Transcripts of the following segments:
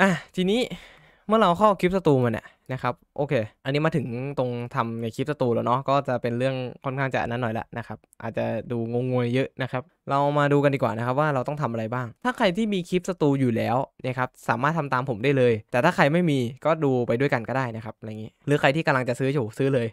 อ่ะทีนี้เมื่อเราเข้าคลิปสตูมนเนี่ยนะครับ โอเค อันนี้มาถึงตรงทำในคลิปสตูแล้วเนาะก็จะเป็นเรื่องค่อนข้างจะนั้นหน่อยละนะครับอาจจะดูงงงวยเยอะนะครับ เรามาดูกันดีกว่านะครับว่าเราต้องทำอะไรบ้าง ถ้าใครที่มีคลิปสตูอยู่แล้วนะครับสามารถทำตามผมได้เลย แต่ถ้าใครไม่มีก็ดูไปด้วยกันก็ได้นะครับอะไรอย่างี้ หรือใครที่กำลังจะซื้ออยู่ซื้อเลย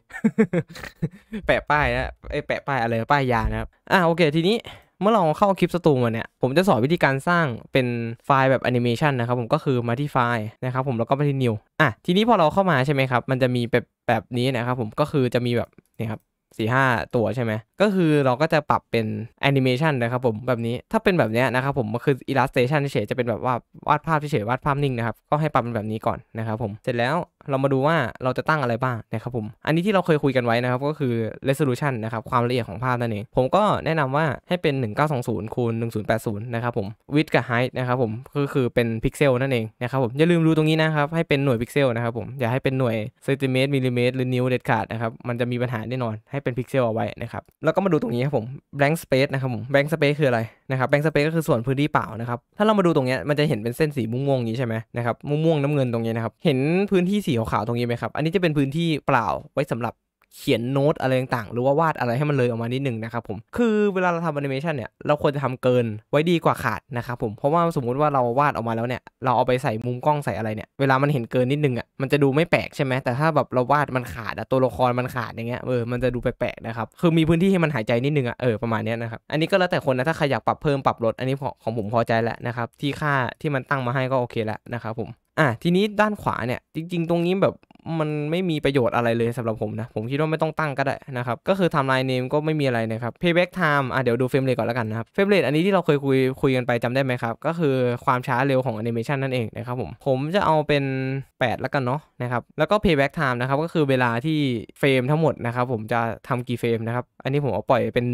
แปะป้ายนะไอแปะป้ายอะไรป้ายยานะครับ อ่ะโอเค ทีนี้เมื่อเราเข้าคลิปสตูมาเนี่ย ผมจะสอนวิธีการสร้างเป็นไฟล์แบบแอนิเมชันนะครับผมก็คือมาที่ไฟล์ นะครับผมแล้วก็ไปที่ new อ่ะทีนี้พอเราเข้ามาใช่ไหมครับ มันจะมีแบบแบบนี้นะครับผมก็คือจะมีแบบนี่ครับสี่ห้าตัวใช่ไหมก็คือเราก็จะปรับเป็นแอนิเมชันนะครับผมแบบนี้ถ้าเป็นแบบนี้นะครับผมก็คืออิลลัสเตชันเฉยจะเป็นแบบว่าวาดภาพเฉยวาดภาพนิ่งนะครับก็ให้ปรับเป็นแบบนี้ก่อนนะครับผมเสร็จแล้วเรามาดูว่าเราจะตั้งอะไรบ้างนะครับผม อันนี้ที่เราเคยคุยกันไว้นะครับก็คือเรสโซลูชันนะครับความละเอียดของภาพนั่นเองผมก็แนะนำว่าให้เป็น1920คูณ1080นะครับผมวิดกับไฮท์นะครับผมก็คือเป็นพิกเซลนั่นเองนะครับ ผมอย่าลืมดูตรงนี้นะครับ ให้เป็นหน่วยพิกเซลนะครับผมอย่าให้เป็นหน่วยเซนติเมตรมิลลิเมตรหรือนิ้วเด็ดขาดนะครับมันจะมีปัญหาแน่นอนให้เป็นพิกเซลเอาไว้นะครับแล้วก็มาดูตรงนี้ครับผม blank space นะครับผม blank space คืออะไรนะครับ blank space ก็คือส่วนพื้นที่เปล่านะครับ ถ้าเรามาดูตรงนี้มันจะเห็นเป็นเส้นสีม่วงๆนี้ใช่ไหมนะครับ ม่วงๆน้ำเงินตรงนี้นะครับ เห็นพื้นที่สีขาวๆตรงนี้ไหมครับ อันนี้จะเป็นพื้นที่เปล่าไว้สำหรับเขียนโน้ตอะไรต่างๆ หรือว่าวาดอะไรให้มันเลยออกมานิดนึงนะครับผม คือเวลาเราทำแอนิเมชันเนี่ย เราควรจะทำเกิน ไว้ดีกว่าขาดนะครับผม เพราะว่าสมมุติว่าเราวาดออกมาแล้วเนี่ย เราเอาไปใส่มุมกล้องใส่อะไรเนี่ย เวลา มันเห็นเกินนิดนึงอ่ะ มันจะดูไม่แปลกใช่ไหมแต่ถ้าแบบเราวาดมันขาดตัวละครมันขาดอย่างเงี้ย เออ มันจะดูแปลกๆนะครับ คือมีพื้นที่ให้มันหายใจนิดนึงอ่ะ เออ ประมาณนี้นะครับ อันนี้ก็แล้วแต่คนนะ ถ้าใครอยากปรับเพิ่ม ปรับลด อันนี้ของผมพอใจแล้วนะครับ ที่ค่าที่มันตั้งมาให้ก็โอเคแล้วนะครับผมอ่ะทีนี้ด้านขวาเนี่ย จริง ๆ ตรงนี้แบบมันไม่มีประโยชน์อะไรเลยสำหรับผมนะ ผมคิดว่าไม่ต้องตั้งก็ได้นะครับ ก็คือทำลายเนมก็ไม่มีอะไรนะครับ payback time อ่ะเดี๋ยวดูเฟรมเรทก่อนแล้วกันนะครับเฟรมเรทอันนี้ที่เราเคยคุยคุยกันไปจำได้ไหมครับก็คือความช้าเร็วของแอนิเมชันนั่นเองนะครับผม ผมจะเอาเป็น8แล้วกันเนาะนะครับ แล้วก็ payback time นะครับก็คือเวลาที่เฟรมทั้งหมดนะครับผมจะทำกี่เฟรมนะครับอันนี้ผมเอาปล่อยเป็น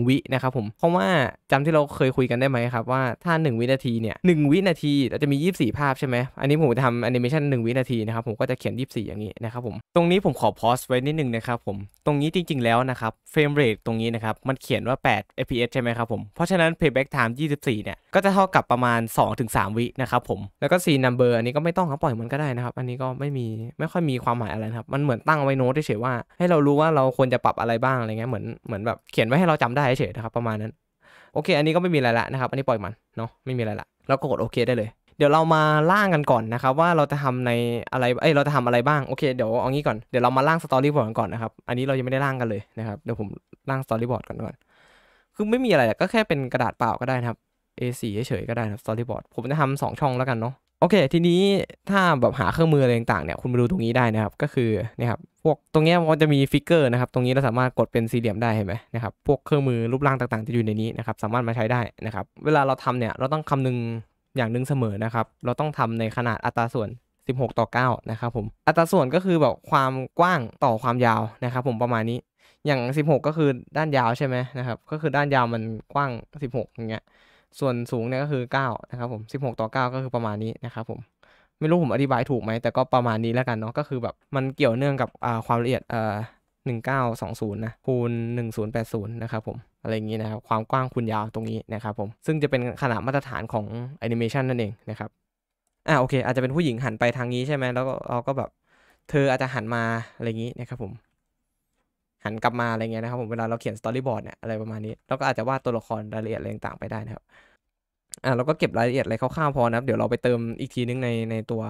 1วินะครับผมเพราะว่าจำที่เราเคยคุยกันได้ไหมครับว่าถ้า 1 วินาทีเนี่ย1วินาทีจะมี 24ภาพใช่ไหมอันนี้ผมจะทำแอนิเมชัน1 วินาทีนะครับผมก็จะเขียน 24อย่างางนี้นะครับผมตรงนี้ผมขอพอสไว้นิดนึงนะครับผม ตรงนี้จริงๆแล้วนะครับเฟรมเรทตรงนี้นะครับ มันเขียนว่า 8 fps ใช่ไหมครับผม เพราะฉะนั้น playback time 24เนี่ย ก็จะเท่ากับประมาณ 2-3 วินะครับผมแล้วก็ C number อันนี้ก็ไม่ต้องครับปล่อยมันก็ได้นะครับ อันนี้ก็ไม่มีไม่ค่อยมีความหมายอะไรครับ มันเหมือนตั้งไว้โน้ตเฉยๆว่าให้เรารู้ว่าเราควรจะปรับอะไรบ้างอะไรเงี้ยเหมือนเหมือนแบบเขียนไว้ให้เราจำได้เฉยๆนะครับประมาณนั้นโอเค อันนี้ก็ไม่มีอะไรละนะครับอันนี้ปล่อยมันเนาะไม่มีอะไรละเราก็กดโอเคได้เลยเดี๋ยวเรามาล่างกันก่อนนะครับว่าเราจะทำในอะไร เอ้ยเราจะทำอะไรบ้าง โอเค เดี๋ยวเอางี้ก่อน เดี๋ยวเรามาล่างสตอรี่บอร์ดก่อนนะครับ อันนี้เรายังไม่ได้ล่างกันเลยนะครับ เดี๋ยวผมล่างสตอรี่บอร์ดก่อนก่อน คือไม่มีอะไรก็แค่เป็นกระดาษเปล่าก็ได้นะครับ A4 เฉยๆก็ได้นะครับ สตอรี่บอร์ด ผมจะทำสองช่องแล้วกันเนาะ โอเค ทีนี้ถ้าแบบหาเครื่องมืออะไรต่างๆเนี่ยคุณไปดูตรงนี้ได้นะครับ ก็คือเนี่ยครับ พวกตรงนี้มันจะมีฟิกเกอร์นะครับ ตรงนี้เราสามารถกดเป็นสี่เหลี่ยมได้เห็นไหมนะครับพวกเครื่องมือรูปร่างต่างๆจะอยู่ในนี้นะครับสามารถมาใช้ได้นะครับ เวลาเราทำเนี่ยเราต้องคำนึงอย่างหนึ่งเสมอนะครับ เราต้องทำในขนาดอัตราส่วน 16 ต่อ9นะครับผม อัตราส่วนก็คือแบบความกว้างต่อความยาวนะครับ ผมประมาณนี้ อย่าง 16 ก็คือด้านยาวใช่ไหมนะครับ ก็คือด้านยาวมันกว้าง 16 อย่างเงี้ย ส่วนสูงเนี่ยก็คือ 9 นะครับผม 16 ต่อ 9 ก็คือประมาณนี้นะครับผม ไม่รู้ผมอธิบายถูกไหมแต่ก็ประมาณนี้แล้วกันเนาะ ก็คือแบบมันเกี่ยวเนื่องกับความละเอียด1920นะคูณ1080นะครับผมอะไรอย่างนี้นะครับความกว้างคูณยาวตรงนี้นะครับผมซึ่งจะเป็นขนาดมาตรฐานของแอนิเมชันนั่นเองนะครับอ่าโอเค อาจจะเป็นผู้หญิงหันไปทางนี้ใช่ไหมแล้วก็เราก็แบบเธออาจจะหันมาอะไรอย่างนี้นะครับผม หันกลับมาอะไรเงี้ยนะครับผมเวลาเราเขียนสตอรี่บอร์ดเนี่ยอะไรประมาณนี้เราก็อาจจะวาดตัวละครรายละเอียดอะไรต่างไปได้นะครับอ่าเราก็เก็บรายละเอียดอะไรคร่าวๆพอนะครับ เดี๋ยวเราไปเติมอีกทีนึงในในตัว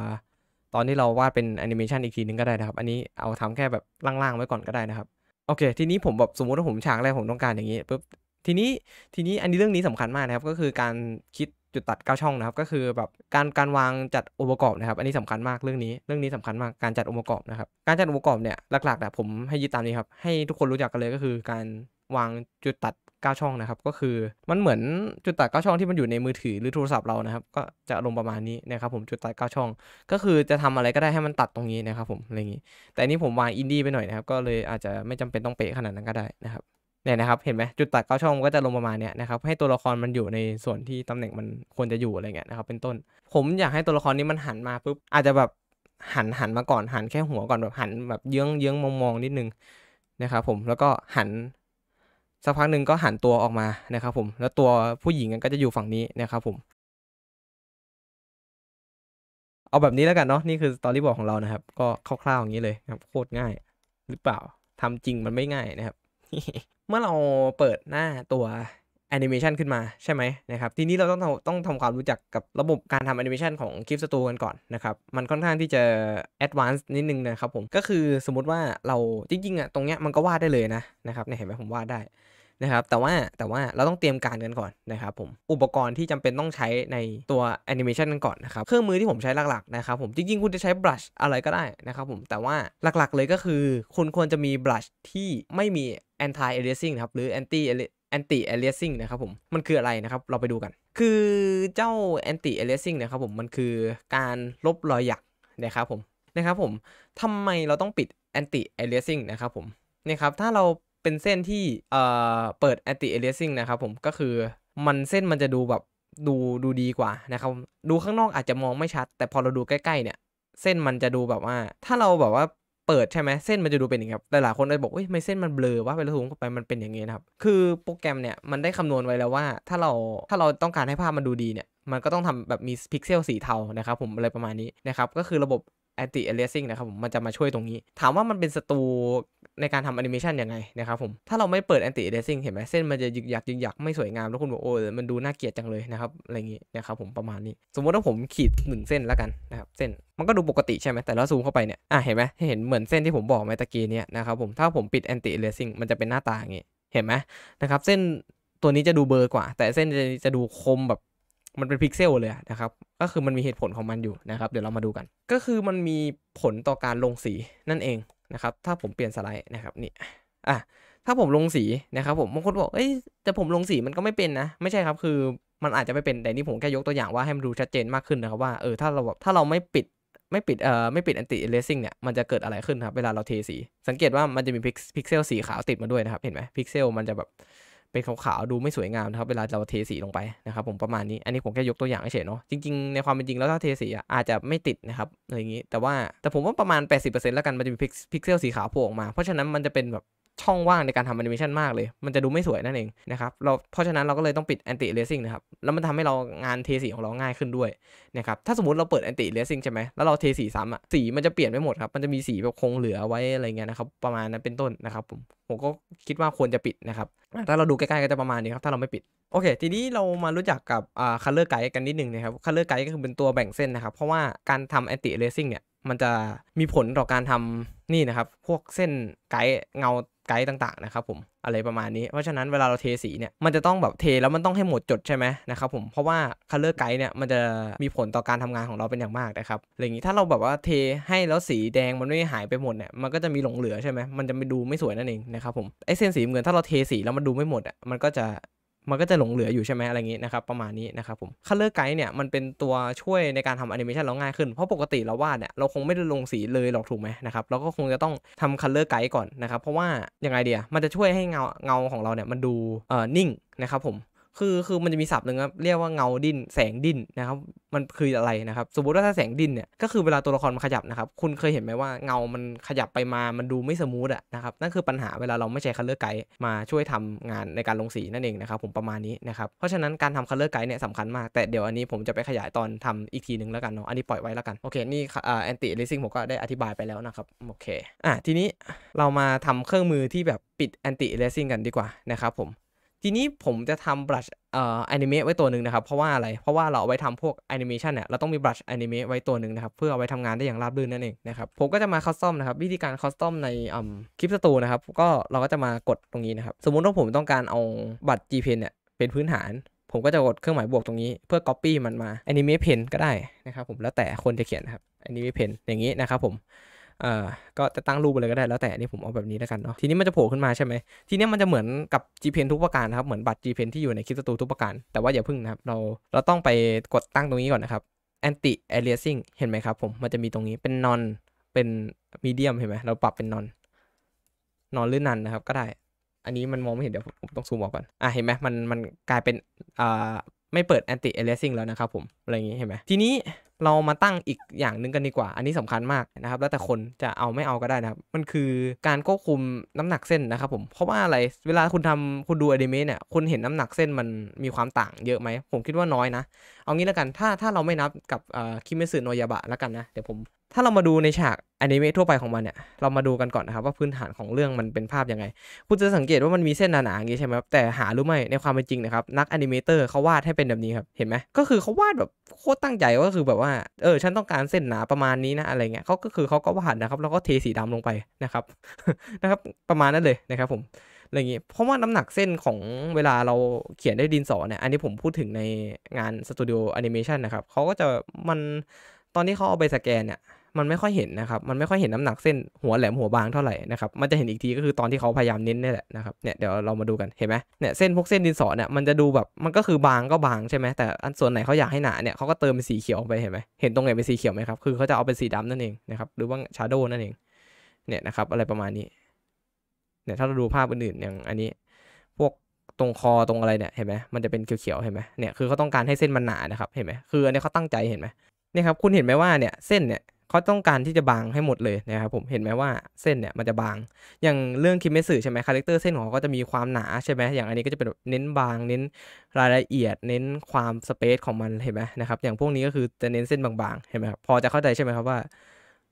ตอนที่เราวาดเป็นแอนิเมชันอีกทีนึงก็ได้นะครับ อันนี้เอาทำแค่แบบล่างๆไว้ก่อนก็ได้นะครับโอเค ทีนี้ผมแบบสมมติว่าผมฉากแรกผมต้องการอย่างนี้ปุ๊บทีนี้ทีนี้อันนี้เรื่องนี้สำคัญมากนะครับก็คือการคิดจุดตัด9ช่องนะครับก็คือแบบการการวางจัดองค์ประกอบนะครับอันนี้สำคัญมากเรื่องนี้ เรื่องนี้สำคัญมากการจัดองค์ประกอบนะครับการจัดองค์ประกอบเนี่ยหลักๆเนี่ยผมให้ยึดตามนี้ครับให้ทุกคนรู้จักกันเลยก็คือ การวางจุดตัดก้าช่องนะครับก็คือมันเหมือนจุดตัดก้าช่องที่มันอยู่ในมือถือหรือโทรศัพท์เรานะครับ ก็จะลงประมาณนี้นะครับผมจุดตัดก้าช่อง ก็คือจะทำอะไรก็ได้ให้มันตัดตรงนี้นะครับผมอะไรอย่างนี้ แต่นี้ผมวางอินดี้ไปหน่อยนะครับ ก็เลยอาจจะไม่จำเป็นต้องเป๊ะขนาดนั้นก็ได้นะครับเนี่ยนะครับเห็นไหมจุดตัดเก้าช่องก็จะลงประมาณเนี้ยนะครับให้ตัวละครมันอยู่ในส่วนที่ตำแหน่งมันควรจะอยู่อะไรเงี้ยนะครับเป็นต้น ผมอยากให้ตัวละครนี้มันหันมาปุ๊บอาจจะแบบหันหันมาก่อนหันแค่หัวก่อนแบบหันแบบเยื้องเยื้องมองมองนิดนึงนะครับผมแล้วก็หันสักพักหนึ่งก็หันตัวออกมานะครับผมแล้วตัวผู้หญิงก็จะอยู่ฝั่งนี้นะครับผม เอาแบบนี้แล้วกันเนาะนี่คือตอรี่บอร์ดของเรานะครับ ก็คร่าวๆอย่างนี้เลยครับ โคตรง่ายหรือเปล่าทำจริงมันไม่ง่ายนะครับ เมื่อเราเปิดหน้าตัวแอนิเมชันขึ้นมาใช่ไหมนะครับ ทีนี้เราต้องต้องทำความรู้จักกับระบบการทำแอนิเมชันของคลิปสตูกันก่อนนะครับ มันค่อนข้างที่จะแอดวานซ์นิดนึงนะครับผมก็คือสมมติว่าเราจริงๆอ่ะตรงเนี้ยมันก็วาดได้เลยนะนะครับเนี่ยเห็นไหมผมวาดได้นะครับแต่ว่าแต่ว่าเราต้องเตรียมการกันก่อนนะครับผมอุปกรณ์ที่จำเป็นต้องใช้ในตัวแอนิเมชันกันก่อนนะครับเครื่องมือที่ผมใช้หลักๆนะครับ ผมจริงๆคุณจะใช้บลัชอะไรก็ได้นะครับผมแต่ว่าหลักๆ เลยก็คือ คุณควรจะมีบลัชที่ไม่มี anti aliasing นะครับหรือ anti แอนี้เอลเลสซิ่งนะ ครับผมมันคืออะไร นะ ครับเราไปดูกัน คือเจ้าแอนี้เอลเลสซิ่งนะครับผมมันคือการลบรอยหยักนะครับผมนะครับผมทำไมเราต้องปิดแอนี้เอลเลสซิ่งนะครับผมนี่ครับถ้าเราเป็นเส้นที่เอ่อเปิดแอนี้เอลเลสซิ่งนะครับผมก็คือมันเส้นมันจะดูแบบดูดูดีกว่า นะครับดูข้างนอกอาจจะมองไม่ชัด แต่พอเราดูใกล้ๆเนี่ยเส้นมันจะดูแบบว่า ถ้าเราแบบว่าเปิด ใช่ไหมเส้นมันจะดูเป็นอย่างนี้ครับแต่หลายคนจะบอกเอ้ยไม่เส้นมันเบลอว่าไปแล้วซูมเข้าไปมันเป็นอย่างนี้ นะ ครับ คือโปรแกรม เนี่ย มันได้คำนวณไว้แล้วว่า ถ้าเราถ้าเราต้องการให้ภาพมันดูดี เนี่ย มันก็ต้องทำแบบมีพิกเซลสีเทา นะ ครับ ผมอะไรประมาณนี้นะครับก็คือระบบแอนตี้เอเลสซิ่งนะครับผมมันจะมาช่วยตรงนี้ถามว่ามันเป็นศัตรูในการทำแอนิเมชันยังไงนะครับผม ถ้าเราไม่เปิดแอนตี้เอเลสซิ่งเห็นไหมเส้นมันจะยึกยักยึกยักไม่สวยงามแล้วคุณบอกโอ้มันดูน่าเกลียดจังเลยนะครับ อะไรอย่างี้นะครับผมประมาณนี้สมมติว่าผมขีดหนึ่งเส้นแล้วกันนะครับเส้นมันก็ดูปกติใช่ไหมแต่เราซูมเข้าไปเนี่ย อ่ะเห็นไหมเห็นเหมือนเส้นที่ผมบอกเมื่อตะกี้เนี่ยนะครับผมถ้าผมปิดแอนตี้เอเลสซิ่งมันจะเป็นหน้าตาอย่างงี้เห็นไหมนะครับเส้นตัวนี้จะดูเบอร์กว่า แต่เส้นจะดูคมแบบมันเป็นพิกเซลเลยนะครับ ก็คือมันมีเหตุผลของมันอยู่นะครับ เดี๋ยวเรามาดูกัน ก็คือมันมีผลต่อการลงสีนั่นเองนะครับ ถ้าผมเปลี่ยนสไลด์นะครับนี่อ่ะถ้าผมลงสีนะครับผม บางคนบอก เอ้ย แต่ผมลงสีมันก็ไม่เป็นนะ ไม่ใช่ครับ คือมันอาจจะไม่เป็น แต่นี่ผมแค่ยกตัวอย่างว่าให้มันดูชัดเจนมากขึ้นนะครับ ว่า เออ ถ้าเรา ถ้าเราไม่ปิด ไม่ปิด เอ่อ ไม่ปิดแอนติเลซิ่งเนี่ย มันจะเกิดอะไรขึ้นครับ เวลาเราเทสี สังเกตว่ามันจะมีพิกเซลสีขาวติดมาด้วยนะครับ เห็นไหมพิกเซลมันจะแบบเป็นขาวๆ ดูไม่สวยงามนะครับ เวลาเราเทสีลงไปนะครับผมประมาณนี้ อันนี้ผมแค่ยกตัวอย่างเฉยเนาะ จริง ๆ ในความเป็นจริงแล้วถ้าเทสีอ่ะอาจจะไม่ติดนะครับ อะไรอย่างนี้ แต่ว่า แต่ผมว่าประมาณ 80%แล้วกัน มันจะมีพิกเซลสีขาวโผล่ออกมา เพราะฉะนั้น มันจะเป็นแบบช่องว่างในการทำแอนิเมชันมากเลย มันจะดูไม่สวยนั่นเองนะครับ เราเพราะฉะนั้นเราก็เลยต้องปิดแอนติเลสซิ่งนะครับ แล้วมันทำให้เรางานเทสีของเราง่ายขึ้นด้วยนะครับ ถ้าสมมติเราเปิดแอนติเลสซิ่งใช่ไหม แล้วเราเทสีซ้ำอ่ะ สีมันจะเปลี่ยนไม่หมดครับ มันจะมีสีแบบคงเหลือไว้อะไรเงี้ยนะครับ ประมาณนั้นเป็นต้นนะครับผม ผมก็คิดว่าควรจะปิดนะครับ ถ้าเราดูใกล้ๆก็จะประมาณนี้ครับ ถ้าเราไม่ปิดโอเค ทีนี้เรามารู้จักกับอ่าคัลเลอร์ไกด์กันนิดนึงนะครับคัลเลอร์ไกด์ก็คือเป็นตัวแบ่งเส้นนะครับ เพราะว่าการทำแอนติเรซิ่งเนี่ย มันจะมีผลต่อการทำนี่นะครับ พวกเส้นไกด์เงาไกด์ต่างๆนะครับผม อะไรประมาณนี้ เพราะฉะนั้นเวลาเราเทสีเนี่ย มันจะต้องแบบเทแล้ว มันต้องให้หมดจดใช่ไหมนะครับผม เพราะว่าคัลเลอร์ไกด์เนี่ยมันจะมีผลต่อการทำงานของเราเป็นอย่างมากนะครับ อย่างนี้ ถ้าเราแบบว่าเทให้แล้วสีแดงมันไม่หายไปหมดเนี่ย มันก็จะมีหลงเหลือใช่ไหมมันจะไม่ดูไม่สวยนั่นเองนะครับผมไอเส้นสีเือนถ้าเราเทสีแล้วมันดูไม่หมดอ่ะมันก็จะมันก็จะหลงเหลืออยู่ใช่ไหมอะไรอย่างนี้นะครับ ประมาณนี้นะครับผมคัลเลอร์ไกด์เนี่ยมันเป็นตัวช่วยในการทำแอนิเมชันเราง่ายขึ้น เพราะปกติเราวาดเนี่ยเราคงไม่ได้ลงสีเลยหรอกถูกไหมนะครับเราก็คงจะต้องทำคัลเลอร์ไกด์ก่อนนะครับ เพราะว่ายังไงเดียมันจะช่วยให้เงาเงาของเราเนี่ยมันดูเอ่อนิ่งนะครับผมคือคือมันจะมีศัพท์หนึ่งครับเรียกว่าเงาดิ้นแสงดิ้นนะครับมันคืออะไรนะครับ สมมติว่าถ้าแสงดิ้นเนี่ยก็คือเวลาตัวละครมันขยับนะครับ คุณเคยเห็นไหมว่าเงา มันขยับไปมามันดูไม่สมูทอะนะครับนั่นคือปัญหาเวลาเราไม่ใช้คัลเลอร์ไกด์มาช่วยทำงานในการลงสีนั่นเองนะครับผมประมาณนี้นะครับ เพราะฉะนั้นการทำคัลเลอร์ไกด์เนี่ยสำคัญมาก แต่เดี๋ยวอันนี้ผมจะไปขยายตอนทำอีกทีหนึ่งแล้วกันเนาะอันนี้ปล่อยไว้แล้วกันโอเคนี่แอนติ้เลซิ่งผมก็ได้อธิบายไปแล้วนะครับโอเคอ่ะทีนี้เรามาทำเครื่องมือที่แบบปิดแอนติ้เลซิ่งกันดีกว่านะครับผมทีนี้ผมจะทำบลัชเอ่อแอนิเมะไว้ตัวหนึ่งนะครับเพราะว่าอะไรเพราะว่าเราเอาไว้ทำพวกแอนิเมชันเนี่ยเราต้องมีบลัชแอนิเมะไว้ตัวหนึ่งนะครับเพื่อเอาไว้ทำงานได้อย่างราบรื่นนั่นเองนะครับผมก็จะมาคัสตอมนะครับ วิธีการคัสตอมในคลิปสตูนะครับก็เราก็จะมากดตรงนี้นะครับสมมุติว่าผมต้องการเอาบัตร G Pen เนี่ยเป็นพื้นฐานผมก็จะกดเครื่องหมายบวกตรงนี้เพื่อ Copy มันมา Anime Pen ก็ได้นะครับผมแล้วแต่คนจะเขียนนะครับ Anime Pen อย่างนี้นะครับ ผมอ่าก็จะตั้งรูปอะไรก็ได้แล้วแต่นี่ผมเอาแบบนี้แล้วกันเนาะ ทีนี้มันจะโผล่ขึ้นมาใช่ไหมทีนี้มันจะเหมือนกับ G Pen ทุกประการครับ เหมือนบัตร G Pen ที่อยู่ในคิสตูทุกประการแต่ว่าอย่าพึ่งนะครับ เรา เราต้องไปกดตั้งตรงนี้ก่อนนะครับ anti aliasing เห็นไหมครับ ผม มันจะมีตรงนี้ เป็น non เป็น medium เห็นไหม เราปรับเป็น non non หรือ n o n นะครับก็ได้ อันนี้มันมองไม่เห็นเดี๋ยวผมต้องซูมออกก่อน อ่ะเห็นไหมมัน มันกลายเป็นอ่าไม่เปิด anti aliasing แล้วนะครับ ผม อะไรอย่างงี้ เห็นไหมทีนี้เรามาตั้งอีกอย่างหนึ่งกันดีกว่า อันนี้สำคัญมากนะครับ แล้วแต่คนจะเอาไม่เอาก็ได้นะครับ มันคือการควบคุมน้ำหนักเส้นนะครับผม เพราะว่าอะไรเวลาคุณทำคุณดูอนิเมะเนี่ย คุณเห็นน้ำหนักเส้นมันมีความต่างเยอะไหม ผมคิดว่าน้อยนะ เอางี้แล้วกัน ถ้าถ้าเราไม่นับกับคิเมสึโนยาบะแล้วกันนะ เดี๋ยวผมถ้าเรามาดูในฉากอนิเมะทั่วไปของมันเนี่ยเรามาดูกันก่อนนะครับว่าพื้นฐานของเรื่องมันเป็นภาพยังไงคุณจะสังเกตว่ามันมีเส้นหนาๆอย่างนี้ใช่ไหมครับแต่หารู้ไหมในความเป็นจริงนะครับนักอนิเมเตอร์เขาวาดให้เป็นแบบนี้ครับเห็นไหมก็คือเขาวาดแบบโคตรตั้งใจก็คือแบบว่าเออฉันต้องการเส้นหนาประมาณนี้นะอะไรเงี้ยเขาก็คือเขาก็วาดนะครับแล้วก็เทสีดำลงไปนะครับนะครับประมาณนั้นเลยนะครับผมอะไรเงี้ยเพราะว่าน้ำหนักเส้นของเวลาเราเขียนด้วยดินสอเนี่ยอันนี้ผมพูดถึงในงานสตูดิโอแอนิเมชันนะครับเขาก็จะมันตอนที่เขาเอาไปสแกนเนี่ยมันไม่ค่อยเห็นนะครับ มันไม่ค่อยเห็นน้ำหนักเส้นหัวแหลมหัวบางเท่าไหร่นะครับ มันจะเห็นอีกทีก็คือตอนที่เขาพยายามเน้นนี่แหละนะครับ เนี่ยเดี๋ยวเรามาดูกันเห็นไหมเนี่ยเส้นพวกเส้นดินสอเนี่ยมันจะดูแบบมันก็คือบางก็บางใช่ไหมแต่อันส่วนไหนเขาอยากให้หนาเนี่ยเขาก็เติมเป็นสีเขียวไปเห็นไหมเห็นตรงไหนเป็นสีเขียวไหมครับ คือเขาจะเอาเป็นสีดำนั่นเองนะครับ หรือว่าชาร์โดนั่นเอง เนี่ยนะครับอะไรประมาณนี้ เนี่ยถ้าเราดูภาพอื่นๆอย่างอันนี้ พวกตรงคอตรงอะไรเนี่ยเห็นไหมมันจะเป็นเขียวๆเห็นไหมเนี่ยคือเขาต้องการให้เส้นมันหนานะครับเห็นไหมคืออันนี้เขาตั้งใจเห็นไหมเนี่ยครับคุณเห็นไหมว่าเนี่ยเส้นเนี่ยเขาต้องการที่จะบางให้หมดเลยนะครับผมเห็นไหมว่าเส้นเนี่ยมันจะบาง อย่างเรื่องคิมเมสือใช่ไหมคาแรคเตอร์เส้นของเขก็จะมีความหนาใช่ไหมอย่างอันนี้ก็จะเป็นเน้นบางเน้นรายละเอียด เน้นความสเปซของมันเห็นไหมนะครับอย่างพวกนี้ก็คือจะเน้นเส้นบาง ๆ เห็นไหมครับพอจะเข้าใจใช่ไหมครับว่า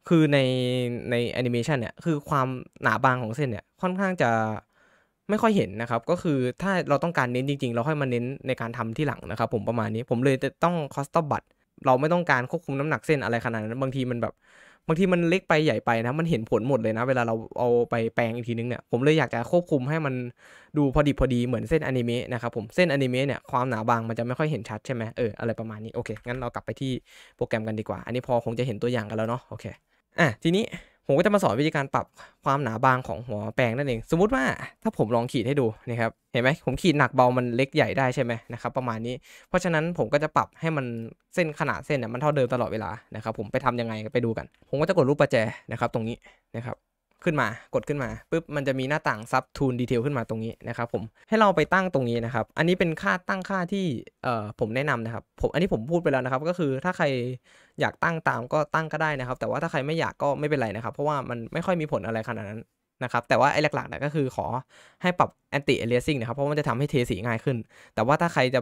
คือในในแอนิเมชันเนี่ยคือความหนาบางของเส้นเนี่ยค่อนข้างจะไม่ค่อยเห็นนะครับก็คือถ้าเราต้องการเน้นจริงๆ เราค่อยมาเน้นในการทำที่หลังนะครับ ผมประมาณนี้ผมเลยจะต้องคอสตอบัตรเราไม่ต้องการควบคุมน้ำหนักเส้นอะไรขนาดนั้นบางทีมันแบบ บางทีมันเล็กไปใหญ่ไปนะมันเห็นผลหมดเลยนะ เวลาเราเอาไปแปลงอีกทีนึงเนี่ยผมเลยอยากจะควบคุมให้มันดูพอดีพอดีเหมือนเส้นอนิเมะนะครับผมเส้นอนิเมะเนี่ยความหนาบางมันจะไม่ค่อยเห็นชัดใช่ไหมเอออะไรประมาณนี้ โอเค งั้นเรากลับไปที่โปรแกรมกันดีกว่าอันนี้พอคงจะเห็นตัวอย่างกันแล้วเนาะโอเคอ่ะทีนี้ผมก็จะมาสอนวิธีการปรับความหนาบางของหัวแปรงนั่นเอง สมมุติว่าถ้าผมลองขีดให้ดูนะครับ เห็นไหมผมขีดหนักเบามันเล็กใหญ่ได้ใช่ไหมนะครับประมาณนี้ เพราะฉะนั้นผมก็จะปรับให้มันเส้นขนาดเส้นเนี่ยมันเท่าเดิมตลอดเวลานะครับผมไปทำยังไงไปดูกันผมก็จะกดรูปประแจนะครับ ตรงนี้นะครับขึ้นมากดขึ้นมาปุ๊บ มันจะมีหน้าต่างซับทูนดีเทลขึ้นมาตรงนี้นะครับผม ให้เราไปตั้งตรงนี้นะครับ อันนี้เป็นค่าตั้งค่าที่ เอ่อ ผมแนะนำนะครับ ผมอันนี้ผมพูดไปแล้วนะครับ ก็คือถ้าใครอยากตั้งตามก็ตั้งก็ได้นะครับ แต่ว่าถ้าใครไม่อยากก็ไม่เป็นไรนะครับ เพราะว่ามันไม่ค่อยมีผลอะไรขนาดนั้นนะครับแต่ว่าไอ้หลักๆเนี่ยก็คือขอให้ปรับ anti aliasing นะครับเพราะมันจะทำให้เทสีง่ายขึ้น แต่ว่าถ้าใครจะ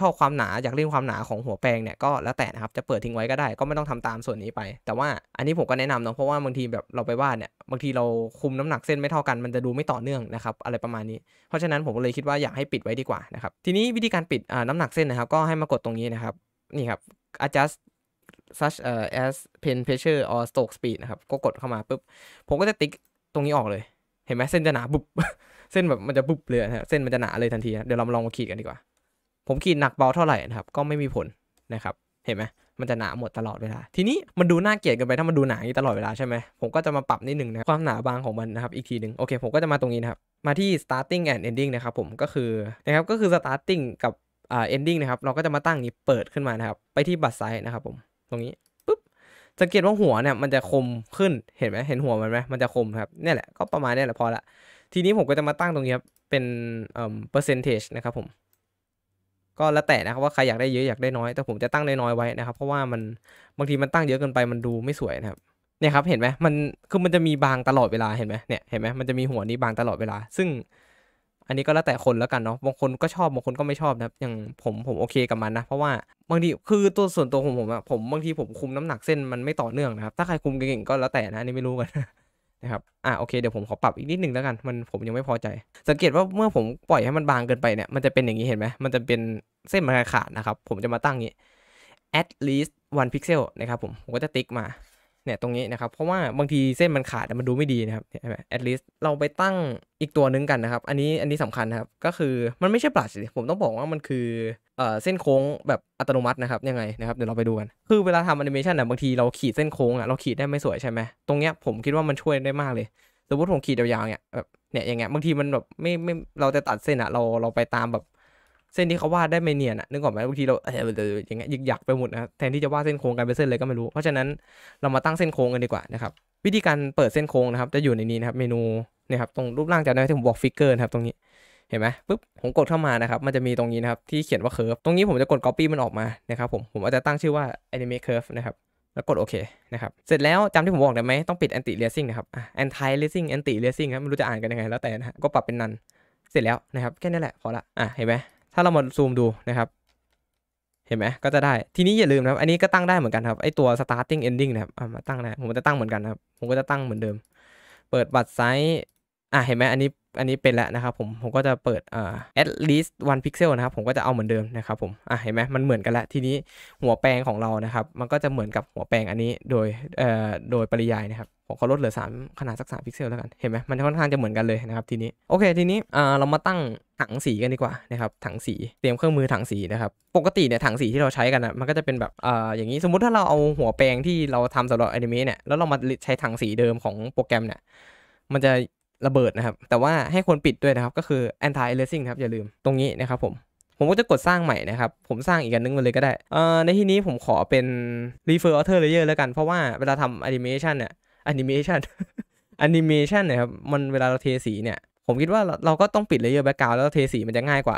ชอบความหนาอยากเล่นความหนาของหัวแปรงเนี่ยก็แล้วแต่นะครับจะเปิดทิ้งไว้ก็ได้ ก็ไม่ต้องทำตามส่วนนี้ไป แต่ว่าอันนี้ผมก็แนะนำเนาะเพราะว่าบางทีแบบเราไปวาดเนี่ยบางทีเราคุมน้ำหนักเส้นไม่เท่ากัน มันจะดูไม่ต่อเนื่องนะครับอะไรประมาณนี้เพราะฉะนั้นผมเลยคิดว่าอยากให้ปิดไว้ดีกว่านะครับทีนี้วิธีการปิดน้ำหนักเส้นนะครับก็ให้มากดตรงนี้นะครับนี่ครับ adjust such as pen pressure or stroke speed นะครับก็กดเข้ามาปุ๊บผมก็จะติ๊กตรงนี้ออกเลยเห็นไหมเส้นจะหนาบุบเส้นแบบมันจะบุบเลยนะเส้นมันจะหนาเลยทันทีนะเดี๋ยวเราลองมาขีดกันดีกว่า ผมขีดหนักเบาเท่าไหร่นะครับก็ไม่มีผลนะครับ เห็นไหมมันจะหนาหมดตลอดเวลาทีนี้มันดูน่าเกลียดกันไปถ้ามันดูหนาอย่างนี้ตลอดเวลาใช่ไหมผมก็จะมาปรับนิดหนึ่งนะความหนาบางของมันนะครับอีกทีหนึ่งโอเคผมก็จะมาตรงนี้นะครับมาที่ starting and ending นะครับ ผมก็คือนะครับก็คือ starting กับ ending นะครับเราก็จะมาตั้งนี้เปิดขึ้นมานะครับไปที่บัตรไซส์นะครับ ผมตรงนี้สังเกตว่าหัวเนี่ยมันจะคมขึ้นเห็นไหมเห็นหัวมันไหมมันจะคมครับเนี่ยแหละก็ประมาณนี้แหละพอละทีนี้ผมก็จะมาตั้งตรงนี้ครับเป็นเอ่อเปอร์เซนเทจนะครับผม ก็แล้วแต่นะครับว่าใครอยากได้เยอะอยากได้น้อย แต่ผมจะตั้งน้อยๆไว้นะครับเพราะว่ามันบางทีมันตั้งเยอะเกินไปมันดูไม่สวยนะครับเนี่ยครับ เห็นไหมมันคือมันจะมีบางตลอดเวลาเห็นไหมเนี่ยเห็นไหมมันจะมีหัวนี้บางตลอดเวลาซึ่งอันนี้ก็แล้วแต่คนแล้วกันเนาะ บางคนก็ชอบ บางคนก็ไม่ชอบนะอย่างผมผมโอเคกับมันนะ เพราะว่าบางทีคือตัวส่วนตัวผมผมอะผมบางทีผมคุมน้ำหนักเส้นมันไม่ต่อเนื่องนะครับ ถ้าใครคุมเก่งๆก็แล้วแต่นะนี่ไม่รู้กันนะครับ อ่ะ โอเคเดี๋ยวผมขอปรับอีกนิดนึงแล้วกัน มันผมยังไม่พอใจ สังเกตว่าเมื่อผมปล่อยให้มันบางเกินไปเนี่ย มันจะเป็นอย่างนี้เห็นไหมมันจะเป็นเส้นมันขาดนะครับ ผมจะมาตั้งนี้ at least one pixel นะครับ ผม ผมก็จะติ๊กมาเนี่ย ตรงนี้ นะครับ เพราะว่าบางทีเส้นมันขาดมันดูไม่ดีนะครับห็นไหมแอดลิสเราไปตั้งอีกตัวนึงกันนะครับ อันนี้อันนี้สำคัญครับ ก็คือมันไม่ใช่ปลัิผมต้องบอกว่ามันคือเอ่อเส้นโค้งแบบอัตโนมัตินะครับยังไงนะครับเดี๋ยวเราไปดูกันคือเวลาทำแอนิเมชันอ่ะบางทีเราขีดเส้นโค้งอ่ะเราขีดได้ไม่สวยใช่ไหมตรงเนี้ยผมคิดว่ามันช่วยได้มากเลยสมมติผมขีดยาวๆเนี่ยแบบ เนี่ยอย่างเงี้ยบางทีมันแบบไม่ไม่เราจะตัดเส้นอ่ะเราเราไปตามแบบเส้นที่เขาวาดได้ไม่เนียนะนึกออกไหมบางทีเราเอออย่างเงี้ยยกยักไปหมดนะ แทนที่จะวาดเส้นโค้งกลายเป็นเส้นเลยก็ไม่รู้ เพราะฉะนั้น เรามาตั้งเส้นโค้งกันดีกว่านะครับ วิธีการเปิดเส้นโค้งนะครับจะอยู่ในนี้นะครับเมนูเนี่ยครับตรงรูปร่างจะได้ที่ผมบอกฟิกเกอร์นะครับตรงนี้ เห็นไหมปุ๊บผมกดเข้ามานะครับ มันจะมีตรงนี้นะครับ ที่เขียนว่าเคิร์ฟ ตรงนี้ผมจะกด Copy มันออกมานะครับผม ผมอาจจะตั้งชื่อว่า Animate Curve นะครับ แล้วกดโอเคนะครับ เสร็จแล้วจำที่ผมบอกได้ไหมต้องปิด anti aliasing นะครับ anti aliasing anti aliasing ครับไม่รู้จะอ่านกันยังไงแล้วแต่นะก็ปรับเป็นนันเสร็จแล้วนะครับแค่นี้แหละ พอละอ่ะเห็นไหมถ้าเรามาซูมดูนะครับ เห็นไหมก็จะได้ทีนี้อย่าลืมนะครับอันนี้ก็ตั้งได้เหมือนกันครับ ไอตัว starting ending นะครับมาตั้งนะ ผมจะตั้งเหมือนกันครับผมก็จะตั้งเหมือนเดิม เปิดบัตรไซส์อ่ะเห็นไหมอันนี้อันนี้เป็นแล้วนะครับ ผมผมก็จะเปิดอ่า at least one pixel นะครับ ผมก็จะเอาเหมือนเดิมนะครับ ผมอ่ะเห็นไหมมันเหมือนกันแล้วทีนี้หัวแปลงของเรานะครับ มันก็จะเหมือนกับหัวแปลงอันนี้ โดยเอ่อโดยปริยายนะครับผมขอลดเหลือ3ขนาดสัก3พิกเซลแล้วกันเห็นไหมมันค่อนข้างจะเหมือนกันเลยนะครับ ทีนี้โอเค ทีนี้อ่าเรามาตั้งถังสีกันดีกว่านะครับถังสีเตรียมเครื่องมือถังสีนะครับ ปกติเนี่ยถังสีที่เราใช้กันนะมันก็จะเป็นแบบออย่างนี้สมมุติถ้าเราเอาหัวแปลงที่เราทำสำหรับอนิเมะเนี่ยแล้วเรามาใช้ถังสีเดิมของโปรแกรมเนี่ยมันจะระเบิดนะครับ แต่ว่าให้คนปิดด้วยนะครับก็คือ anti aliasing ครับ อย่าลืมตรงนี้นะครับผม ผมก็จะกดสร้างใหม่นะครับ ผมสร้างอีกอันนึงมาเลยก็ได้ในที่นี้ผมขอเป็น refer author layer แล้วกัน เพราะว่าเวลาทำ animation เนี่ย animation animation นะครับ มันเวลาเราเทสีเนี่ยผมคิดว่าเราก็ต้องปิดเลเยอร์แบ็กกราวแล้วเทสีมันจะง่ายกว่า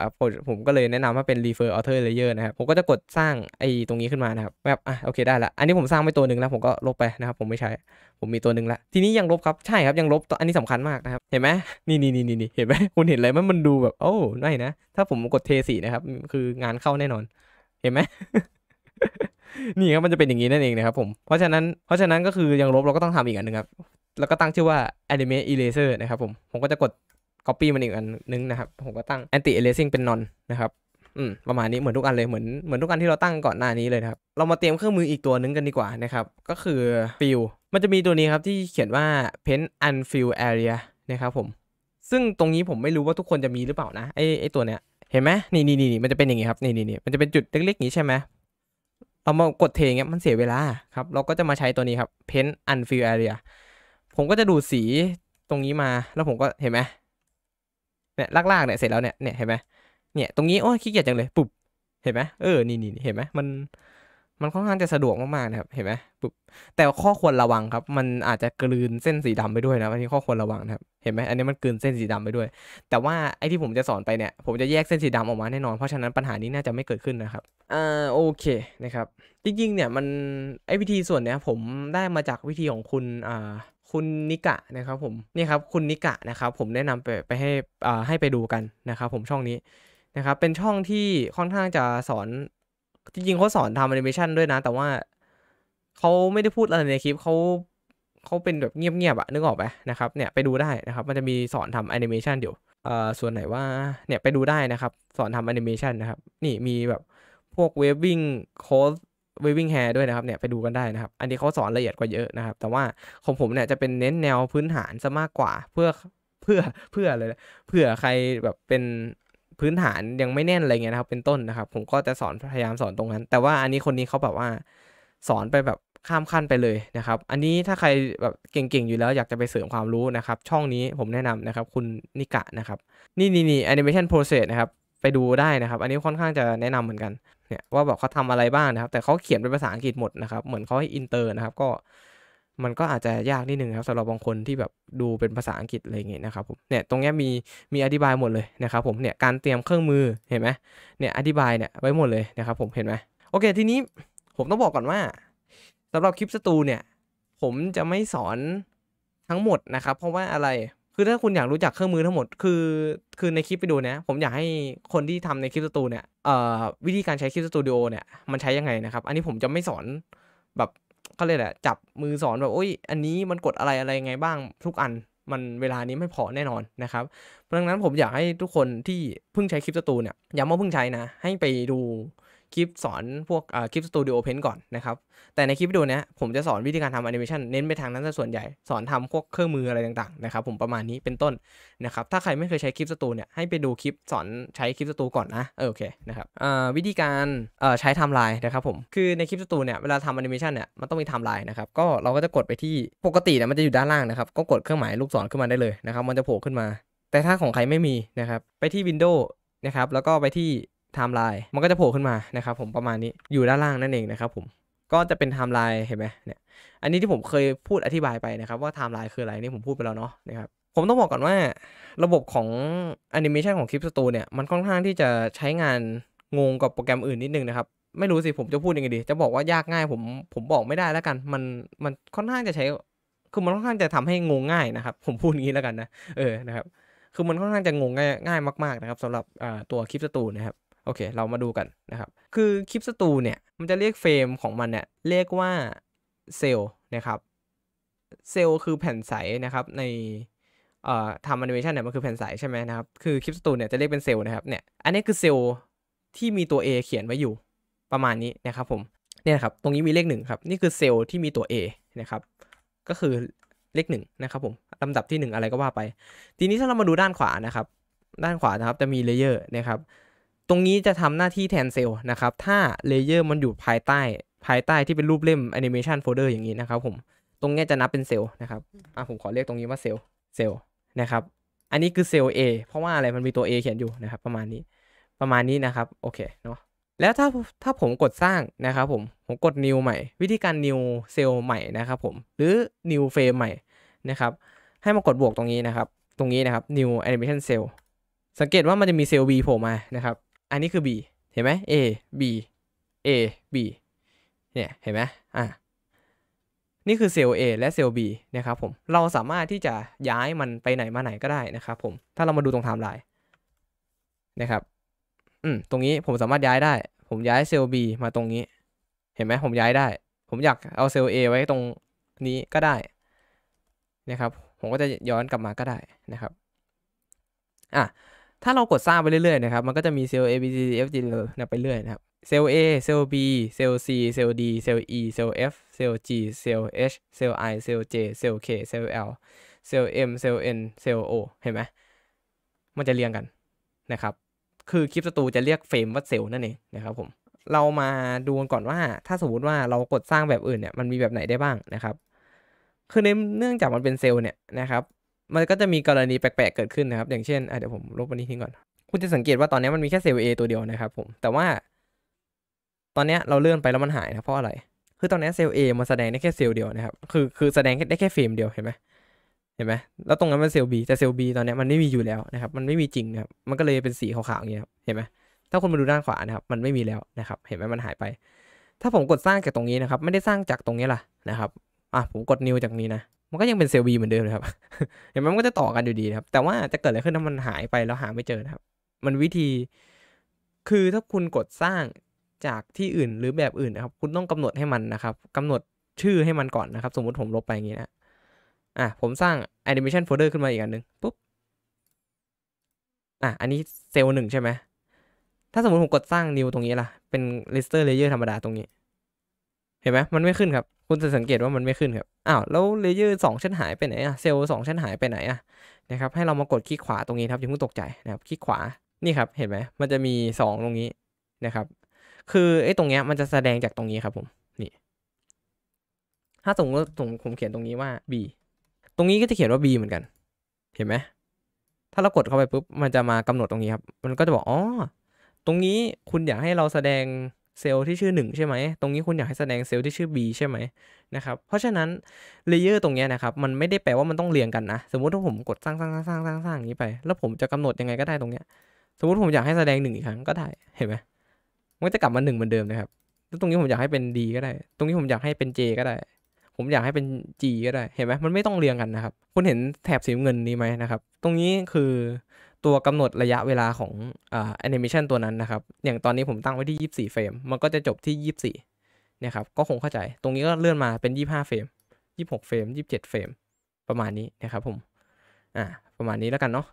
ผมก็เลยแนะนำว่าเป็นรรีเฟอ์ออเทอร์เลเยอร์นะครับผมก็จะกดสร้างไอ้ตรงนี้ขึ้นมานะครับแบบอ่ะโอเคได้ละอันนี้ผมสร้างไปตัวหนึ่งแล้วผมก็ลบไปนะครับผมไม่ใช้ผมมีตัวหนึ่งละทีนี้ยังลบครับใช่ครับยังลบอันนี้สำคัญมากนะครับเห็นไหมนี่นี่นี่นี่เห็นไหมคุณเห็นอะไรมันมันดูแบบโอ้ไม่นะ ถ้าผมกดเทสีนะครับ คืองานเข้าแน่นอน เห็นไหมนี่ครับมันจะเป็นอย่างนี้นั่นเองนะครับผมเพราะฉะนั้นเพราะฉะนั้นก็คือยังลบเราก็ต้องทำอีกอันหนึ่งครับแล้วก็ตั้งชื่อว่า anime eraser นะครับผมผมก็จะกด copy มันอีกอันนึง นะครับ ผมก็ตั้ง anti aliasing เป็น non นะครับ อืม ประมาณนี้เหมือนทุกอันเลย เหมือนเหมือนทุกอันที่เราตั้งก่อนหน้านี้เลยครับ เรามาเตรียมเครื่องมืออีกตัวนึงกันดีกว่านะครับ ก็คือ fill มันจะมีตัวนี้ครับที่เขียนว่า paint unfill area นะครับ ผม ซึ่งตรงนี้ผมไม่รู้ว่าทุกคนจะมีหรือเปล่านะไอไอตัวเนี้ย เห็นไหมนี่นี่นี่มันจะเป็นอย่างงี้ครับ นี่นี่นี่มันจะเป็นจุดเล็ก ๆ อย่างนี้ใช่ไหมเรามากดเทงเงี้ยมันเสียเวลาครับ เราก็จะมาใช้ตัวนี้ครับ paint unfill area ผมก็จะดูดสีตรงนี้มาแล้วผมก็เห็นไหมเนี่ยลากๆเนี่ยเสร็จแล้วเนี่ยเนี่ยเห็นไหมเนี่ยตรงนี้โอ้ขี้เกียจจังเลย ปุ๊บเห็นไหมเออนี่นี่เห็นไหมมัน มันค่อนข้างจะสะดวกมากๆนะครับ เห็นไหมปุ๊บแต่ข้อควรระวังครับ มันอาจจะกลืนเส้นสีดำไปด้วยนะอันนี้ข้อควรระวังนะครับเห็นไหมอันนี้มันกลืนเส้นสีดำไปด้วย แต่ว่าไอ้ที่ผมจะสอนไปเนี่ยผมจะแยกเส้นสีดำออกมาแน่นอนเพราะฉะนั้นปัญหานี้น่าจะไม่เกิดขึ้นนะครับอ่าโอเคนะครับ จริงๆ เนี่ยมันไอ้วิธีส่วนเนี้ย ผมได้มาจากวิธีของคุณอ่าคุณนิกะนะครับผมนี่ครับคุณนิกะนะครับผมแนะนำไป ไปให้อ่าให้ไปดูกันนะครับผมช่องนี้นะครับเป็นช่องที่ค่อนข้างจะสอนจริงๆเขาสอนทำแอนิเมชันด้วยนะแต่ว่าเขาไม่ได้พูดอะไรในคลิปเขาเขาเป็นแบบเงียบๆอะนึกออกไหมนะครับเนี่ยไปดูได้นะครับมันจะมีสอนทำแอนิเมชันอยู่เอ่อส่วนไหนว่าเนี่ยไปดูได้นะครับสอนทำแอนิเมชันนะครับนี่มีแบบพวกเวฟวิ่งโค้ดวิวิ่งแฮร์ด้วยนะครับเนี่ยไปดูกันได้นะครับ อันนี้เขาสอนละเอียดกว่าเยอะนะครับ แต่ว่าของผมเนี่ยจะเป็นเน้นแนวพื้นฐานซะมากกว่า เพื่อเพื่อเพื่อเลยเพื่อใครแบบเป็นพื้นฐานยังไม่แน่นอะไรเงี้ยนะครับ เป็นต้นนะครับ ผมก็จะสอนพยายามสอนตรงนั้น แต่ว่าอันนี้คนนี้เขาแบบว่าสอนไปแบบข้ามขั้นไปเลยนะครับ อันนี้ถ้าใครแบบเก่งๆอยู่แล้วอยากจะไปเสริมความรู้นะครับ ช่องนี้ผมแนะนำนะครับ คุณนิกะนะครับ นี่นี่นี่แอนิเมชันโปรเซสนะครับไปดูได้นะครับอันนี้ค่อนข้างจะแนะนำเหมือนกันเนี่ยว่าบอกเขาทำอะไรบ้างนะครับ แต่เขาเขียนเป็นภาษาอังกฤษหมดนะครับเหมือนเขาให้อินเตอร์นะครับก็มันก็อาจจะยากนิดนึงครับสำหรับบางคนที่แบบดูเป็นภาษาอังกฤษอะไรอย่างเงี้ยนะครับผมเนี่ยตรงนี้มีมีอธิบายหมดเลยนะครับผมเนี่ยการเตรียมเครื่องมือเห็นไหมเนี่ยอธิบายเนี่ยไว้หมดเลยนะครับผมเห็นไหมโอเคทีนี้ผมต้องบอกก่อนว่า สำหรับคลิปสตูเนี่ยผมจะไม่สอนทั้งหมดนะครับเพราะว่าอะไรคือถ้าคุณอยากรู้จักเครื่องมือทั้งหมดคือ คือในคลิปไปดูนะผมอยากให้คนที่ทำในคลิปสตูเนี่ยเอ่อวิธีการใช้คลิปสตูดิโอเนี่ย มันใช้ยังไงนะครับ อันนี้ผมจะไม่สอนแบบก็เลยแหละจับมือสอนแบบโอ้ยอันนี้มันกดอะไรอะไรไงบ้าง ทุกอัน มันเวลานี้ไม่พอแน่นอนนะครับเพราะฉะนั้นผมอยากให้ทุกคนที่เพิ่งใช้คลิปสตูเนี่ยอย่ามาเพิ่งใช้นะให้ไปดูคลิปสอนพวกคลิปสตูดิโอเพนก่อนนะครับแต่ในคลิปวิดีโอนี้ผมจะสอนวิธีการทำแอนิเมชันเน้นไปทางนั้นซะส่วนใหญ่สอนทำพวกเครื่องมืออะไรต่างๆนะครับผมประมาณนี้เป็นต้นนะครับถ้าใครไม่เคยใช้คลิปสตูเนี่ยให้ไปดูคลิปสอนใช้คลิปสตูก่อนนะเออโอเคนะครับวิธีการใช้ไทม์ไลน์นะครับผมคือในคลิปสตูเนี่ยเวลาทำแอนิเมชันเนี่ยมันต้องมีไทม์ไลน์นะครับก็เราก็จะกดไปที่ปกติเนี่ยมันจะอยู่ด้านล่างนะครับก็กดเครื่องหมายลูกศรขึ้นมาได้เลยนะครับ มันจะโผล่ขึ้นมา แต่ถ้าของใครไม่มีนะครับไปที่ Windows นะครับแล้วก็ไปที่ไทม์ไลน์มันก็จะโผล่ขึ้นมานะครับ ผมประมาณนี้อยู่ด้านล่างนั่นเองนะครับผมก็จะเป็นไทม์ไลน์เห็นไหมเนี่ยอันนี้ที่ผมเคยพูดอธิบายไปนะครับ ว่าไทม์ไลน์คืออะไรนี่ผมพูดไปแล้วเนาะนะครับผมต้องบอกก่อนว่าระบบของแอนิเมชันของคลิปสตูเนี่ย มันค่อนข้างที่จะใช้งานงงกับโปรแกรมอื่นนิดนึงนะครับ ไม่รู้สิผมจะพูดยังไงดี จะบอกว่ายากง่ายผมผมบอกไม่ได้แล้วกันมันมันค่อนข้างจะใช้คือมันค่อนข้างจะทำให้งงง่ายนะครับผมพูดงี้แล้วกันนะ เออนะครับคือมันค่อนข้างจะงงง่ายง่ายมาก ๆนะครับ สำหรับตัวคลิปสตูนะครับโอเค เรามาดูกันนะครับ คือคลิปสตูเนี่ย มันจะเรียกเฟรมของมันเนี่ย เรียกว่าเซลล์นะครับ เซลล์คือแผ่นใสนะครับ ในทำแอนิเมชันเนี่ย มันคือแผ่นใสใช่ไหมนะครับ คือคลิปสตูเนี่ยจะเรียกเป็นเซลล์นะครับ เนี่ย อันนี้คือเซลล์ที่มีตัว A เขียนไว้อยู่ ประมาณนี้นะครับผม เนี่ยครับ ตรงนี้มีเลขหนึ่งครับ นี่คือเซลล์ที่มีตัว A นะครับ ก็คือเลขหนึ่งนะครับผมลำดับที่ 1 อะไรก็ว่าไป ทีนี้ถ้าเรามาดูด้านขวานะครับ ด้านขวานะครับ จะมีเลเยอร์นะครับตรงนี้จะทำหน้าที่แทนเซลล์นะครับ ถ้าเลเยอร์มันอยู่ภายใต้ ภายใต้ที่เป็นรูปเล่มแอนิเมชันโฟลเดอร์อย่างนี้นะครับผม ตรงนี้จะนับเป็นเซลล์นะครับอ่ะผมขอเรียกตรงนี้ว่าเซลล์เซลล์นะครับ อันนี้คือเซลล์ A เพราะว่าอะไรมันมีตัว A เขียนอยู่นะครับ ประมาณนี้ ประมาณนี้นะครับโอเคเนาะแล้วถ้าถ้าผมกดสร้างนะครับผม ผมกด new ใหม่ วิธีการ new เซลล์ใหม่นะครับผม หรือ new frame ใหม่นะครับ ให้มากดบวกตรงนี้นะครับ ตรงนี้นะครับ new animation cell สังเกตว่ามันจะมีเซลล์ B โผล่มานะครับอันนี้คือ B เห็นไหม A B A B เนี่ยเห็นไหม อ่ะ นี่คือเซลล์ A และเซลล์ B นะครับผม เราสามารถที่จะย้ายมันไปไหนมาไหนก็ได้นะครับ ผม ถ้าเรามาดูตรงไทม์ไลน์นะครับ อืม ตรงนี้ผมสามารถย้ายได้ ผมย้ายเซลล์ B มาตรงนี้ เห็นไหมผมย้ายได้ ผมอยากเอาเซลล์ A ไว้ตรงนี้ก็ได้ นะครับ ผมก็จะย้อนกลับมาก็ได้นะครับ อ่ะถ้าเรากดสร้างไปเรื่อยๆนะครับ มันก็จะมีเซลล์ A B C D E F G นะไปเรื่อยนะครับเซลล์ A เซลล์ B เซลล์ C เซลล์ D เซลล์ E เซลล์ F เซลล์ G เซลล์ H เซลล์ I เซลล์ J เซลล์ K เซลล์ L เซลล์ M เซลล์ N เซลล์ O เห็นไหม มันจะเรียงกันนะครับ คือคลิปสตูจะเรียกเฟรมว่าเซลล์นั่นเองนะครับผม เรามาดูกันก่อนว่า ถ้าสมมติว่าเรากดสร้างแบบอื่นเนี่ย มันมีแบบไหนได้บ้างนะครับ คือเนื่องจากมันเป็นเซลล์เนี่ยนะครับมันก็จะมีกรณีแปลกๆ เกิดขึ้นนะครับ อย่างเช่นเดี๋ยวผมลบวันนี้ทิ้งก่อน คุณจะสังเกตว่าตอนนี้มันมีแค่เซลล์เตัวเดียวนะครับผม แต่ว่า ตอนนี้เราเลื่อนไปแล้วมันหายนะ เพราะอะไร คือตอนนี้เซลล์เมันแสดงได้แค่เซลล์เดียวนะครับ คือคือแสดงได้แค่เฟรมเดียว เห็นไหม เห็นไหมแล้วตรงนั้นเป็นเซลล์บแต่เซลล์บตอนนี้มันไม่มีอยู่แล้วนะครับ มันไม่มีจริงนะครับ มันก็เลยเป็นสีขาวๆอย่างเงี้ยครับเห็นไหมถ้าคุณมาดูด้านขวานะครับ มันไม่มีแล้วนะครับ เห็นไหม มันหายไป ถ้าผมกดสร้างจากตรงนี้นะครับ ไม่ได้สร้างจากตรงนี้ล่ะนะครับอ่ะผมกดนิวจากนี้นะมันก็ยังเป็นเซลล์บีเหมือนเดิมนะครับ เห็นไหมมันก็จะต่อกันอยู่ดีครับ แต่ว่าจะเกิดอะไรขึ้นถ้ามันหายไปแล้วหาไม่เจอครับ มันวิธี คือถ้าคุณกดสร้างจากที่อื่นหรือแบบอื่นนะครับ คุณต้องกำหนดให้มันนะครับ กำหนดชื่อให้มันก่อนนะครับ สมมุติผมลบไปอย่างนี้นะ อ่ะผมสร้าง animation folder ขึ้นมาอีกอันหนึ่งปุ๊บ อ่ะอันนี้เซลล์หนึ่งใช่ไหมถ้าสมมติผมกดสร้าง new ตรงนี้ล่ะ เป็น lister layer ธรรมดาตรงนี้ เห็นไหมมันไม่ขึ้นครับคุณจะสังเกตว่ามันไม่ขึ้นครับ อ้าวแล้วเลเยอร์สองชั้นหายไปไหนอะเซลล์สองชั้นหายไปไหนอะนะครับให้เรามากดคลิกขวาตรงนี้ครับอย่าเพิ่งตกใจนะครับคลิกขวานี่ครับ เห็นไหมมันจะมี2ตรงนี้นะครับคือไอ้ตรงเนี้ยมันจะแสดงจากตรงนี้ครับ ผมนี่ ถ้าสมมติผมเขียนตรงนี้ว่า b ตรงนี้ก็จะเขียนว่า b เหมือนกัน เห็นไหมถ้าเรากดเข้าไปปุ๊บมันจะมากำหนดตรงนี้ครับมันก็จะบอกอ๋อตรงนี้คุณอยากให้เราแสดงเซลล์ที่ชื่อ 1 ใช่ไหมตรงนี้คุณอยากให้แสดงเซลล์ที่ชื่อ B ใช่ไหมนะครับเพราะฉะนั้นเลเยอร์ตรงนี้นะครับมันไม่ได้แปลว่ามันต้องเรียงกันนะสมมุติถ้าผมกดสร้างสร้างสร้างสร้างสร้างอย่างนี้ไป แล้วผมจะกำหนดยังไงก็ได้ตรงนี้สมมติผมอยากให้แสดง1อีกครั้งก็ได้เห็นไหมมันจะกลับมา 1 เหมือนเดิมนะครับแล้วตรงนี้ผมอยากให้เป็น D ก็ได้ตรงนี้ผมอยากให้เป็น J ก็ได้ ผมอยากให้เป็น G ก็ได้เห็นไหมมันไม่ต้องเรียงกันนะครับคุณเห็นแถบสีเงินนี้ไหมนะครับตรงนี้คือตัวกำหนดระยะเวลาของแอนิเมชันตัวนั้นนะครับ อย่างตอนนี้ผมตั้งไว้ที่ 24 เฟรมมันก็จะจบที่ 24เนี่ยครับก็คงเข้าใจตรงนี้ก็เลื่อนมาเป็น 25 เฟรม 26 เฟรม 27 เฟรมประมาณนี้นะครับผมอ่าประมาณนี้แล้วกันเนาะ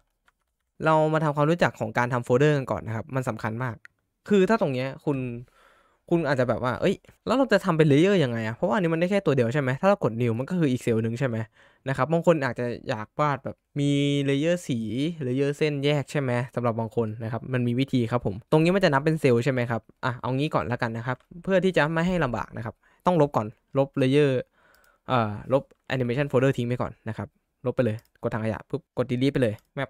เรามาทำความรู้จักของการทำโฟลเดอร์กันก่อนนะครับ มันสำคัญมาก คือถ้าตรงเนี้ยคุณคุณอาจจะแบบว่า เอ้ยแล้วเราจะทำเป็นเลเยอร์ยังไงอะเพราะว่าอันนี้มันได้แค่ตัวเดียวใช่ไหมถ้าเรากดนิวมันก็คืออีกเซลล์หนึ่งใช่ไหมนะครับ บางคนอาจจะอยากวาดแบบมีเลเยอร์สี เลเยอร์เส้นแยกใช่ไหมสำหรับบางคนนะครับ มันมีวิธีครับผม ตรงนี้มันจะนับเป็นเซลล์ใช่ไหมครับ อ่ะ เอางี้ก่อนแล้วกันนะครับ เพื่อที่จะไม่ให้ลำบากนะครับ ต้องลบก่อน ลบเลเยอร์อ่าลบ animation folder ทิ้งไปก่อนนะครับ ลบไปเลย กดทางขยะปุ๊บ กด delete ไปเลย แมป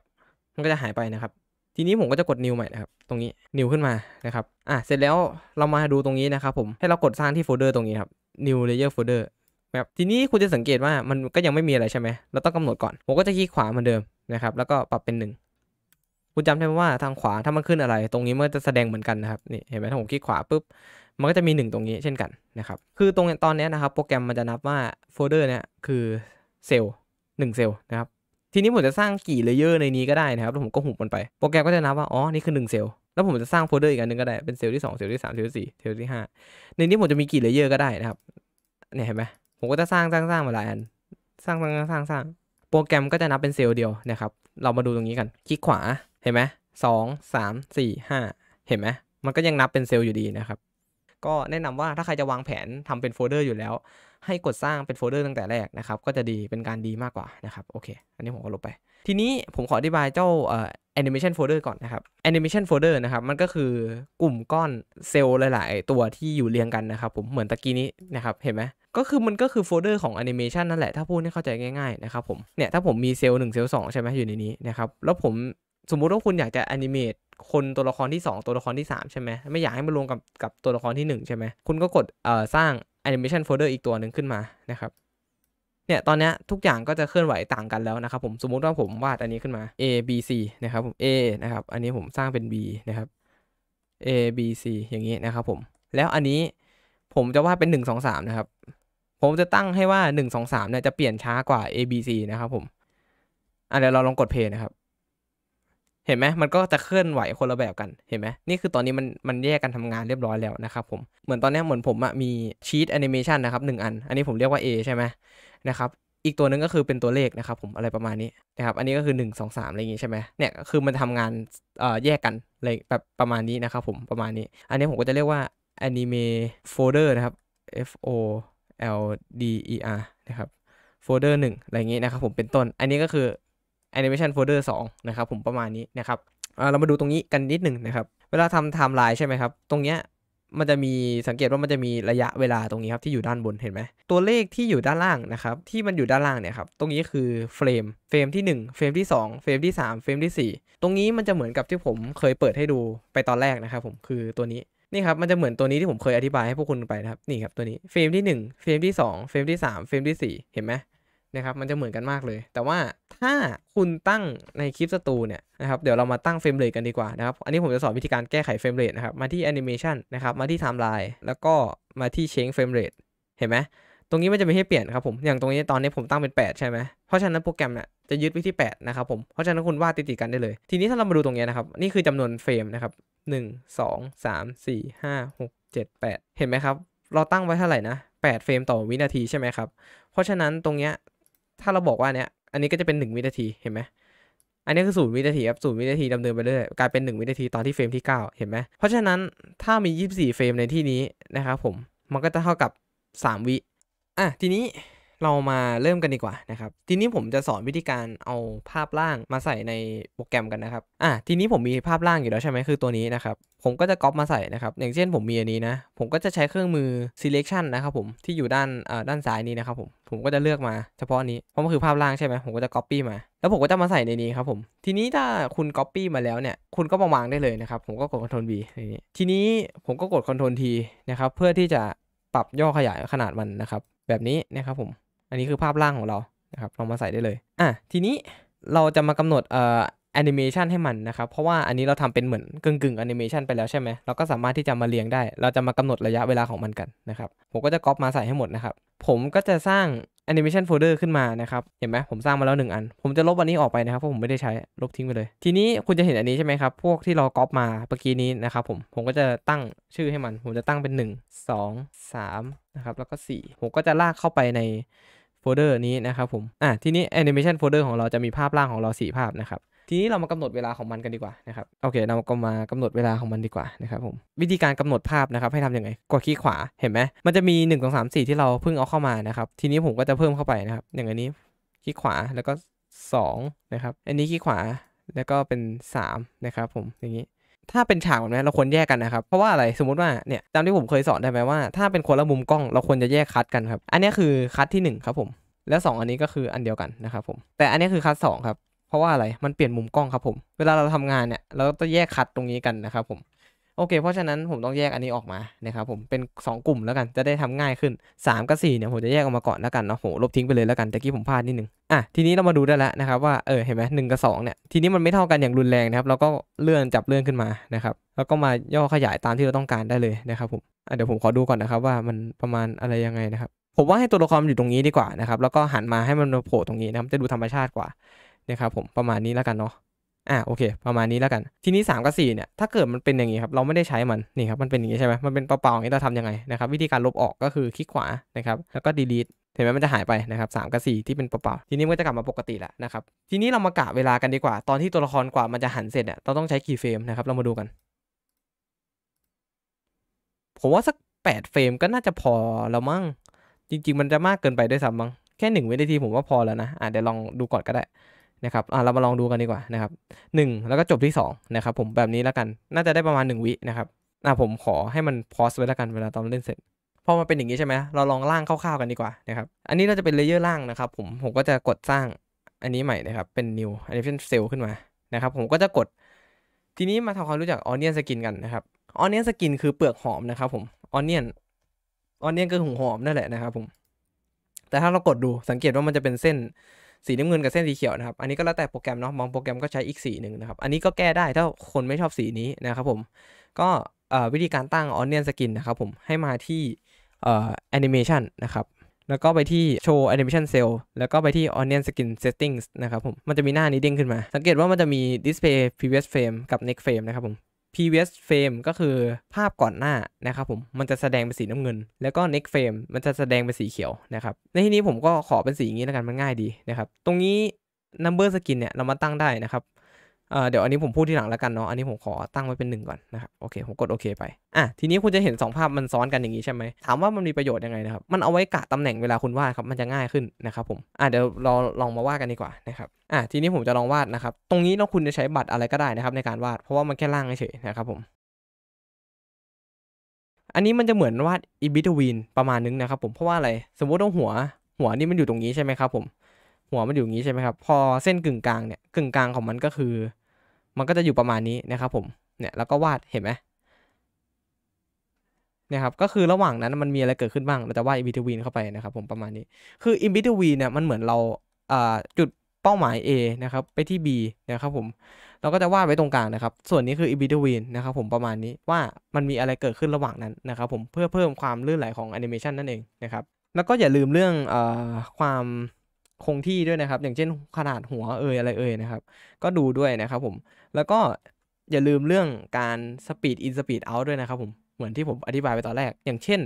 มันก็จะหายไปนะครับทีนี้ผมก็จะกด new ใหม่นะครับตรงนี้ new ขึ้นมานะครับอ่ะเสร็จแล้วเรามาดูตรงนี้นะครับ ผมให้เรากดสร้างที่โฟลเดอร์ตรงนี้ครับ new layer folder ครับทีนี้คุณจะสังเกตว่ามันก็ยังไม่มีอะไรใช่ไหมเราต้องกำหนดก่อน ผมก็จะคลิกขวาเหมือนเดิมนะครับ แล้วก็ปรับเป็น1คุณจำได้ไหมว่าทางขวาถ้ามันขึ้นอะไร ตรงนี้มันจะแสดงเหมือนกันนะครับนี่เห็นไหมถ้าผมคลิกขวาปุ๊บมันก็จะมี 1 ตรงนี้ เช่นกันนะครับคือตรงตอนนี้นะครับ โปรแกรมมันจะนับว่าโฟลเดอร์เนี่ยคือเซลล์หนึ่งเซลล์นะครับทีนี้ผมจะสร้างกี่เลเยอร์ในนี้ก็ได้นะครับแล้วผมก็หุบมันไปโปรแกรมก็จะนับว่าอ๋อ นี่คือ1เซลล์แล้วผมจะสร้างโฟลเดอร์อีกอันนึงก็ได้เป็นเซลล์ที่2เซลล์ที่3เซลล์ที่4เซลล์ที่5ในนี้ผมจะมีกี่เลเยอร์ก็ได้นะครับเนี่ยเห็นไหมผมก็จะสร้างสร้างสร้างมาหลายอันสร้างสร้างสร้างสร้างโปรแกรมก็จะนับเป็นเซลล์เดียวนะครับ เรามาดูตรงนี้กันคลิกขวาเห็นไหมสองสามสี่ห้าเห็นไหมมันก็ยังนับเป็นเซลล์อยู่ดีนะครับก็แนะนำว่าถ้าใครจะวางแผนทำเป็นโฟลเดอร์อยู่แล้ว ให้กดสร้างเป็นโฟลเดอร์ตั้งแต่แรกนะครับก็จะดีเป็นการดีมากกว่านะครับโอเค อันนี้ผมก็ลบไป ทีนี้ผมขออธิบายเจ้าเอ่อเ n i m ชันโฟลเดอร์ก่อนนะครับอนิเมชันโฟลเดอร์นะครับมันก็คือกลุ่มก้อนเซลล์หลาย ๆ ตัวที่อยู่เรียงกันนะครับผมเหมือนตะกี้นี้นะครับเห็นไหมก็คือมันก็คือโฟลเดอร์ของแอนิเมชันนั่นแหละ ถ้าพูดให้เข้าใจง่ายๆนะครับผมเนี่ยถ้าผมมีเซลล์หนึ่งเซลล์สองใช่ไหมอยู่ในนี้นะครับแล้วผมสมมุติว่าคุณอยากจะแอนิเมตคนตัวละครที่ 2 ตัวละครที่ 3 ใช่ไหมไม่อยากให้มันรวมกับกับตัวละครที่ 1 ใช่ไหมคุณก็กดเอ่อสร้าง animation folder อีกตัวหนึ่งขึ้นมานะครับเนี่ยตอนนี้ทุกอย่างก็จะเคลื่อนไหวต่างกันแล้วนะครับ ผมสมมุติว่าผมวาดอันนี้ขึ้นมา A B C นะครับ ผม A นะครับ อันนี้ผมสร้างเป็น B นะครับ A B C อย่างนี้นะครับผม แล้วอันนี้ผมจะวาดเป็น 1 2 3นะครับ ผมจะตั้งให้ว่า1 2 3เนี่ยจะเปลี่ยนช้ากว่า A B C นะครับ ผมอ่ะเดี๋ยวเราลองกดเพย์นะครับเห็นไหมมันก็จะเคลื่อนไหวคนละแบบกัน เห็นไหมนี่คือตอนนี้มันมันแยกกันทำงานเรียบร้อยแล้วนะครับผมเหมือนตอนนี้เหมือนผมมีชีตแอนิเมชันนะครับหนึ่งอัน อันนี้ผมเรียกว่า A ใช่ไหมนะครับอีกตัวนึงก็คือเป็นตัวเลขนะครับ ผมอะไรประมาณนี้นะครับอันนี้ก็คือ1 2 3อะไรอย่างงี้ใช่ไหมเนี่ยคือมันทำงานแยกกันเลยแบบประมาณนี้นะครับผมประมาณนี้อันนี้ผมก็จะเรียกว่า anime folder นะครับ f o l d e r นะครับโฟลเดอร์หนึ่งอะไรอย่างงี้นะครับผมเป็นต้นอันนี้ก็คือ Animation Folder 2 นะครับผมประมาณนี้นะครับ เรามาดูตรงนี้กันนิดหนึ่งนะครับ เวลาทำไทม์ไลน์ใช่ไหมครับ ตรงเนี้ยมันจะมีสังเกตว่ามันจะมีระยะเวลาตรงนี้ครับ ที่อยู่ด้านบนเห็นไหม ตัวเลขที่อยู่ด้านล่างนะครับ ที่มันอยู่ด้านล่างเนี่ยครับ ตรงนี้คือเฟรมเฟรมที่ 1 เฟรมที่ 2 เฟรมที่ 3 เฟรมที่ 4 ตรงนี้มันจะเหมือนกับที่ผมเคยเปิดให้ดูไปตอนแรกนะครับผมคือตัวนี้นี่ครับมันจะเหมือนตัวนี้ที่ผมเคยอธิบายให้พวกคุณไปนะครับนี่ครับตัวนี้เฟรมที่1เฟรมที่2เฟรมที่3เฟรมที่ 4 เห็นไหมนะครับมันจะเหมือนกันมากเลย แต่ว่าถ้าคุณตั้งในคลิปสตูเนี่ยนะครับเดี๋ยวเรามาตั้งเฟรมเรทกันดีกว่านะครับ อันนี้ผมจะสอนวิธีการแก้ไขเฟรมเรทนะครับ มาที่แอนิเมชันนะครับ มาที่ไทม์ไลน์แล้วก็มาที่เชงเฟรมเรทเห็นไหม ตรงนี้มันจะไม่ให้เปลี่ยนครับผม อย่างตรงนี้ตอนนี้ผมตั้งเป็น 8 ใช่ไหม เพราะฉะนั้นโปรแกรมเนี่ยจะยึดไว้ที่8นะครับผมเพราะฉะนั้นคุณวาดติดๆกันได้เลย ทีนี้ถ้าเรามาดูตรงนี้นะครับนี่คือจำนวนเฟรมนะครับ1 2 3 4 5 6 7 8 เห็นไหมครับเราตั้งไว้เท่าไหร่นะ8เฟรมต่อวินาทีใช่ไหมครับเพราะฉะนั้นตรงนี้ยถ้าเราบอกว่าเนี้ยอันนี้ก็จะเป็นหนึ่งวินาที เห็นไหม อันนี้คือศูนย์วินาทีครับศูนย์วินาทีดำเนินไปเรื่อยกลายเป็น 1 วินาทีตอนที่เฟรมที่ 9 เห็นไหม เพราะฉะนั้นถ้ามี 24เฟรมในที่นี้นะครับผม มันก็จะเท่ากับ 3 วิ อ่ะทีนี้เรามาเริ่มกันดีกว่านะครับ ทีนี้ผมจะสอนวิธีการเอาภาพล่างมาใส่ในโปรแกรมกันนะครับอ่ะทีนี้ผมมีภาพล่างอยู่แล้วใช่ไหมคือตัวนี้นะครับ ผมก็จะก๊อปมาใส่นะครับ อย่างเช่นผมมีอันนี้นะผมก็จะใช้เครื่องมือ selection นะครับผมที่อยู่ด้านอ่าด้านซ้ายนี้นะครับผม ผมก็จะเลือกมาเฉพาะนี้เพราะมันคือภาพล่างใช่ไหมผมก็จะ copy มาแล้วผมก็จะมาใส่ในนี้ครับผมทีนี้ถ้าคุณ copy มาแล้วเนี่ยคุณก็มาวางได้เลยนะครับผมก็กด Ctrl V ในนี้ทีนี้ผมก็กด Ctrl T นะครับ เพื่อที่จะปรับย่อขยายขนาดมันนะครับแบบนี้นะครับผมอันนี้คือภาพล่างของเรา นะครับ เรามาใส่ได้เลย อ่ะ ทีนี้เราจะมากำหนดเอ่อแอนิเมชันให้มันนะครับ เพราะว่าอันนี้เราทำเป็นเหมือนกึ่งกึ่งแอนิเมชันไปแล้วใช่ไหมเราก็สามารถที่จะมาเรียงได้ เราจะมากำหนดระยะเวลาของมันกันนะครับ ผมก็จะก๊อปมาใส่ให้หมดนะครับ ผมก็จะสร้างแอนิเมชันโฟลเดอร์ขึ้นมานะครับ เห็นไหม ผมสร้างมาแล้ว1อัน ผมจะลบอันนี้ออกไปนะครับ เพราะผมไม่ได้ใช้ ลบทิ้งไปเลย ทีนี้คุณจะเห็นอันนี้ใช่ไหมครับ พวกที่เราก๊อปมาเมื่อกี้นี้นะครับผม ผมก็จะตั้งชื่อให้มัน ผมจะตั้งเป็น 1 2 3นะครับแล้วก็ 4 ผมก็จะลากเข้าไปในโฟลเดอร์นี้นะครับผม อ่ะ ทีนี้ Animation โฟลเดอร์ของเราจะมีภาพล่างของเรา 4 ภาพนะครับ ทีนี้เรามากำหนดเวลาของมันกันดีกว่านะครับ โอเค เราก็มากำหนดเวลาของมันดีกว่านะครับผม วิธีการกำหนดภาพนะครับให้ทำยังไง กดคลิกขวาเห็นไหม มันจะมี1 2 3 4 ที่เราเพิ่งเอาเข้ามานะครับ ทีนี้ผมก็จะเพิ่มเข้าไปนะครับ อย่างอันนี้คลิกขวาแล้วก็2นะครับ อันนี้คลิกขวาแล้วก็เป็น3นะครับผม อย่างนี้ถ้าเป็นฉากแบบนี้เราควรแยกกันนะครับ เพราะว่าอะไรสมมติว่าเนี่ย ตามที่ผมเคยสอนได้ไหมว่าถ้าเป็นคนละมุมกล้องเราควรจะแยกคัดกันครับอันนี้คือคัดที่1ครับผมและ2อันนี้ก็คืออันเดียวกันนะครับผม แต่อันนี้คือคัด2ครับเพราะว่าอะไรมันเปลี่ยนมุมกล้องครับผมเวลาเราทำงานเนี่ยเราต้องแยกคัดตรงนี้กันนะครับผมโอเค เพราะฉะนั้นผมต้องแยกอันนี้ออกมานะครับผมเป็น 2 กลุ่มแล้วกันจะได้ทำง่ายขึ้น 3กับ4เนี่ยผมจะแยกออกมาก่อนแล้วกันเนาะผมลบทิ้งไปเลยแล้วกันแต่กี้ผมพลาดนิดนึงอ่ะทีนี้เรามาดูได้แล้วนะครับว่าเออเห็นไหมหกับ2เนี่ยทีนี้มันไม่เท่ากันอย่างรุนแรงนะครับเราก็เลื่อนจับเลื่อนขึ้นมานะครับแล้วก็มาย่อขยายตามที่เราต้องการได้เลยนะครับผมเดี๋ยวผมขอดูก่อนนะครับว่ามันประมาณอะไรยังไงนะครับผมว่าให้ตัวละครอยู่ตรงนี้ดีกว่านะครับแล้วก็หันมาให้มันโผล่ตรงนี้นะครับจะดูธรรมชาติกว่านะครับผมประมาณนี้แล้วกันเนาะอ่ะโอเคประมาณนี้แล้วกันทีนี้ 3กับ4เนี่ยถ้าเกิดมันเป็นอย่างนี้ครับ เราไม่ได้ใช้มัน นี่ครับมันเป็นอย่างนี้ใช่ไหมมันเป็นเปล่าๆ่านี้เราทำยังไงนะครับวิธีการลบออกก็คือคลิกขวานะครับแล้วก็ delete เห็นไหมมันจะหายไปนะครับสกับ 4 ที่เป็นเปล่าๆทีนี้มันจะกลับมาปกติแล้วนะครับทีนี้เรามากะเวลากันดีกว่า ตอนที่ตัวละครกว่ามันจะหันเสร็จเนี่ยเราต้องใช้กี่เฟรมนะครับเรามาดูกันผมว่าสัก8เฟรมก็น่าจะพอแล้วมั้งจริงๆ มันจะมากเกินไปด้วยซ้ำมั้งแค่1วินาทีผมว่าพอแล้วนะอ่ะเดี๋ยวลองดูก่อนก็ได้นะครับ อ่าเรามาลองดูกันดีกว่า นะครับ1แล้วก็จบที่2นะครับผม แบบนี้แล้วกัน น่าจะได้ประมาณ 1 วิ นะครับ อ่าผมขอให้มันพอสไว้แล้วกันเวลาตอนเล่นเสร็จ พอมันเป็นอย่างนี้ใช่ไหม เราลองล่างคร่าวๆ กันดีกว่า นะครับ อันนี้เราจะเป็นเลเยอร์ล่างนะครับผม ผมก็จะกดสร้างอันนี้ใหม่นะครับ เป็น new animation cell ขึ้นมา นะครับ ผมก็จะกดทีนี้มาทำความรู้จัก onion skin กันนะครับ onion skin คือเปลือกหอมนะครับ ผม onion onion ก็ุ่อหอมนั่นแหละนะครับผม แต่ถ้าเรากดดู สังเกตว่ามันจะเป็นเส้นสีน้ำเงินกับเส้นสีเขียวนะครับ อันนี้ก็แล้วแต่โปรแกรมเนาะ บางโปรแกรมก็ใช้อีกสีหนึ่งนะครับ อันนี้ก็แก้ได้ถ้าคนไม่ชอบสีนี้นะครับผม ก็วิธีการตั้ง Onion Skin นะครับผม ให้มาที่แอนิเมชันนะครับ แล้วก็ไปที่ Show Animation Cell แล้วก็ไปที่ Onion Skin Settings นะครับผม มันจะมีหน้านี้เด้งขึ้นมา สังเกตว่ามันจะมี Display Previous Frame กับ Next Frame นะครับผม previous frame ก็คือภาพก่อนหน้านะครับผม มันจะแสดงเป็นสีน้ำเงิน แล้วก็ next frame มันจะแสดงเป็นสีเขียวนะครับ ในที่นี้ผมก็ขอเป็นสีอย่างนี้แล้วกัน มันง่ายดีนะครับ ตรงนี้ number skin เนี่ย เรามาตั้งได้นะครับเดี๋ยวอันนี้ผมพูดที่หลังแล้วกันเนาะ อันนี้ผมขอตั้งไว้เป็นหนึ่งก่อนนะครับ โอเค ผมกดโอเคไป อ่ะ ทีนี้คุณจะเห็น 2 ภาพมันซ้อนกันอย่างนี้ใช่ไหมถามว่ามันมีประโยชน์ยังไงนะครับ มันเอาไว้กะตำแหน่งเวลาคุณวาดครับ มันจะง่ายขึ้นนะครับผม อ่ะ เดี๋ยวเราลองมาวาดกันดีกว่านะครับ อ่ะ ทีนี้ผมจะลองวาดนะครับ ตรงนี้เราคุณจะใช้บัตรอะไรก็ได้นะครับในการวาด เพราะว่ามันแค่ล่างเฉยนะครับ ผม อันนี้มันจะเหมือนวาดอีบิทวีนประมาณนึงนะครับ ผม เพราะว่าอะไร สมมติว่าหัว หัวนี่มันอยู่ตรงนี้ใช่ไหมครับผมหัวมันอยู่อย่างนี้ใช่ไหมครับพอเส้นกึ่งกลางเนี่ยกึ่งกลางของมันก็คือมันก็จะอยู่ประมาณนี้นะครับผมเนี่ยแล้วก็วาดเห็นไหมเนี่ยครับก็คือระหว่างนั้นมันมีอะไรเกิดขึ้นบ้างเราจะวาดอินบิทวีนเข้าไปนะครับผมประมาณนี้คืออินบิทวีนเนี่ยมันเหมือนเราจุดเป้าหมาย A นะครับไปที่ B นะครับผมเราก็จะวาดไว้ตรงกลางนะครับส่วนนี้คืออินบิทวีนนะครับผมประมาณนี้ว่ามันมีอะไรเกิดขึ้นระหว่างนั้นนะครับ ผมเพื่อเพิ่มความลื่นไหลของแอนิเมชันนั่นเองนะครับแล้วก็อย่าลืมเรื่องอความคงที่ด้วยนะครับอย่างเช่น ขนาดหัวเอ่ยอะไรเอ่ยนะครับก็ดูด้วยนะครับผมแล้วก็อย่าลืมเรื่องการสปีดอินสปีดเอาด้วยนะครับผมเหมือนที่ผมอธิบายไปตอนแรก อย่างเช่น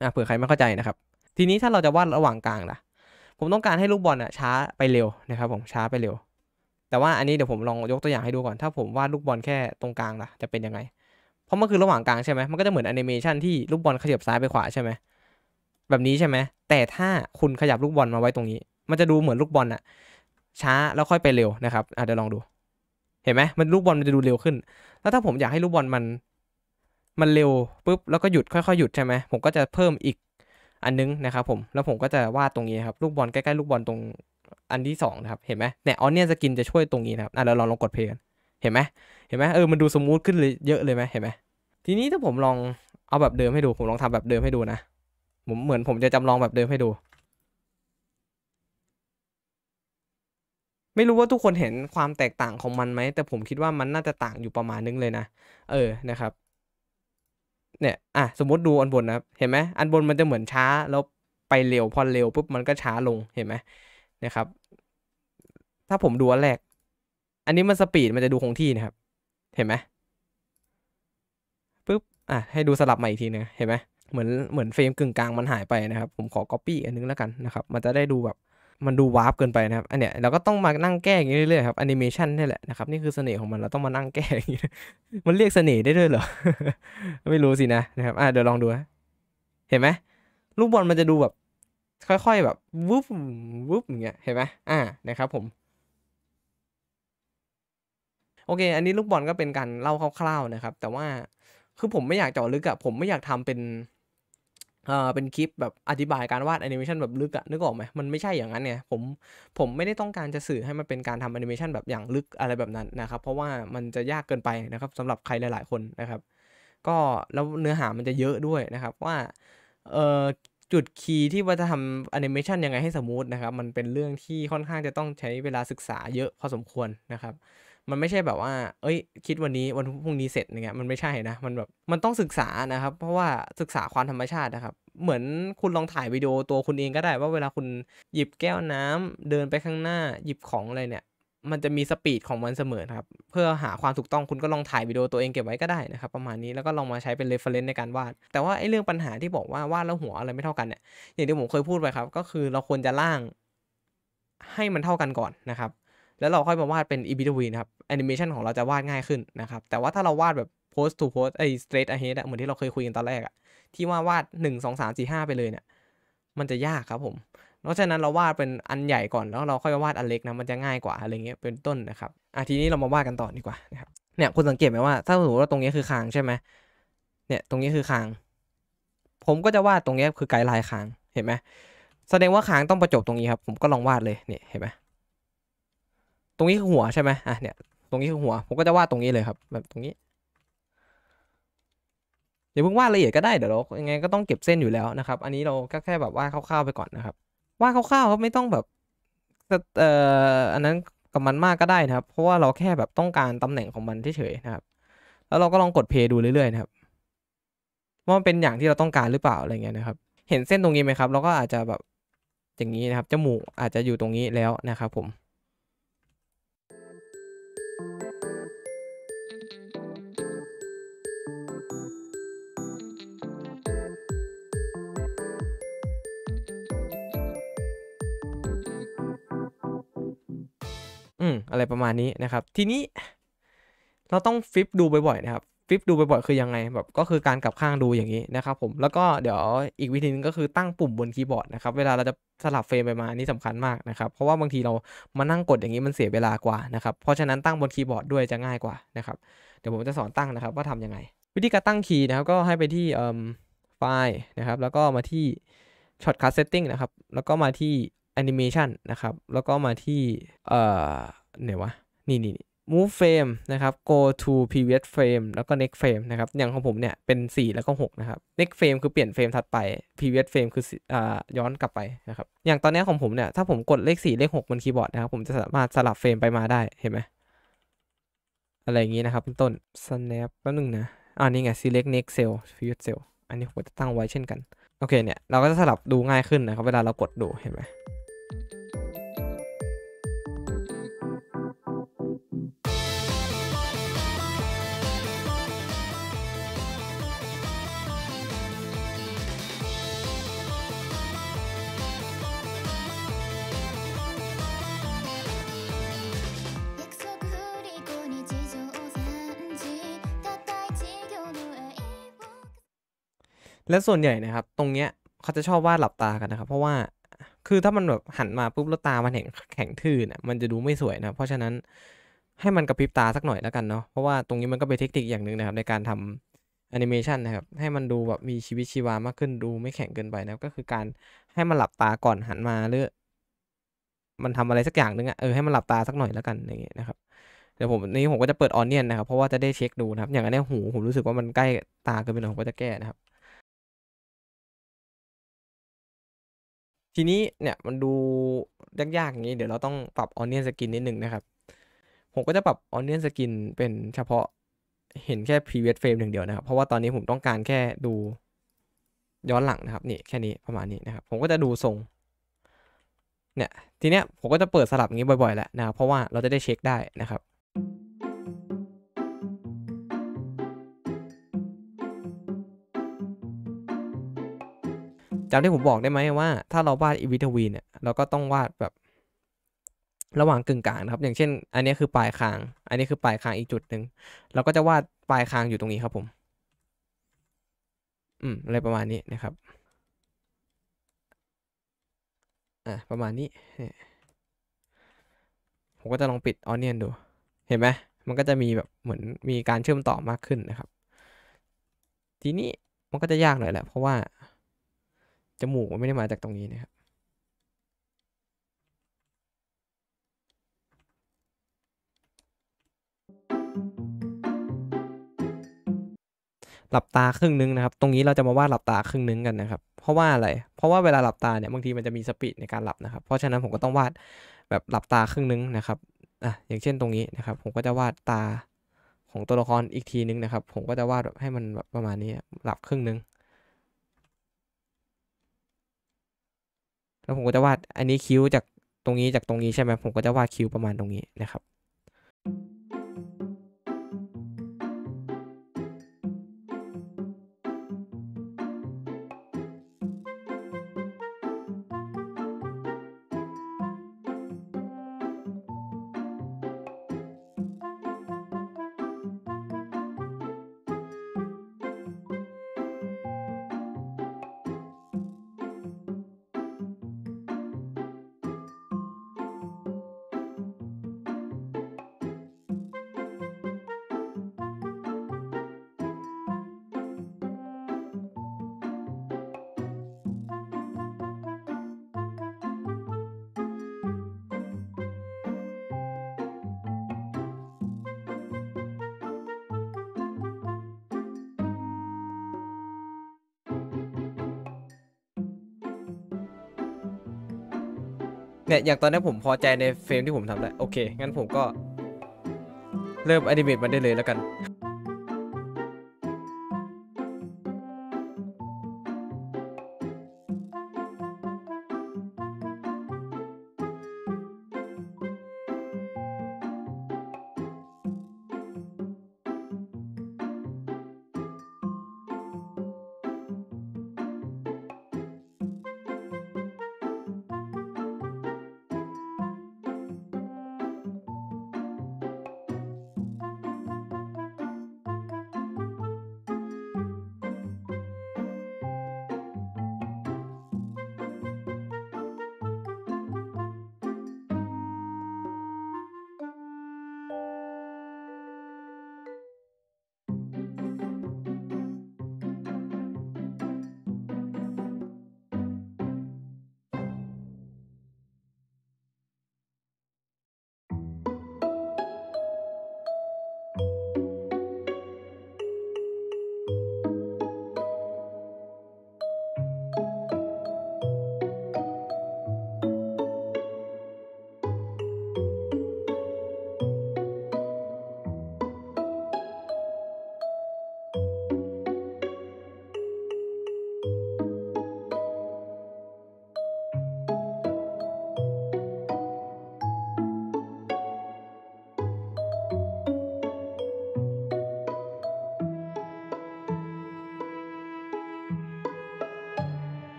นะเผื่อใครไม่เข้าใจนะครับ ทีนี้ถ้าเราจะวาดระหว่างกลางล่ะ ผมต้องการให้ลูกบอลอะช้าไปเร็วนะครับ ผมช้าไปเร็ว แต่ว่าอันนี้เดี๋ยวผมลองยกตัวอย่างให้ดูก่อน ถ้าผมวาดลูกบอลแค่ตรงกลางล่ะจะเป็นยังไงเพราะมันคือระหว่างกลางใช่ไหมมันก็จะเหมือนแอนิเมชันที่ลูกบอลขยับซ้ายไปขวาใช่ไหมแบบนี้ใช่ไหม แต่ถ้าคุณขยับลูกบอลมาไว้ตรงนี้ มันจะดูเหมือนลูกบอลอะช้าแล้วค่อยไปเร็วนะครับเดี๋ยวลองดูเห็นไหมมันลูกบอลมันจะดูเร็วขึ้น แล้วถ้าผมอยากให้ลูกบอลมัน มันเร็วปุ๊บแล้วก็หยุดค่อยๆหยุดใช่ไหม ผมก็จะเพิ่มอีกอันนึงนะครับ ผมแล้วผมก็จะวาดตรงนี้ครับ ลูกบอลใกล้ๆลูกบอลตรงอันที่2นะครับเห็นไหมเนี่ยออนเนี่ยสกินจะช่วยตรงนี้นะครับอ่ะเราลองลองกดเพลย์เห็นไหมเห็นไหมเออมันดูสมูทขึ้นเลยเยอะเลยไหมเห็นไหมทีนี้ถ้าผมลองเอาแบบเดิมให้ดูผมลองทำแบบเดิมให้ดูนะผมเหมือนผมจะจำลองแบบเดิมให้ดูไม่รู้ว่าทุกคนเห็นความแตกต่างของมันไหม แต่ผมคิดว่ามันน่าจะต่างอยู่ประมาณนึงเลยนะ เออ นะครับ เนี่ย อ่ะ สมมติดูอันบนนะครับ เห็นไหมอันบนมันจะเหมือนช้า แล้วไปเร็ว พอเร็วปุ๊บมันก็ช้าลง เห็นไหมนะครับ ถ้าผมดูอันแรก อันนี้มันสปีด มันจะดูคงที่นะครับ เห็นไหมปุ๊บ อ่ะ ให้ดูสลับใหม่อีกทีนึงเห็นไหมเหมือน เหมือนเฟรมกึ่งกลางมันหายไปนะครับ ผมขอ Copy อันนึงแล้วกันนะครับ มันจะได้ดูแบบมันดูวาร์ปเกินไปนะครับอันเนี้ยเราก็ต้องมานั่งแก้อย่างนี้เรื่อยๆครับแอนิเมชันนี่แหละนะครับนี่คือเสน่ห์ของมันเราต้องมานั่งแก้อย่างนี้มันเรียกเสน่ห์ได้ด้วยเหรอไม่รู้สินะนะครับอ่ะเดี๋ยวลองดูเห็นไหมลูกบอลมันจะดูแบบ ค่อยๆแบบวุบวุบอย่างเงี้ยเห็นไหมอ่านะครับ ผม โอเค อันนี้ลูกบอลก็เป็นการเล่าคร่าวๆนะครับ แต่ว่าคือผมไม่อยากเจาะลึกอะผมไม่อยากทำเป็นเออเป็นคลิปแบบอธิบายการวาดแอนิเมชันแบบลึกอะนึกออกไหมมันไม่ใช่อย่างนั้นเนี่ยผมผมไม่ได้ต้องการจะสื่อให้มันเป็นการทำแอนิเมชันแบบอย่างลึกอะไรแบบนั้นนะครับ เพราะว่ามันจะยากเกินไปนะครับสำหรับใครหลาย ๆ คนนะครับ ก็แล้วเนื้อหามันจะเยอะด้วยนะครับว่าเออจุดคีย์ที่ว่าจะทำแอนิเมชันยังไงให้สมูทนะครับ มันเป็นเรื่องที่ค่อนข้างจะต้องใช้เวลาศึกษาเยอะพอสมควรนะครับมันไม่ใช่แบบว่า เอ้ย คิดวันนี้ วันพรุ่งนี้เสร็จอย่างเงี้ยมันไม่ใช่นะ มันแบบ มันต้องศึกษานะครับ เพราะว่าศึกษาความธรรมชาตินะครับ เหมือนคุณลองถ่ายวิดีโอตัวคุณเองก็ได้ ว่าเวลาคุณหยิบแก้วน้ำเดินไปข้างหน้า หยิบของ อะไรเนี่ย มันจะมีสปีดของมันเสมอครับ เพื่อหาความถูกต้องคุณก็ลองถ่ายวิดีโอตัวเองเก็บไว้ก็ได้นะครับประมาณนี้ แล้วก็ลองมาใช้เป็นเรฟเฟรนซ์ในการวาด แต่ว่าไอ้เรื่องปัญหาที่บอกว่าวาดแล้วหัวอะไรไม่เท่ากันเนี่ย อย่างที่ผมเคยพูดไปครับ ก็คือเราควรจะล่างให้มันเท่ากันก่อนนะครับแล้วเราค่อยมาวาดเป็นอีบิทวีนครับแอนิเมชันของเราจะวาดง่ายขึ้นนะครับ แต่ว่าถ้าเราวาดแบบ post to post ไอ้ straight ahead เหมือนที่เราเคยคุยกันตอนแรกอะที่ว่าวาด1 2 3 4 5 ไปเลยเนี่ย มันจะยากครับผมเพราะฉะนั้นเราวาดเป็นอันใหญ่ก่อนแล้วเราค่อยมาวาดอันเล็กนะ มันจะง่ายกว่าอะไรเงี้ยเป็นต้นนะครับอ่ะทีนี้เรามาวาดกันต่อดีกว่านะครับเนี่ยคุณสังเกตไหมว่าถ้าสมมติว่าตรงนี้คือคางใช่ไหมเนี่ยตรงนี้คือคาง ผมก็จะวาดตรงนี้คือไกด์ไลน์คางเห็นไหมแสดงว่าคางต้องประจบตรงนี้ครับ ผมก็ลองวาดเลยเนี่ยเห็นไหมตรงนี้คือหัวใช่ไหมอ่ะ เนี่ย ตรงนี้คือหัว ผมก็จะวาดตรงนี้เลยครับ แบบตรงนี้อย่าเพิ่งวาดละเอียดก็ได้ เดี๋ยวเรา ยังไงก็ต้องเก็บเส้นอยู่แล้วนะครับ อันนี้เราก็แค่แบบวาดคร่าวๆไปก่อนนะครับ วาดคร่าวๆครับไม่ต้องแบบ เอ่อ อันนั้นกับมันมากก็ได้นะครับ เพราะว่าเราแค่แบบต้องการตำแหน่งของมันเฉยๆนะครับ แล้วเราก็ลองกดเพย์ดูเรื่อยๆนะครับ ว่ามันเป็นอย่างที่เราต้องการหรือเปล่าอะไรเงี้ยนะครับ เห็นเส้นตรงนี้ไหมครับ เราก็อาจจะแบบ อย่างนี้นะครับจมูกอาจจะอยู่ตรงนี้แล้วนะครับ ผมอืมอะไรประมาณนี้นะครับ ทีนี้เราต้องฟิปดูบ่อยๆนะครับฟิปดูบ่อยๆคือยังไงแบบก็คือการกลับข้างดูอย่างนี้นะครับผมแล้วก็เดี๋ยวอีกวิธีนึงก็คือตั้งปุ่มบนคีย์บอร์ดนะครับเวลาเราจะสลับเฟรมไปมานี่สำคัญมากนะครับ เพราะว่าบางทีเรามานั่งกดอย่างนี้มันเสียเวลากว่านะครับเพราะฉะนั้นตั้งบนคีย์บอร์ดด้วยจะง่ายกว่านะครับเดี๋ยวผมจะสอนตั้งนะครับว่าทํำยังไง วิธีการตั้งคีย์นะครับก็ให้ไปที่ไฟล์นะครับ แล้วก็มาที่ช็อตคัสเซตติ้งนะครับแล้วก็มาที่แอนิเมชันนะครับ แล้วก็มาที่ เอ่อไหนวะ นี่นี่ move frame นะครับ go to previous frame แล้วก็ next frame นะครับ อย่างของผมเนี่ยเป็น 4 แล้วก็6นะครับ next frame คือเปลี่ยนเฟรมถัดไป previous frame คืออ่าย้อนกลับไป นะครับ อย่างตอนนี้ ของ ผม เนี่ย ถ้าผมกดเลข 4 เลข 6บนคีย์บอร์ดนะครับ ผมจะสามารถสลับเฟรมไปมาได้ เห็นไหมอะไรอย่างนี้นะครับเป็นต้น snap แป๊บนึงนะอ่านี่ไง select next cell previous cell อันนี้ผมจะตั้งไว้เช่นกัน โอเคเนี่ย เราก็จะสลับดูง่ายขึ้นนะครับ เวลาเรากดดู เห็นไหมและส่วนใหญ่นะครับ ตรงเนี้ยเขาจะชอบวาดหลับตากันนะครับเพราะว่าคือถ้ามันแบบหันมาปุ๊บแล้วตามันแข็งแข็งทื่อนยมันจะดูไม่สวยนะเพราะฉะนั้นให้มันกระพริบตาสักหน่อยแล้วกันเนาะเพราะว่าตรงนี้มันก็เป็นเทคนิคอย่างหนึ่งนะครับ ในการทำแอนิเมชันนะครับให้มันดูแบบมีชีวิตชีวามากขึ้นดูไม่แข็งเกินไปนะก็คือการให้มันหลับตาก่อนหันมาหรือมันทำอะไรสักอย่างนึงอะเออให้มันหลับตาสักหน่อยแล้วกันอย่างเงี้ยนะครับเดี๋ยวผมนี้ผมก็จะเปิดออนเนียนนะครับ เพราะว่าจะได้เช็คดูนะครับอย่างอันนี้หูผมรู้สึกว่ามันใกล้ตาเกินไปหน่อยผมก็จะแก้นะครับทีนี้เนี่ย มันดูยากๆอย่างนี้เดี๋ยวเราต้องปรับออนเนียนสกินนิดนึงนะครับ ผมก็จะปรับออนเนียนสกินเป็นเฉพาะเห็นแค่ previous frame หนึ่งเดียวนะครับเพราะว่าตอนนี้ผมต้องการแค่ดูย้อนหลังนะครับนี่แค่นี้ประมาณนี้นะครับผมก็จะดูทรงเนี่ยทีเนี้ยผมก็จะเปิดสลับอย่างนี้บ่อยๆแหละนะครับเพราะว่าเราจะได้เช็คได้นะครับจำที่ผมบอกได้ไหมว่าถ้าเราวาดอีวิทวีเนี่ยเราก็ต้องวาดแบบ ระหว่างกึ่งกลางครับอย่างเช่นอันนี้คือปลายคาง อันนี้คือปลายคางอีกจุดหนึ่งเราก็จะวาดปลายคางอยู่ตรงนี้ครับผมอืมอะไรประมาณนี้นะครับ อ่ะประมาณนี้ ผมก็จะลองปิดออเนียนดูเห็นไหม มันก็จะมีแบบเหมือนมีการเชื่อมต่อมากขึ้นนะครับ ทีนี้มันก็จะยากหน่อยแหละเพราะว่าจมูกมันไม่ได้มาจากตรงนี้นะครับ หลับตาครึ่งนึงนะครับ ตรงนี้เราจะมาวาดหลับตาครึ่งนึงกันนะครับ เพราะว่าอะไร เพราะว่าเวลาหลับตาเนี่ยบางทีมันจะมีสปีดในการหลับนะครับ เพราะฉะนั้นผมก็ต้องวาดแบบหลับตาครึ่งนึงนะครับอ่ะอย่างเช่นตรงนี้นะครับ ผมก็จะวาดตาของตัวละครอีกทีนึงนะครับ ผมก็จะวาดแบบให้มันแบบประมาณนี้หลับครึ่งนึงแล้วผมก็จะวาดอันนี้คิ้วจากตรงนี้จากตรงนี้ใช่ไหมผมก็จะวาดคิ้วประมาณตรงนี้นะครับี่ยอย่างตอนนี้ผมพอใจในเฟรมที่ผมทำแล้วโอเค งั้นผมก็ เริ่มอนิเมตมันได้เลยแล้วกัน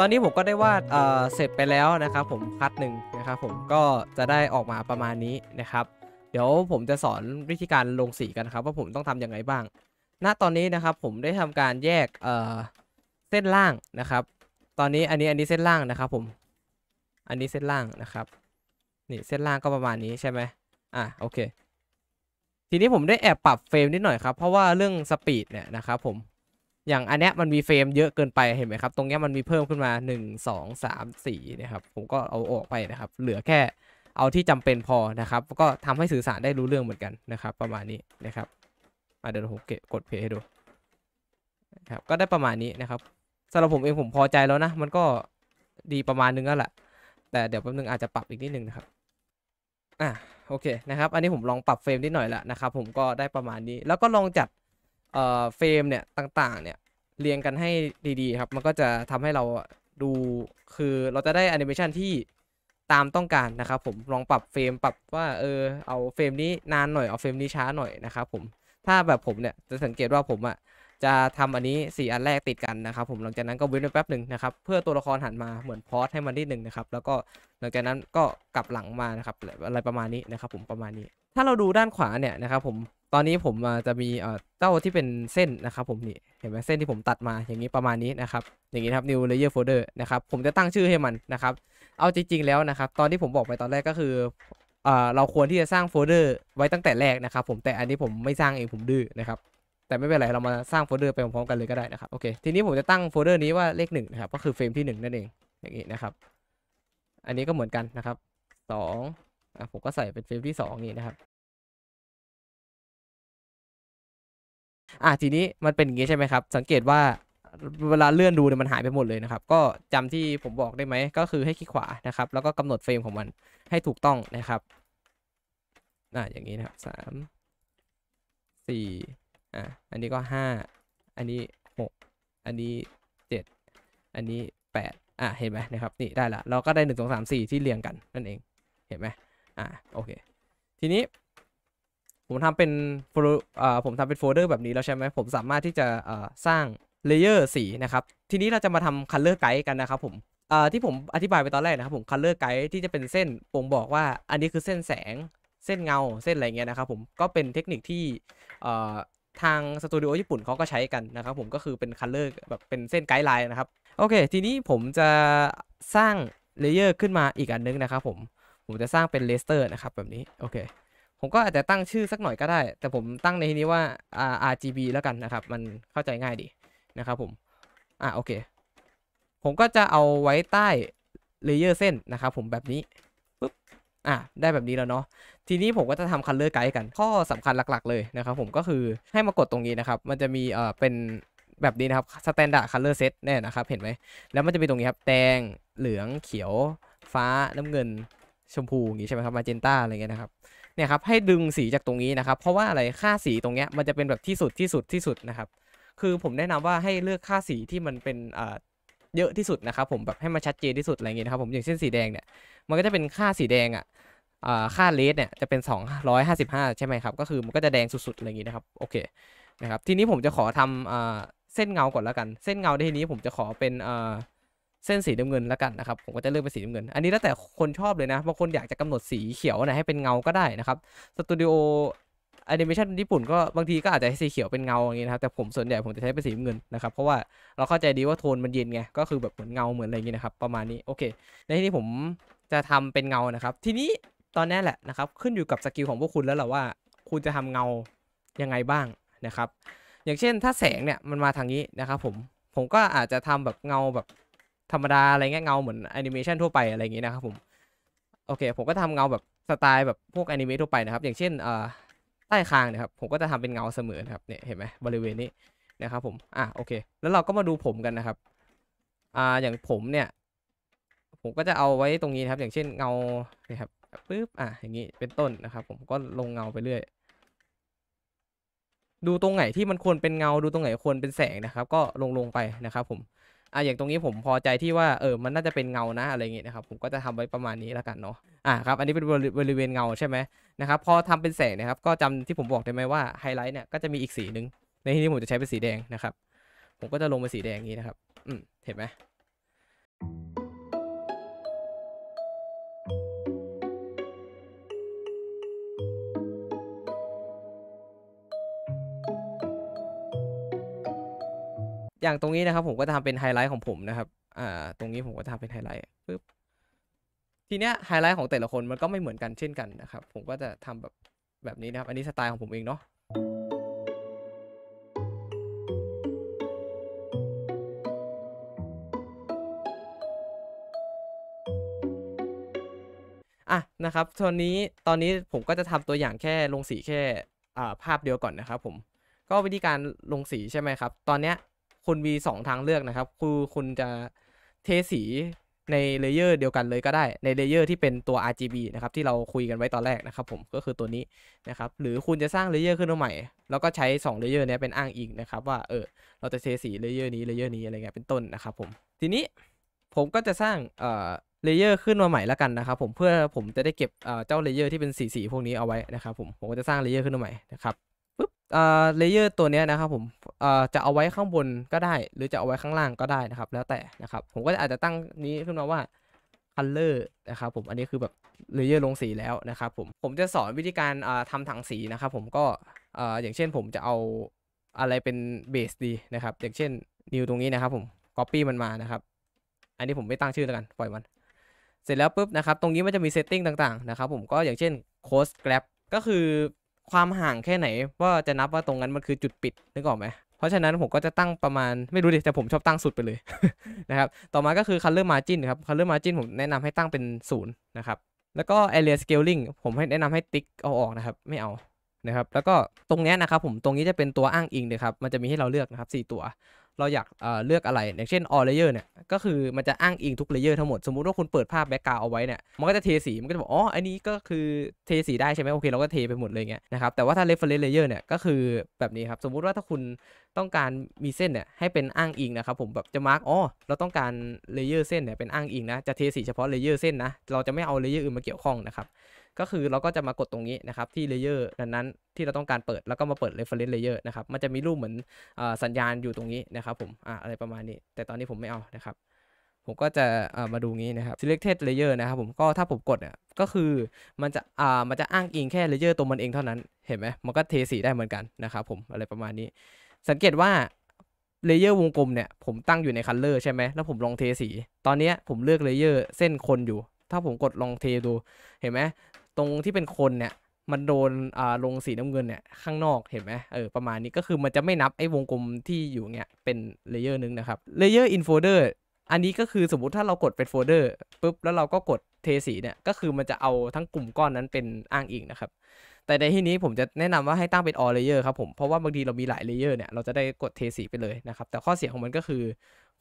ตอนนี้ผมก็ได้วาดเสร็จไปแล้วนะครับผมคัดหนึ่งนะครับผมก็จะได้ออกมาประมาณนี้นะครับ เดี๋ยวผมจะสอนวิธีการลงสีกันครับว่าผมต้องทำยังไงบ้างณตอนนี้นะครับผมได้ทำการแยกเส้นล่างนะครับ ตอนนี้อันนี้อันนี้เส้นล่างนะครับผมอันนี้เส้นล่างนะครับนี่เส้นล่างก็ประมาณนี้ใช่ไหมอ่ะโอเค ทีนี้ผมได้แอบปรับเฟรมนิดหน่อยครับเพราะว่าเรื่องสปีดเนี่ยนะครับผมอย่างอันเนี้ยมันมีเฟรมเยอะเกินไปเห็นไหมครับตรงเนี้ยมันมีเพิ่มขึ้นมา 1 2 3 4นะครับผมก็เอาออกไปนะครับเหลือแค่เอาที่จำเป็นพอนะครับก็ทำให้สื่อสารได้รู้เรื่องเหมือนกันนะครับ ประมาณนี้นะครับเดี๋ยวผมกดเพย์ให้ดูครับก็ได้ประมาณนี้นะครับสำหรับผมเองผมพอใจแล้วนะ มันก็ดีประมาณนึงแล้วแหละแต่เดี๋ยวแป๊บนึงอาจจะปรับอีกนิดนึงนะครับอ่ะโอเคนะครับอันนี้ผมลองปรับเฟรมนิดหน่อยละนะครับผมก็ได้ประมาณนี้ แล้วก็ลองจัดเอ่อเฟรมเนี่ยต่างๆ เนี่ยเรียงกันให้ดีๆ ครับ มันก็จะทำให้เราดูคือเราจะได้แอนิเมชันที่ตามต้องการนะครับผมลองปรับเฟรมปรับว่าเออเอาเฟรมนี้นานหน่อยเอาเฟรมนี้ช้าหน่อยนะครับผมถ้าแบบผมเนี่ยจะสังเกตว่าผมอะ่ะจะทำอันนี้4อันแรกติดกันนะครับ ผมหลังจากนั้นก็เว้นไปแป๊บหนึ่งนะครับเพื่อตัวละครหันมาเหมือนพอสให้มันนิดหนึ่งนะครับแล้วก็หลังจากนั้นก็กลับหลังมานะครับอะไรประมาณนี้นะครับผมประมาณนี้ ถ้าเราดูด้านขวาเนี่ยนะครับผมอนนี้ผมจะมีเต้า ที่เป็นเส้นนะครับ ผมนี่เห็นไหมเส้นที่ผมตัดมาอย่างนี้ประมาณนี้นะครับ อย่างนี้ครับ new layer folder นะครับ ผมจะตั้งชื่อให้มันนะครับ เอาจริง ๆ แล้วนะครับ ตอนที่ผมบอกไปตอนแรกก็คือ เราควรที่จะสร้างโฟลเดอร์ไว้ตั้งแต่แรกนะครับ ผมแต่อันนี้ผมไม่สร้างเองผมดื้อนะครับ แต่ไม่เป็นไรเรามาสร้างโฟลเดอร์ไปพร้อมๆกันเลยก็ได้นะครับโอเคทีนี้ผมจะตั้งโฟลเดอร์นี้ว่าเลขหนึ่งนะครับก็คือเฟรมที่ 1 นั่นเองอย่างนี้นะครับ อันนี้ก็เหมือนกันนะครับ2อ่ะผมก็ใส่เป็นเฟรมที่ 2นี่นะครับอ่ะทีนี้มันเป็นอย่างนี้ใช่ไหมครับสังเกตว่าเวลาเลื่อนดูเนี่ยมันหายไปหมดเลยนะครับ ก็จำที่ผมบอกได้ไหม ก็คือให้คลิกขวานะครับแล้วก็กำหนดเฟรมของมันให้ถูกต้องนะครับอ่ะอย่างนี้นะครับสามสี่อ่ะอันนี้ก็ห้าอันนี้หกอันนี้เจ็ดอันนี้แปดอ่ะเห็นไหมนะครับ นี่ได้ละเราก็ได้หนึ่งสองสามสี่ที่เรียงกัน นั่นเองเห็นไหมอ่ะโอเคทีนี้ผมทำเป็นโฟลผมทำเป็นโฟลเดอร์แบบนี้แล้วใช่ไหมผมสามารถที่จะสร้างเลเยอร์สีนะครับ ทีนี้เราจะมาทำคัลเลอร์ไกด์กันนะครับผมที่ผมอธิบายไปตอนแรกนะครับผมคัลเลอร์ไกด์ที่จะเป็นเส้นผ่งบอกว่าอันนี้คือเส้นแสงเส้นเงาเส้นอะไรเงี้ยนะครับผมก็เป็นเทคนิคที่ทางสตูดิโอญี่ปุ่นเขาก็ใช้กันนะครับผมก็คือเป็นคัลเลอร์แบบเป็นเส้นไกด์ไลน์นะครับ โอเค ทีนี้ผมจะสร้างเลเยอร์ขึ้นมาอีกอันนึงนะครับผมผมจะสร้างเป็นเลสเตอร์นะครับแบบนี้โอเคผมก็อาจจะตั้งชื่อสักหน่อยก็ได้ แต่ผมตั้งในที่นี้ว่า RGB แล้วกันนะครับ มันเข้าใจง่ายดีนะครับผม อ่ะโอเค ผมก็จะเอาไว้ใต้เลเยอร์เส้นนะครับผมแบบนี้ปุ๊บ อ่ะได้แบบนี้แล้วเนาะ ทีนี้ผมก็จะทำคัลเลอร์ไกด์กัน ข้อสำคัญหลักๆเลยนะครับผมก็คือให้มากดตรงนี้นะครับ มันจะมีเอ่อเป็นแบบนี้นะครับสแตนดาร์ดคัลเลอร์เซตแน่นะครับ เห็นไหม แล้วมันจะมีตรงนี้ครับ แดง เหลือง เขียว ฟ้า น้ำเงิน ชมพู อย่างนี้ใช่ไหมครับ มาเจนต้าอะไรเงี้ยนะครับเนี่ยครับให้ดึงสีจากตรงนี้นะครับเพราะว่าอะไรค่าสีตรงเนี้ยมันจะเป็นแบบที่สุดที่สุดที่สุด นะครับคือผมแนะนำว่าให้เลือกค่าสีที่มันเป็นอเยอะที่สุดนะครับผมแบบให้มันชัดเจนที่สุดอะไรเงี้ยนะครับผมอย่างเช่นสีแดงเนี่ยมันก็จะเป็นค่าสีแดงอ่ะค่าเลสเนี่ยจะเป็น 255 ใช่ไหมครับก็คือมันก็จะแดงสุดๆอะไรอย่างนี้นะครับโอเคนะครับทีนี้ผมจะขอทำเส้นเงาก่อนแล้วกันเส้นเงาในทีนี้ผมจะขอเป็นเเส้นสีน้ำเงินแล้วกันนะครับผมก็จะเลือกเป็นสีน้ำเงิน อันนี้แล้วแต่คนชอบเลยนะบางคนอยากจะกำหนดสีเขียวนะให้เป็นเงาก็ได้นะครับสตูดิโอแอนิเมชันญี่ปุ่นก็บางทีก็อาจจะให้สีเขียวเป็นเงาอย่างเงี้ยนะครับแต่ผมส่วนใหญ่ผมจะใช้เป็นสีเงินนะครับ เพราะว่าเราเข้าใจดีว่าโทนมันเย็นไง ก็คือแบบเหมือนเงาเหมือนอะไรเงี้ยนะครับประมาณนี้โอเค ในที่นี้ผมจะทำเป็นเงานะครับทีนี้ตอนนี้แหละนะครับขึ้นอยู่กับสกิลของพวกคุณแล้วแหละว่า คุณจะทำเงายังไงบ้างนะครับอย่างเช่นถ้าแสงเนี่ยมันมาทางนี้นะครับผมผมก็อาจจะทำแบบเงาแบบธรรมดาอะไรเงี้ยเงาเหมือนแอนิเมชันทั่วไปอะไรอย่างงี้นะครับผม โอเค ผมก็ทำเงาแบบสไตล์แบบพวกแอนิเมะทั่วไปนะครับ อย่างเช่นเอ่อใต้คางนะครับผมก็จะทำเป็นเงาเสมอนะครับ เนี่ยเห็นไหมบริเวณนี้นะครับ ผม อ่ะโอเค แล้วเราก็มาดูผมกันนะครับอ่าอย่างผมเนี่ย ผมก็จะเอาไว้ตรงนี้นะครับ อย่างเช่นเงาเนี่ยครับปึ๊บอ่ะอย่างงี้เป็นต้นนะครับ ผมก็ลงเงาไปเรื่อย ดูตรงไหนที่มันควรเป็นเงาดูตรงไหนควรเป็นแสงนะครับก็ลงลงไปนะครับ ผมอ่ะอย่างตรงนี้ผมพอใจ ที่ ว่าเออมันน่าจะเป็นเงานะอะไรเงี้ยนะครับ ผมก็ จะทำไว้ประมาณนี้แล้วกันเนาะอ่ะครับอันนี้เป็นบริเวณเงาใช่ไหมนะครับพอทำเป็นแสงนะครับ ก็จำที่ผมบอกได้ไหมว่าไฮไลท์เนี่ยก็จะมีอีกสีหนึ่งในที่นี้ผมจะใช้เป็นสีแดงนะครับ ผมก็จะลงเป็นสีแดงนี้นะครับ อืมเห็นไหมอย่างตรงนี้นะครับ ผมก็จะทำเป็นไฮไลท์ของผมนะครับอ่าตรงนี้ผมก็จะทำเป็นไฮไลท์ปึ๊บทีเนี้ยไฮไลท์ของแต่ละคนมันก็ไม่เหมือนกันเช่นกันนะครับ ผมก็จะทำแบบแบบนี้นะครับ อันนี้สไตล์ของผมเองเนาะอ่ะนะครับ ตอนนี้ตอนนี้ผมก็จะทำตัวอย่างแค่ลงสีแค่ภาพเดียวก่อนนะครับผม ก็วิธีการลงสีใช่ไหมครับ ตอนเนี้ยคุณมีสองทางเลือกนะครับคือคุณจะเทสีในเลเยอร์เดียวกันเลยก็ได้ในเลเยอร์ที่เป็นตัว RGB นะครับที่เราคุยกันไว้ตอนแรกนะครับผมก็คือตัวนี้นะครับหรือคุณจะสร้างเลเยอร์ขึ้นมาใหม่ แล้วก็ใช้2เลเยอร์นี้เป็นอ้างอิงนะครับว่าเออเราจะเทสีเลเยอร์ นี้เลเยอร์นี้อะไรเงี้ยเป็นต้นนะครับผมทีนี้ผมก็จะสร้างเอ่อเลเยอร์ขึ้นมาใหม่แล้วกันนะครับผมเพื่อผมจะได้เก็บเจ้าเลเยอร์ที่เป็นสีสีพวกนี้เอาไว้นะครับผมผมก็จะสร้างเลเยอร์ ขึ้นมาใหม่นะครับอ่อเลเยอร์ตัวนี้นะครับผมอ่อจะเอาไว้ข้างบนก็ได้ หรือจะเอาไว้ข้างล่างก็ได้นะครับ แล้วแต่นะครับผมก็อาจจะตั้งนี้ขึ้นมาว่า color นะครับผมอันนี้คือแบบเลเยอร์ลงสีแล้วนะครับ ผมผมจะสอนวิธีการอ่อทำถังสีนะครับผมก็อ่ออย่างเช่นผมจะเอาอะไรเป็นเบสดีนะครับอย่างเช่นนิวตรงนี้นะครับผม copy มันมานะครับอันนี้ผมไม่ตั้งชื่อแล้วกันปล่อยมัน เสร็จแล้วปุ๊บนะครับตรงนี้มันจะมีเซตติ้งต่างๆนะครับผมก็อย่างเช่น cost grab ก็คือความห่างแค่ไหนว่าจะนับว่าตรงนั้นมันคือจุดปิดนึกออกไหมเพราะฉะนั้นผมก็จะตั้งประมาณไม่รู้ดิแต่ผมชอบตั้งสุดไปเลยนะครับต่อมาก็คือ color margin ครับ color margin ผมแนะนำให้ตั้งเป็น 0 นะครับแล้วก็ area scaling ผมให้แนะนำให้ติ๊กเอาออกนะครับ ไม่เอานะครับ แล้วก็ตรงนี้นะครับ ผมตรงนี้จะเป็นตัวอ้างอิงเลยครับมันจะมีให้เราเลือกนะครับ4ตัวเราอยากเลือกอะไรอย่างเช่น all layer เนี่ยก็คือมันจะอ้างอิงทุกเลเยอร์ทั้งหมดสมมุติว่าคุณเปิดภาพแบ็กกราวเอาไว้เนี่ยมันก็จะเทสีมันก็จะบอกอ๋ออันนี้ก็คือเทสีได้ใช่ไหมโอเค เราก็เทไปหมดเลยเงี้ยนะครับแต่ว่าถ้า reference layer เนี่ยก็คือแบบนี้ครับสมมุติว่าถ้าคุณต้องการมีเส้นเนี่ยให้เป็นอ้างอิงนะครับผมแบบจะมาร์กอ๋อเราต้องการเลเยอร์เส้นเนี่ยเป็นอ้างอิงนะจะเทสีเฉพาะเลเยอร์เส้นนะเราจะไม่เอาเลเยอร์อื่นมาเกี่ยวข้องนะครับก็คือเราก็จะมากดตรงนี้นะครับ ที่เลเยอร์นั้นนที่เราต้องการเปิดแล้วก็มาเปิด reference layer นะครับ มันจะมีรูปเหมือนอสัญญาณอยู่ตรงนี้นะครับผมออะไรประมาณนี้ แต่ตอนนี้ผมไม่เอานะครับผมก็จะมาดูงี้นะครับ selected layer นะครับผมก็ถ้าผมกดเนี่ยก็คือมันจะ อ่ามันจะอ้างอิงแค่เลเยอร์ตัวมันเองเท่านั้นเห็นไหมมันก็เทสีได้เหมือนกันนะครับผมอะไรประมาณนี้สังเกตว่าเลเยอร์วงกลมเนี่ย ผมตั้งอยู่ในคัลเลอร์ใช่ไหมแล้วผมลองเทสี ตอนนี้ผมเลือกเลเยอร์เส้นคนอยู่ ถ้าผมกดลองเทดูเห็นไหมตรงที่เป็นคนเนี่ย มันโดนอ่าลงสีน้ำเงินเนี่ย ข้างนอกเห็นไหมเออ ประมาณนี้ก็คือมันจะไม่นับไอ้วงกลมที่อยู่เนี่ยเป็นเลเยอร์นึงนะครับเลเยอร์อินโฟเดอร์อันนี้ก็คือสมมติถ้าเรากดเป็นโฟลเดอร์ปุ๊บ แล้วเราก็กดเทสีเนี่ยก็คือมันจะเอาทั้งกลุ่มก้อนนั้นเป็นอ้างอิงนะครับ แต่ในที่นี้ผมจะแนะนำว่าให้ตั้งเป็น all layer ครับผมเพราะว่าบางทีเรามีหลายเลเยอร์เนี่ยเราจะได้กดเทสีไปเลยนะครับแต่ข้อเสียของมันก็คือ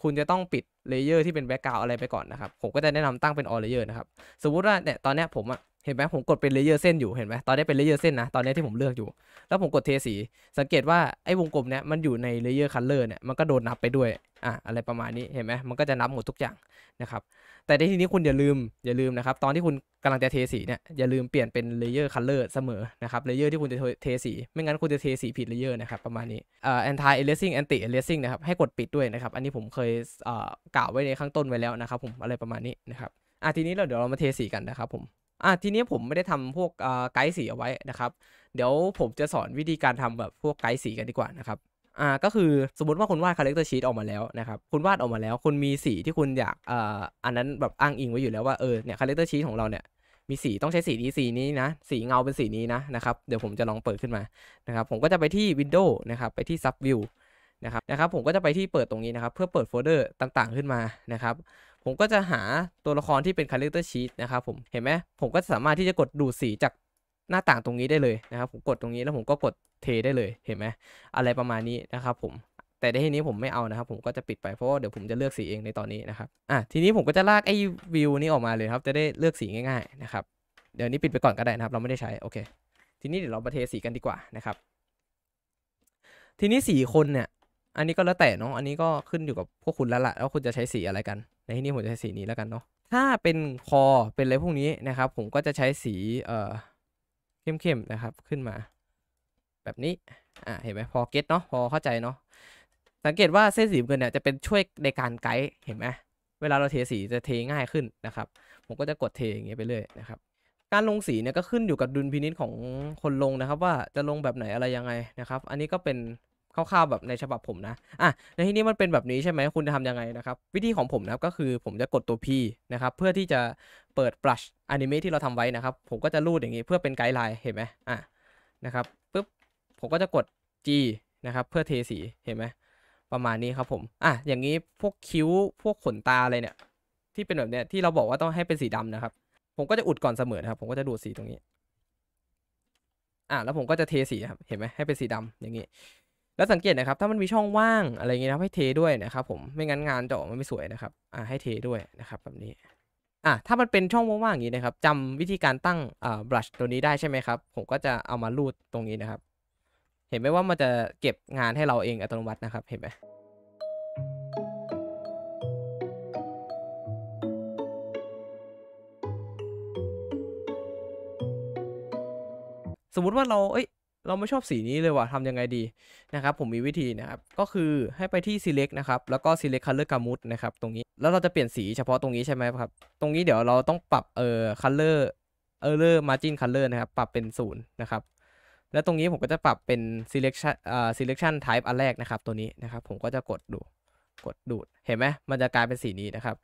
คุณจะต้องปิดเลเยอร์ที่เป็นแบ็กกราวอะไรไปก่อนนะครับผมก็จะแนะนำตั้งเป็น all layer นะครับสมมุติว่าเนี่ยตอนนี้ผมอะเห็นไหมผมกดเป็นเลเยอร์เส้นอยู่เห็นไหมตอนนี้เป็นเลเยอร์เส้นนะ ตอนนี้ที่ผมเลือกอยู่ แล้วผมกดเทสี สังเกตว่าไอ้วงกลมเนี้ยมันอยู่ในเลเยอร์คัลเลอร์เนี่ยมันก็โดนนับไปด้วยอ่ะอะไรประมาณนี้เห็นไหมมันก็จะนับหมดทุกอย่างนะครับแต่ในที่นี้คุณอย่าลืม อย่าลืมนะครับตอนที่คุณกำลังจะเทสีเนี่ยอย่าลืมเปลี่ยนเป็นเลเยอร์คัลเลอร์เสมอนะครับเลเยอร์ที่คุณจะเทสีไม่งั้นคุณจะเทสีผิดเลเยอร์นะครับประมาณนี้เอ่อเอเลสซิ่งแอนตี้เอเลสซิ่งนะครับให้กดปิดด้วยนะครับอันนี้ผมเคยเอ่อกล่าวไว้ในข้างต้นไว้แล้วนะครับผมอะไรประมาณนี้นะครับอ่ะทีนี้เราเดี๋ยวเรามาเทสีกันนะครับผมอ่ะทีนี้ผมไม่ได้ทำพวกไกด์สีเอาไว้นะครับ เดี๋ยวผมจะสอนวิธีการทำแบบพวกไกด์สีกันดีกว่านะครับอ่าก็คือสมมติว่าคุณวาดคาล็คเตอร์ชีตออกมาแล้วนะครับ คุณวาดออกมาแล้วคุณมีสีที่คุณอยากอ่าอันนั้นแบบอ้างอิงไว้อยู่แล้วว่าเออเนี่ยคาล็คเตอร์ชีตของเราเนี่ยมีสีต้องใช้สีนี้สีนี้นะ สีเงาเป็นสีนี้นะนะครับ เดี๋ยวผมจะลองเปิดขึ้นมานะครับผมก็จะไปที่ w i n d o w นะครับไปที่ Subview นะครับนะครับผมก็จะไปที่เปิดตรงนี้นะครับ เพื่อเปิดโฟลเดอร์ต่างๆ ขึ้นมานะครับผมก็จะหาตัวละครที่เป็นคาแรคเตอร์ชีตนะครับผมเห็นไหมผมก็สามารถที่จะกดดูดสีจากหน้าต่างตรงนี้ได้เลยนะครับ ผมกดตรงนี้แล้วผมก็กดเทได้เลยเห็นไหมอะไรประมาณนี้นะครับ ผมแต่ในที่นี้ผมไม่เอานะครับ ผมก็จะปิดไปเพราะว่าเดี๋ยวผมจะเลือกสีเองในตอนนี้นะครับอ่ะทีนี้ผมก็จะลากไอ้วิวนี้ออกมาเลยครับ จะได้เลือกสีง่ายๆนะครับเดี๋ยวนี้ปิดไปก่อนก็ได้นะครับเราไม่ได้ใช้โอเค ทีนี้เดี๋ยวเรามาเทสีกันดีกว่านะครับ ทีนี้สีคนเนี่ย อันนี้ก็แล้วแต่เนาะอันนี้ก็ขึ้นอยู่กับพวกคุณแล้วละ่ะว่าคุณจะใช้สีอะไรกันในที่นี้ผมจะใช้สีนี้แล้วกันเนาะ ถ้าเป็นคอ เป็นอะไรพวกนี้นะครับผมก็จะใช้สีเอ่อเข้มๆนะครับขึ้นมา แบบนี้อ่าเห็นไหมพอเก็ตเนาะพอเข้าใจเนาะ สังเกตว่าเส้นสีเงินเนี่ยจะเป็นช่วยในการไกด์เห็นไหมเวลาเราเทสีจะเทง่ายขึ้นนะครับ ผมก็จะกดเทอย่างเงี้ยไปเรื่อยนะครับ การลงสีเนี่ยก็ขึ้นอยู่กับดุลพินิษของคนลงนะครับว่าจะลงแบบไหนอะไรยังไงนะครับ อันนี้ก็เป็นคร่าวๆแบบในฉบับผมนะ อ่ะ ในที่นี้มันเป็นแบบนี้ใช่ไหมคุณจะทำยังไงนะครับ วิธีของผมนะครับก็คือผมจะกดตัว P นะครับเพื่อที่จะเปิด brush anime ที่เราทำไว้นะครับ ผมก็จะรูดอย่างนี้เพื่อเป็นไกด์ไลน์เห็นไหมอ่ะ นะครับปุ๊บ ผมก็จะกด G นะครับเพื่อเทสี เห็นไหม ประมาณนี้ครับผม อ่ะ อย่างนี้พวกคิ้ว พวกขนตาอะไรเนี่ย ที่เป็นแบบเนี้ยที่เราบอกว่าต้องให้เป็นสีดำนะครับ ผมก็จะอุดก่อนเสมอนะครับ ผมก็จะดูดสีตรงนี้ อ่ะ แล้วผมก็จะเทสีครับ เห็นไหมให้เป็นสีดำอย่างนี้แล้วสังเกตนะครับถ้ามันมีช่องว่างอะไรเงี้ยนะให้เทด้วยนะครับผมไม่งั้นงานจะออกมาไม่สวยนะครับอ่าให้เทด้วยนะครับแบบนี้ อ่ะถ้ามันเป็นช่องว่างๆอย่างนี้นะครับจำวิธีการตั้งอ่าบลัชตัวนี้ได้ใช่ไหมครับ ผมก็จะเอามาลูดตรงนี้นะครับ เห็นไหมว่ามันจะเก็บงานให้เราเองอัตโนมัตินะครับเห็นไหมสมมุติว่าเราเอ้ยเราไม่ชอบสีนี้เลยว่ะทำยังไงดีนะครับ ผมมีวิธีนะครับ ก็คือให้ไปที่ select นะครับ แล้วก็ select color gamut นะครับ ตรงนี้ แล้วเราจะเปลี่ยนสีเฉพาะตรงนี้ใช่ไหมครับ ตรงนี้เดี๋ยวเราต้องปรับเอ่อ color error margin color นะครับ ปรับเป็นศูนย์นะครับ แล้วตรงนี้ผมก็จะปรับเป็น selection อ่า selection type อันแรกนะครับ ตัวนี้นะครับ ผมก็จะกดดู กดดูดเห็นไหมมันจะกลายเป็นสีนี้นะครับ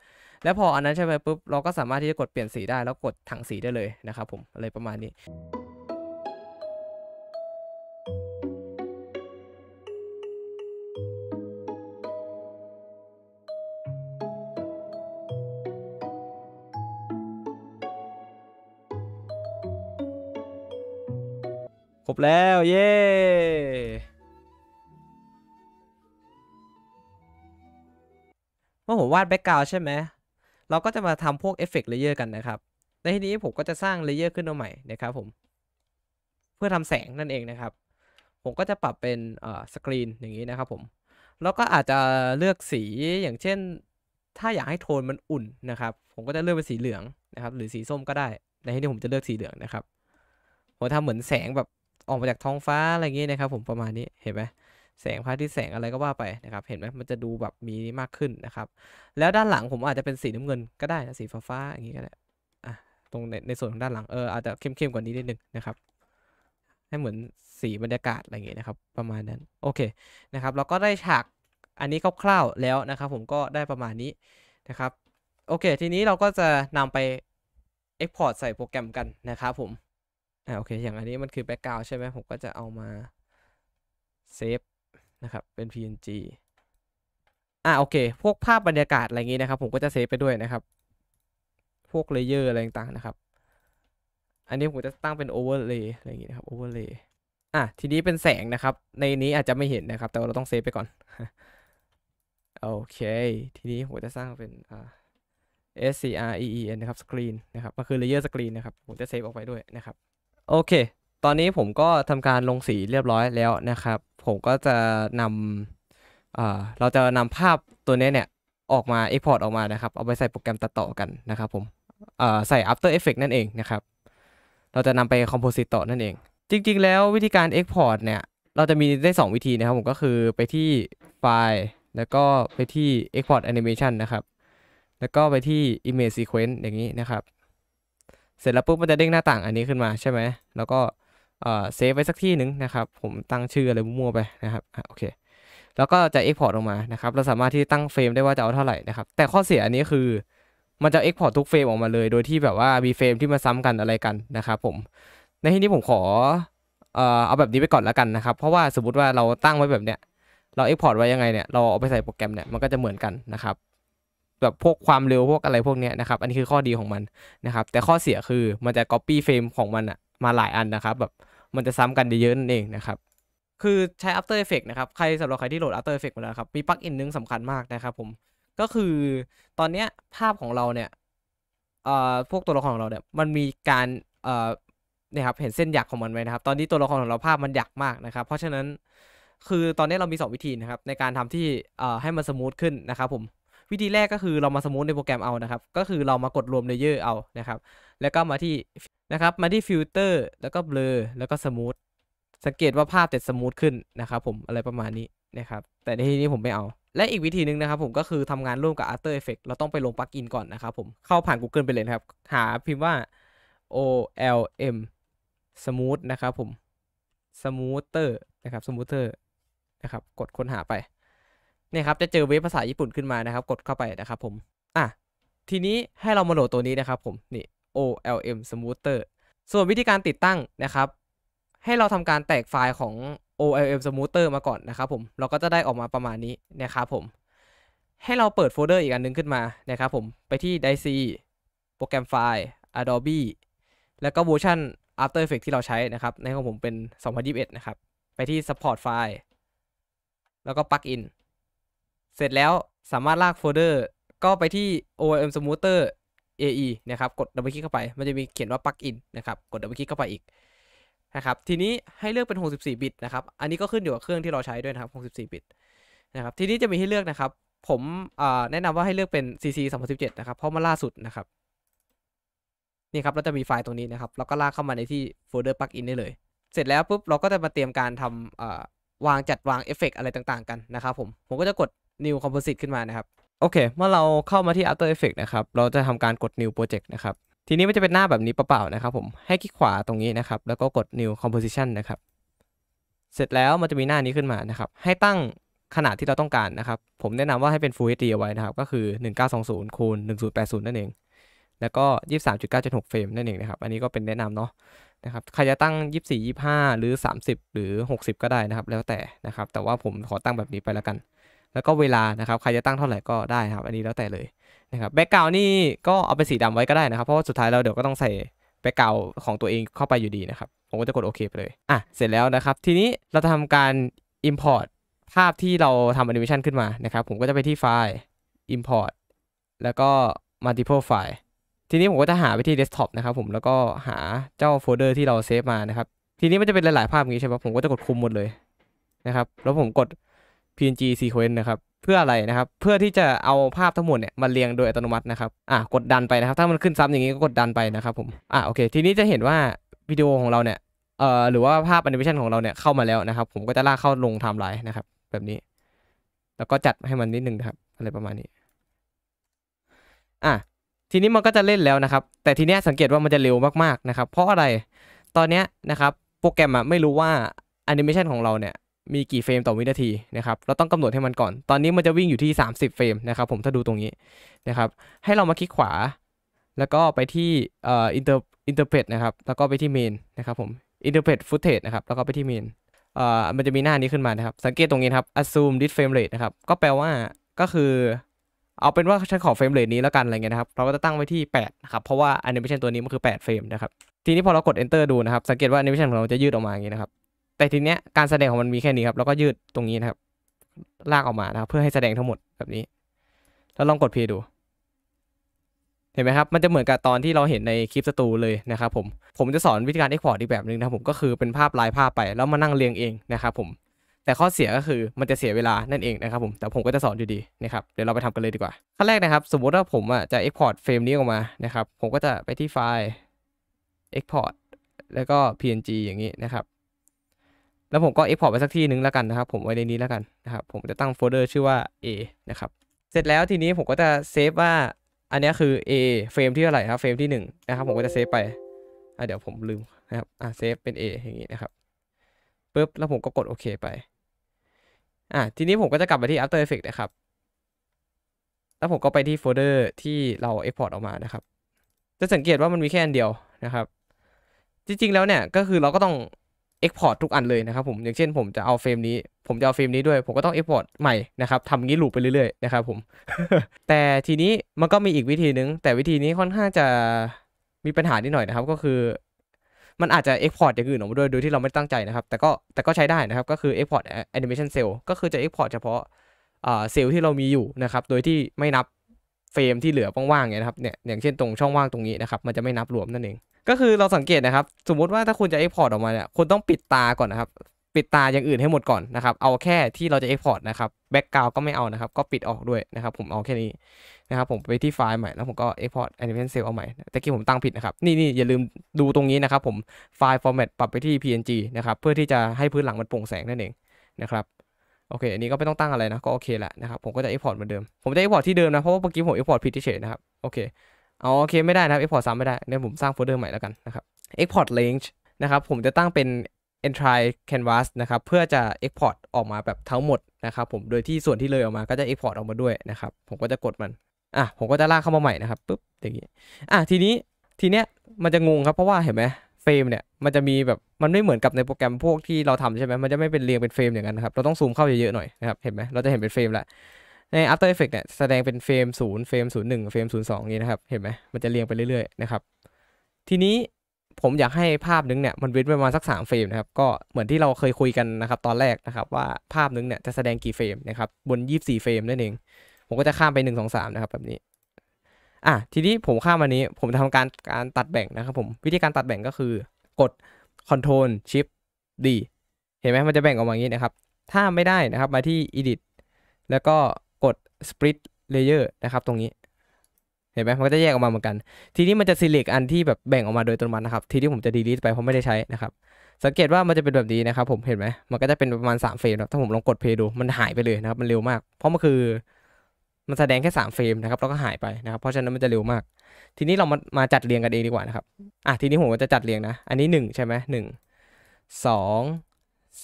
แล้วพออันนั้นใช่ไหมปุ๊บ เราก็สามารถที่จะกดเปลี่ยนสีได้ แล้วกดถังสีได้เลยนะครับผมอะไรประมาณนี้บแล้วเย้เมื่อผมวาดแบ็กกราวใช่ไหม เราก็จะมาทำพวกเอฟเฟกต์เลเยอร์กันนะครับ ในที่นี้ผมก็จะสร้างเลเยอร์ขึ้นมาใหม่นะครับผม เพื่อทำแสงนั่นเองนะครับ ผมก็จะปรับเป็นสกรีนอย่างนี้นะครับผม แล้ว ก็อาจจะเลือกสีอย่างเช่น ถ้าอยากให้โทนมันอุ่นนะครับ ผมก็จะเลือกเป็นสีเหลืองนะครับ หรือสีส้มก็ได้ ในที่นี้ผมจะเลือกสีเหลืองนะครับผมทำเหมือนแสงแบบออกมาจากท้องฟ้า อะไรอย่เงี้ยนะครับผมประมาณนี้เห็นไหมแสงพระาทิตย์แสงอะไรก็ว่าไปนะครับ เห็นไหมมันจะดูแบบมีมากขึ้นนะครับ แล้วด้านหลังผมอาจจะเป็นสีน้ำเงิน ก็ได้นะสีฟ้าฟ้าอย่างนี้ก็ได้ตรงในในส่วนของด้านหลังเอออาจจะเข้มๆกว่านี้นิดนึงนะครับ ให้เหมือนสี บรรยากาศอะไรอย่างเงี้ยนะครับ ประมาณนั้นโอเคนะครับ เราก็ได้ฉากอันนี้คร่าวๆแล้วนะครับ ผมก็ได้ประมาณนี้นะครับ โอเค ทีนี้เราก็จะนำไป Export ใส่โปรแกรมกันนะครับผมอ่าโอเค อย่างอันนี้มันคือแบ็กกราวใช่ไหมผมก็จะเอามา เซฟนะครับ เป็น png อ่าโอเค พวกภาพบรรยากาศอะไรงี้นะครับ ผมก็จะเซฟไปด้วยนะครับ พวกเลเยอร์อะไรต่างๆนะครับ อันนี้ผมจะตั้งเป็น โอเวอร์เลย์อะไรอย่างี้นะครับโอเวอร์เลย์อ่ะทีนี้เป็นแสงนะครับ ในนี้อาจจะไม่เห็นนะครับ แต่เราต้องเซฟไปก่อนโอเค ทีนี้ผมจะสร้างเป็น S C R E E N นะครับ Screen นะครับก็คือ Layer Screen นะครับผมจะเซฟออกไปด้วยนะครับโอเค ตอนนี้ผมก็ทำการลงสีเรียบร้อยแล้วนะครับ ผมก็จะนำ เราจะนำภาพตัวนี้เนี่ยออกมา Export ออกมานะครับ เอาไปใส่โปรแกรมตัดต่อกันนะครับผม ใส่ After Effects นั่นเองนะครับ เราจะนำไป Composite ต่อนั่นเอง จริงๆ แล้ววิธีการ Export เนี่ย เราจะมีได้ 2 วิธีนะครับผมก็คือไปที่ไฟล์ แล้วก็ไปที่ Export Animation นะครับ แล้วก็ไปที่ Image Sequence อย่างนี้นะครับเสร็จแล้วปุ๊บมันจะเด้งหน้าต่างอันนี้ขึ้นมาใช่ไหมแล้วก็เซฟไว้สักที่หนึ่งนะครับผมตั้งชื่ออะไรมั่วไปนะครับอโอเคแล้วก็จะ Export ออกมานะครับเราสามารถที่ตั้งเฟรมได้ว่าจะเอาเท่าไหร่นะครับแต่ข้อเสียอันนี้คือมันจะ Export ทุกเฟรมออกมาเลย โดยที่แบบว่ามีเฟรมที่มาซ้ำกันอะไรกันนะครับผมในที่นี้ผมขอเอาแบบนี้ไปก่อนแล้วกันนะครับเพราะว่าสมมติว่าเราตั้งไว้แบบเนี้ยเรา Export ไว้ยังไงเนี่ยเราเอาไปใส่โปรแกรมเนี่ยมันก็จะเหมือนกันนะครับแบบพวกความเร็ว พวกอะไรพวกเนี้ยนะครับ อันนี้ คือข้อดีของมันนะครับ แต่ข้อเสียคือมันจะ Copy Frame ของมันอะมาหลายอันนะครับ แบบมันจะซ้ำกันเยอะนั่นเองนะครับ คือใช้ After Effects นะครับ ใครสำหรับใครที่โหลด After Effects มาแล้วครับ มีปลั๊กอินนึงสำคัญมากนะครับผม ก็คือตอนเนี้ยภาพของเราเนี่ยเอ่อพวกตัวละครของเราเนี่ย มันมีการเอ่อนี่ครับเห็นเส้นหยักของมันไหมนะครับ ตอนนี้ตัวละครของเราภาพมันหยักมากนะครับ เพราะฉะนั้นคือตอนนี้เรามี 2 วิธีนะครับในการทำที่เอ่อให้มันสมูทขึ้นนะครับ ผมวิธีแรกก็คือเรามาสมูทในโปรแกรมเอานะครับก็คือเรามากดรวมเลเยอร์เอานะครับแล้วก็มาที่ นะครับ มาที่ฟิลเตอร์แล้วก็เบลอแล้วก็สมูทสังเกตว่าภาพจะสมูทขึ้นนะครับผมอะไรประมาณนี้นะครับแต่ในที่นี้ผมไม่เอา และอีกวิธีหนึ่งนะครับผมก็คือทำงานร่วมกับ After Effects เราต้องไปลงปลั๊กอินก่อนนะครับ ผมเข้าผ่าน Google ไปเลยครับ หาพิมพ์ว่า olm smooth นะครับผม smoother นะครับ smoother นะครับกดค้นหาไปเนี่ยครับจะเจอเว็บภาษาญี่ปุ่นขึ้นมานะครับ กดเข้าไปนะครับผมอ่ะทีนี้ให้เรามาโหลดตัวนี้นะครับผมนี่ OLM Smoother ส่วนวิธีการติดตั้งนะครับ ให้เราทำการแตกไฟล์ของ OLM Smoother มาก่อนนะครับผมเราก็จะได้ออกมาประมาณนี้นะครับผม ให้เราเปิดโฟลเดอร์อีกอันนึงขึ้นมานะครับผมไปที่ d i c e โปรแกรมไฟล์ Adobe แล้วก็เวอร์ชัน After Effects ที่เราใช้นะครับ ในของผมเป็น 2021 นะครับไปที่ Support File แล้วก็ Plug In สร็จแล้วสามารถลากโฟลเดอร์ก็ไปที่ OM Smoother AE นะครับ กดดับเบิลคลิกเข้าไป มันจะมีเขียนว่า plug-in นะครับ กดดับเบิลคลิกเข้าไปอีกนะครับ ทีนี้ให้เลือกเป็น 64 บิตนะครับ อันนี้ก็ขึ้นอยู่กับเครื่องที่เราใช้ด้วยนะครับ 64 บิตนะครับ ทีนี้จะมีให้เลือกนะครับ ผมแนะนำว่าให้เลือกเป็น CC 2017นะครับ เพราะมันล่าสุดนะครับ นี่ครับ เราจะมีไฟล์ตรงนี้นะครับ แล้วก็ลากเข้ามาในที่โฟลเดอร์ plug-in ได้เลย เสร็จแล้วปุ๊บเราก็จะมาเตรียมการทำวางจัดวางเอฟเฟกอะไรต่างๆกันนะครับ ผม ผมก็จะกด new composite ขึ้นมานะครับ โอเค เมื่อเราเข้ามาที่ After Effects นะครับ เราจะทำการกด new project นะครับ ทีนี้มันจะเป็นหน้าแบบนี้เปล่าๆนะครับ ผมให้คลิกขวาตรงนี้นะครับ แล้วก็กด new composition นะครับเสร็จแล้วมันจะมีหน้านี้ขึ้นมานะครับให้ตั้งขนาดที่เราต้องการนะครับ ผมแนะนำว่าให้เป็น Full HD เอาไว้นะครับก็คือ 1920คูณ1080นั่นเองแล้วก็23.9.6เฟรมนั่นเองนะครับอันนี้ก็เป็นแนะนำเนาะนะครับใครจะตั้ง 24 25 หรือ 30 หรือ 60 ก็ได้นะครับ แล้วแต่นะครับแต่ว่าผมขอตั้งแบบนี้ไปแล้วกันแล้วก็เวลานะครับ ใครจะตั้งเท่าไหร่ก็ได้ครับ อันนี้แล้วแต่เลยนะครับแบ็กกราวนี่ก็เอาเป็นสีดำไว้ก็ได้นะครับ เพราะว่าสุดท้ายเราเดี๋ยวก็ต้องใส่แบ็กกราวของตัวเองเข้าไปอยู่ดีนะครับ ผมก็จะกดโอเคไปเลย อ่ะ เสร็จแล้วนะครับ ทีนี้เราจะทำการ Import ภาพที่เราทำแอนิเมชันขึ้นมานะครับผมก็จะไปที่ไฟล์ import แล้วก็ multiple file ทีนี้ผมก็จะหาไปที่ desktop นะครับผมแล้วก็หาเจ้าโฟลเดอร์ที่เราเซฟมานะครับทีนี้มันจะเป็นหลายๆภาพอย่างนี้ใช่ไหมผมก็จะกดคุมหมดเลยนะครับแล้วผมกด PNG sequence นะครับ เพื่ออะไรนะครับเพื่อที่จะเอาภาพทั้งหมดเนี่ยมาเรียงโดยอัตโนมัตินะครับ อ่ะกดดันไปนะครับ ถ้ามันขึ้นซ้ำอย่างนี้ก็กดดันไปนะครับผมอ่ะโอเคทีนี้จะเห็นว่าวิดีโอของเราเนี่ยเอ่อหรือว่าภาพแอนิเมชันของเราเนี่ยเข้ามาแล้วนะครับ ผมก็จะลากเข้าลงไทม์ไลน์นะครับแบบนี้ แล้วก็จัดให้มันนิดนึงนะครับ อะไรประมาณนี้ อ่ะทีนี้มันก็จะเล่นแล้วนะครับ แต่ทีนี้สังเกตว่ามันจะเร็วมากๆ นะครับ เพราะอะไร ตอนเนี้ยนะครับ โปรแกรมอะไม่รู้ว่าแอนิเมชันของเราเนี่ยมีกี่เฟรมต่อวินาทีนะครับ เราต้องกำหนดให้มันก่อน ตอนนี้มันจะวิ่งอยู่ที่ 30 เฟรมนะครับผม ถ้าดูตรงนี้นะครับ ให้เรามาคลิกขวา แล้วก็ไปที่อินเตอร์อินเตอร์เพจนะครับ แล้วก็ไปที่เมนนะครับผม อินเตอร์เพจฟุตเทสนะครับ แล้วก็ไปที่เมนเอ่อมันจะมีหน้านี้ขึ้นมานะครับ สังเกตตรงนี้ครับ assume this frame rate นะครับ ก็แปลว่าก็คือ เอาเป็นว่าฉันขอเฟรมเรทนี้แล้วกันอะไรเงี้ยนะครับ เราก็จะตั้งไว้ที่8นะครับ เพราะว่าแอนิเมชันตัวนี้มันคือ 8 เฟรมนะครับ ทีนี้พอเรากด enter ดูนะครับสังเกตว่าแอนิเมชันของเราจะยืดออกมาอย่างนี้นะครับแต่ทีเนี้ยการแสดงของมันมีแค่นี้ครับแล้วก็ยืดตรงนี้นะครับ ลากออกมานะครับ เพื่อให้แสดงทั้งหมดแบบนี้แล้วลองกดเพย์ดูเห็นไหมครับมันจะเหมือนกับตอนที่เราเห็นในคลิปสตูเลยนะครับ ผมผมจะสอนวิธีการเอ็กพอร์ตอีกแบบหนึ่งนะครับผมก็คือเป็นภาพลายภาพไปแล้วมานั่งเรียงเองนะครับ ผมแต่ข้อเสียก็คือมันจะเสียเวลานั่นเองนะครับ ผม แต่ผมก็จะสอนอยู่ดีนะครับเดี๋ยวเราไปทำกันเลยดีกว่า ขั้นแรกนะครับ สมมติว่าผมอ่ะจะเอ็กพอร์ตเฟรมนี้ออกมานะครับ ผมก็จะไปที่ไฟล์เกพอร์ตแล้วก็ PNG อย่างนี้นะครับแล้วผมก็ Export ไปสักที่นึงแล้วกันนะครับ ผมไว้ใน นี้แล้วกันนะ ครับผมจะตั้งโฟลเดอร์ชื่อว่า A นะครับเสร็จแล้วทีนี้ผมก็จะเซฟว่าอันนี้คือ A เฟรมที่เท่าไหร่ครับเฟรมที่1นะครับ ผมก็จะเซฟไปอ่ะเดี๋ยวผมลืมนะครับอ่ะเซฟเป็น A อย่างงี้นะครับปุ๊บแล้วผมก็กดโอเคไปอ่ะ ทีนี้ผมก็จะกลับไปที่ After Effects นะครับแล้วผมก็ไปที่โฟลเดอร์ที่เรา Export ออกมานะครับ จะสังเกตว่ามันมีแค่อันเดียวนะครับ จริงๆแล้วเนี่ยก็คือเราก็ต้องเอ็กพอร์ตทุกอันเลยนะครับผมอย่างเช่นผมจะเอาเฟรมนี้ ผมจะเอาเฟรมนี้ด้วยผมก็ต้องเอ็กพอร์ตใหม่นะครับทำงี้ลูปไปเรื่อยๆนะครับผม แต่ทีนี้มันก็มีอีกวิธีนึง แต่วิธีนี้ค่อนข้างจะมีปัญหานิดหน่อยนะครับ ก็คือ มันอาจจะเอ็กพอร์ตอย่างอื่นออกมา ด้วยโดยที่เราไม่ตั้งใจนะครับ แต่ก็แต่ก็ใช้ได้นะครับก็คือเอ็กพอร์ตแอนิเมชันเซลล์ก็คือจะเอ็กพอร์ตเฉพาะเซลล์ที่เรามีอยู่นะครับโดยที่ไม่นับเฟรมที่เหลือว่างๆเนี่ยนะครับเนี่ยอย่างเช่นตรงช่องว่างตรงนี้นะครับมันจะไม่นับรวมนั่นเอง ก็คือเราสังเกตนะครับ สมมุติว่าถ้าคุณจะเอ็กพอร์ตออกมาเนี่ยคุณต้องปิดตาก่อนนะครับปิดตาอย่างอื่นให้หมดก่อนนะครับ เอาแค่ที่เราจะเอ็กพอร์ตนะครับแบ็กกราวก็ไม่เอานะครับก็ปิดออกด้วยนะครับผมเอาแค่นี้นะครับ ผมไปที่ไฟล์ใหม่แล้วผมก็เอ็กพอร์ a n i m a t มชั Cell เอาใหม่ แต่กี้ผมตั้งผิดนะครับนี่นี่อย่าลืมดูตรงนี้นะครับ ผมไฟล์ฟอร์แมตปรับไปที่ PNG นะครับเพื่อที่จะให้พื้นหลังมันโปร่งแสงนั่นเองนะครับโอเค อันนี้ก็ไม่ต้องตั้งอะไรนะ ก็โอเคแหละนะครับ ผมก็จะกพ p o r t เหมือนเดิม ผมจะกพ p o r t ที่เดิมนะ เพราะว่าเมื่อกี้ผมกพ p o r t ผิดที่เฉยนะครับ โอเคเอาโอเคไม่ได้นะครับ export ซ้ำไม่ได้เนี่ยผมสร้างโฟลเดอร์ใหม่แล้วกันนะครับ export range นะครับ ผมจะตั้งเป็น entire canvas นะครับ เพื่อจะ export ออกมาแบบทั้งหมดนะครับผม โดยที่ส่วนที่เลยออกมา ก็จะ export ออกมาด้วยนะครับ ผมก็จะกดมัน อ่ะ ผมก็จะลากเข้ามาใหม่นะครับปุ๊บ อย่างนี้ อ่ะ ทีนี้ ทีเนี้ยมันจะงงครับเพราะว่าเห็นไหมเฟรมเนี่ยมันจะมีแบบมันไม่เหมือนกับในโปรแกรมพวกที่เราทำใช่ไหมมันจะไม่เป็นเรียงเป็นเฟรมอย่างนั้นครับเราต้องซูมเข้าเยอะๆหน่อยนะครับเห็นไหมเราจะเห็นเป็นเฟรมละใน After Effects เนี่ยแสดงเป็นเฟรม0เฟรม01เฟรม02นี้นะครับเห็นไหมมันจะเรียงไปเรื่อยๆนะครับทีนี้ผมอยากให้ภาพนึงเนี่ยมันเว้นปประมาณสัก3เฟรมนะครับก็เหมือนที่เราเคยคุยกันนะครับตอนแรกนะครับว่าภาพนึงเนี่ยจะแสดงกี่เฟรมนะครับบน 24เฟรมนั่นเอง ผมก็จะข้ามไป 1 2 3นะครับแบบนี้อ่ะทีนี้ผมข้ามวันนี้ผมทำการการตัดแบ่งนะครับผมวิธีการตัดแบ่งก็คือ กด Ctrl Shift D เห็นไหมมันจะแบ่งออกมาอย่างนี้นะครับ ถ้าไม่ได้นะครับมาที่ Edit แล้วก็กด Split Layer นะครับ ตรงนี้ เห็นไหมมันก็จะแยกออกมาเหมือนกัน ทีนี้มันจะ select อันที่แบบแบ่งออกมาโดยตรงมันนะครับทีนี้ผมจะ delete ไปเพราะไม่ได้ใช้นะครับ สังเกตว่ามันจะเป็นแบบนี้นะครับผมเห็นไหมมันก็จะเป็นประมาณ3เฟรมถ้าผมลองกดเพลย์ดูมันหายไปเลยนะครับ มันเร็วมาก เพราะมันคือมันแสดงแค่3เฟรมนะครับแล้วก็หายไปนะครับ เพราะฉะนั้นมันจะเร็วมาก ทีนี้เรามามาจัดเรียงกันเองดีกว่านะครับอ่ะทีนี้ผมก็จะจัดเรียงนะ อันนี้ 1 ใช่ไหมหนึ่งสอง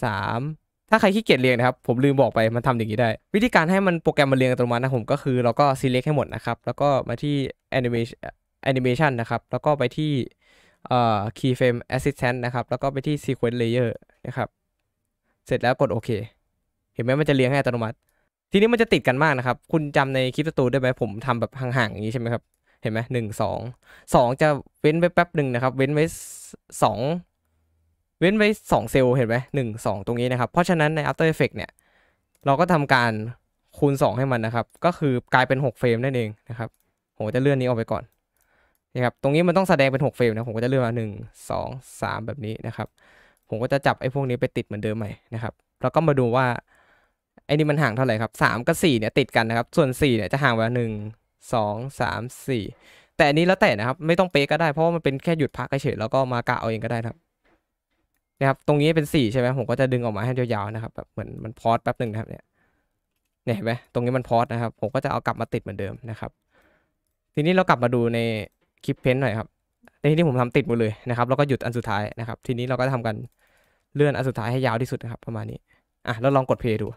สามถ้าใครขี้เกียจเรียงนะครับ ผมลืมบอกไปมันทำอย่างนี้ได้ วิธีการให้มันโปรแกรมมันเรียงอัตโนมัตินะผมก็คือเราก็ select ให้หมดนะครับ แล้วก็มาที่ animation animation นะครับ แล้วก็ไปที่เอ่อ keyframe assistant นะครับแล้วก็ไปที่ sequence layer นะครับเสร็จแล้วกดโอเคเห็นไหมมันจะเรียงให้อัตโนมัติทีนี้มันจะติดกันมากนะครับ คุณจำในคลิปสตูได้ไหมผมทำแบบห่างๆอย่างนี้ใช่ไหมครับ เห็นไหมหนึ่งสองสองจะเว้นไว้แป๊บหนึ่งนะครับ เว้นไว้สองเว้นไว้สองเซลล์ เห็นไหมหนึ่งสองตรงนี้นะครับ เพราะฉะนั้นใน After Effect เนี่ย เราก็ทำการคูณ 2 ให้มันนะครับ ก็คือกลายเป็น6เฟรมนั่นเองนะครับผมจะเลื่อนนี้ออกไปก่อนนะครับ ตรงนี้มันต้องแสดงเป็น6เฟรมนะ ผมก็จะเลื่อนมา1 2 3 แบบนี้นะครับ ผมก็จะจับไอ้พวกนี้ไปติดเหมือนเดิมใหม่นะครับ แล้วก็มาดูว่าไอ้นี่มันห่างเท่าไหร่ครับสามกับสี่เนี่ย ติดกันนะครับ ส่วนสี่เนี่ยจะห่างไปหนึ่งสองสาม สี่ แต่อันนี้แล้วแต่นะครับ ไม่ต้องเป๊ะก็ได้ เพราะว่ามันเป็นแค่หยุดพักเฉยแล้วก็มากะเอาเองก็ได้ครับ นะครับ ตรงนี้เป็นสี่ใช่ไหม ผมก็จะดึงออกมาให้ยาวๆนะครับแบบเหมือนมันพอดแป๊บหนึ่งนะครับเนี่ยเห็นไหมตรงนี้มันพอดนะครับ ผมก็จะเอากลับมาติดเหมือนเดิมนะครับ ทีนี้เรากลับมาดูในคลิปเพ้นหน่อยครับในที่นี้ผมทำติดหมดเลยนะครับ แล้วก็หยุดอันสุดท้ายนะครับ ทีนี้เราก็ทำกันเลื่อนอันสุดท้ายให้ยาวที่สุดนะครับ ประมาณนี้ อ่ะแล้วลองกดเพย์ดู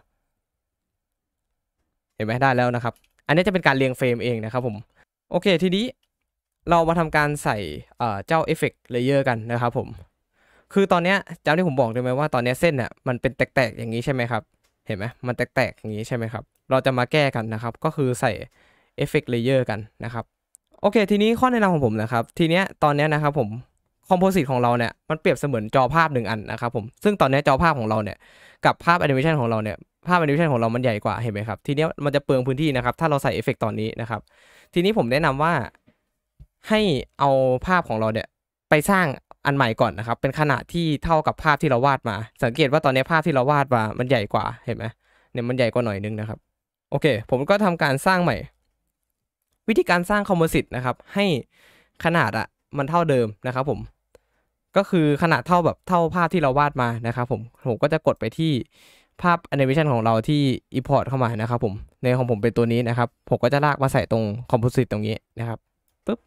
ห็นไหมได้แล้วนะครับ อันนี้จะเป็นการเรียงเฟรมเองนะครับผม โอเคทีนี้เรามาทำการใส่เจ้าเอฟเฟกต์เลเยอร์กันนะครับผม คือตอนนี้จำที่ผมบอกได้ไหมว่าตอนนี้เส้นเนี่ยมันเป็นแตกๆอย่างนี้ใช่ไหมครับ เห็นไหมมันแตกๆอย่างนี้ใช่ไหมครับ เราจะมาแก้กันนะครับ ก็คือใส่เอฟเฟกต์เลเยอร์กันนะครับ โอเคทีนี้ข้อแนะนาของผมนะครับทีนี้ตอนนี้นะครับผมคอมโพสิตของเราเนี่ยมันเปรียบเสมือนจอภาพหนึ่งอันนะครับผม ซึ่งตอนนี้จอภาพของเราเนี่ยกับภาพแอนิเมชันของเราเนี่ยภาพแอนิเมชันของเรามันใหญ่กว่าเห็นไหมครับทีนี้มันจะเปลืองพื้นที่นะครับ ถ้าเราใส่เอฟเฟกตอนนี้นะครับ ทีนี้ผมแนะนำว่าให้เอาภาพของเราเนี่ยไปสร้างอันใหม่ก่อนนะครับ เป็นขนาดที่เท่ากับภาพที่เราวาดมา สังเกตว่าตอนนี้ภาพที่เราวาดมา มันใหญ่กว่าเห็นไหมเนี่ยมันใหญ่กว่าหน่อยนึงนะครับ โอเค ผมก็ทำการสร้างใหม่ วิธีการสร้างคอมโพสิตนะครับ ให้ขนาดอะมันเท่าเดิมนะครับ ผมก็คือขนาดเท่าแบบเท่าภาพที่เราวาดมานะครับ ผมผมก็จะกดไปที่ภาพแอนิเมชันของเราที่ import เข้ามานะครับผมในของผมเป็นตัวนี้นะครับผมก็จะลากมาใส่ตรงคอมโพสิตตรงนี้นะครับปุ๊บ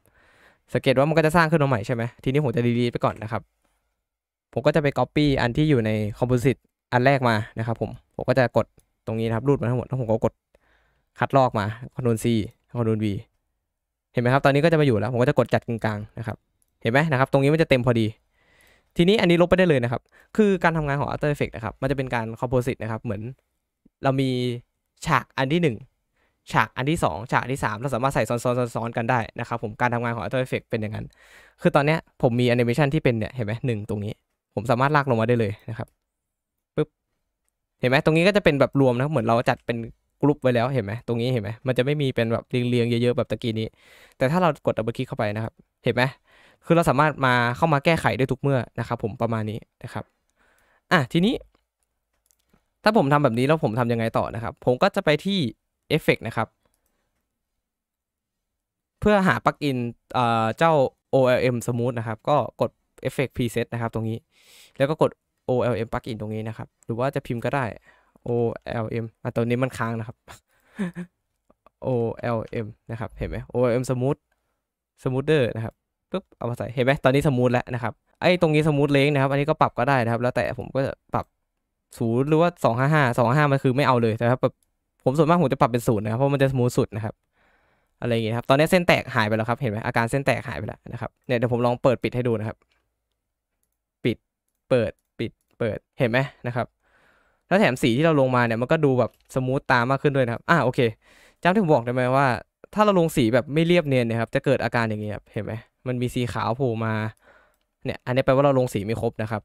สังเกตว่ามันก็จะสร้างขึ้นมาใหม่ใช่ไหมทีนี้ผมจะดีดไปก่อนนะครับผมก็จะไป Copy อันที่อยู่ในคอมโพสิตอันแรกมานะครับผมผมก็จะกดตรงนี้นะครับรูดมาทั้งหมดแล้วผมก็กดคัดลอกมาคอนโดนซีคอนโดนบีเห็นไหมครับ ตอนนี้ก็จะมาอยู่แล้วผมก็จะกดจัดกลางๆนะครับเห็นไหมนะครับตรงนี้มันจะเต็มพอดีทีนี้อันนี้ลบไปได้เลยนะครับ คือการทำงานของ After Effects นะครับ มันจะเป็นการคอมโพสิตนะครับ เหมือนเรามีฉากอันที่ 1 ฉากอันที่ 2 ฉากที่ 3 เราสามารถใส่ซ้อนๆๆกันได้นะครับ ผม การทำงานของ After Effects เป็นอย่างนั้น คือตอนนี้ผมมีแอนิเมชันที่เป็นเนี่ยเห็นไหมหนึ่งตรงนี้ ผมสามารถลากลงมาได้เลยนะครับ ปึ๊บ เห็นไหมตรงนี้ก็จะเป็นแบบรวมนะ เหมือนเราจัดเป็นกรุ๊ปไว้แล้วเห็นไหมตรงนี้เห็นไหมมันจะไม่มีเป็นแบบเรียงๆเยอะๆแบบตะกี้นี้ แต่ถ้าเรากดดับเบิลคลิกเข้าไปนะครับ เห็นไหมคือเราสามารถมาเข้ามาแก้ไขได้ทุกเมื่อนะครับ ผมประมาณนี้นะครับ อ่ะทีนี้ ถ้าผมทำแบบนี้แล้วผมทํำยังไงต่อนะครับ ผมก็จะไปที่เอฟเฟกนะครับ เพื่อหาปลั๊กอินเจ้า OLM Smooth นะครับก็กด Effect Preset นะครับตรงนี้ แล้วก็กด OLM Plugin ตรงนี้นะครับ หรือว่าจะพิมพ์ก็ได้ OLM อ่ะตัวนี้มันค้างนะครับ OLM นะครับ เห็นไหม OLM Smooth Smoother นะครับ๊บเอามาใส่เห็นไหมตอนนี้สมูทแล้วนะครับ ไอ้ตรงนี้สมูทเลงนะครับอันนี้ก็ปรับก็ได้นะครับ แล้วแต่ผมก็จะปรับศูนย์หรือว่าสองห้าห้าสองห้ามันคือไม่เอาเลยนะครัแบบผมส่วนมากผมจะปรับเป็นศูนย์นะครับ เพราะมันจะสมูทสุดนะครับอะไรอย่างเงี้ยครับตอนนี้เส้นแตกหายไปแล้วครับ เห็นไหมอาการเส้นแตกหายไปแล้วนะครับเนี่ยเดี๋ยวผมลองเปิดปิดให้ดูนะครับปิดเปิดปิดเปิดเห็นไหมนะครับแล้วแถมสีที่เราลงมาเนี่ยมันก็ดูแบบสมูทตามมากขึ้นด้วยนะครับอ่าโอเคจำที่ผมบอกได้ไหมว่าถ้าเราลงสีแบบไม่เรียบเนียนนะครับจะเกิดอาการอย่างเงี้ยครับเห็นไหมมันมีสีขาวโผล่มา เนี่ย อันนี้แปลว่าเราลงสีไม่ครบนะครับ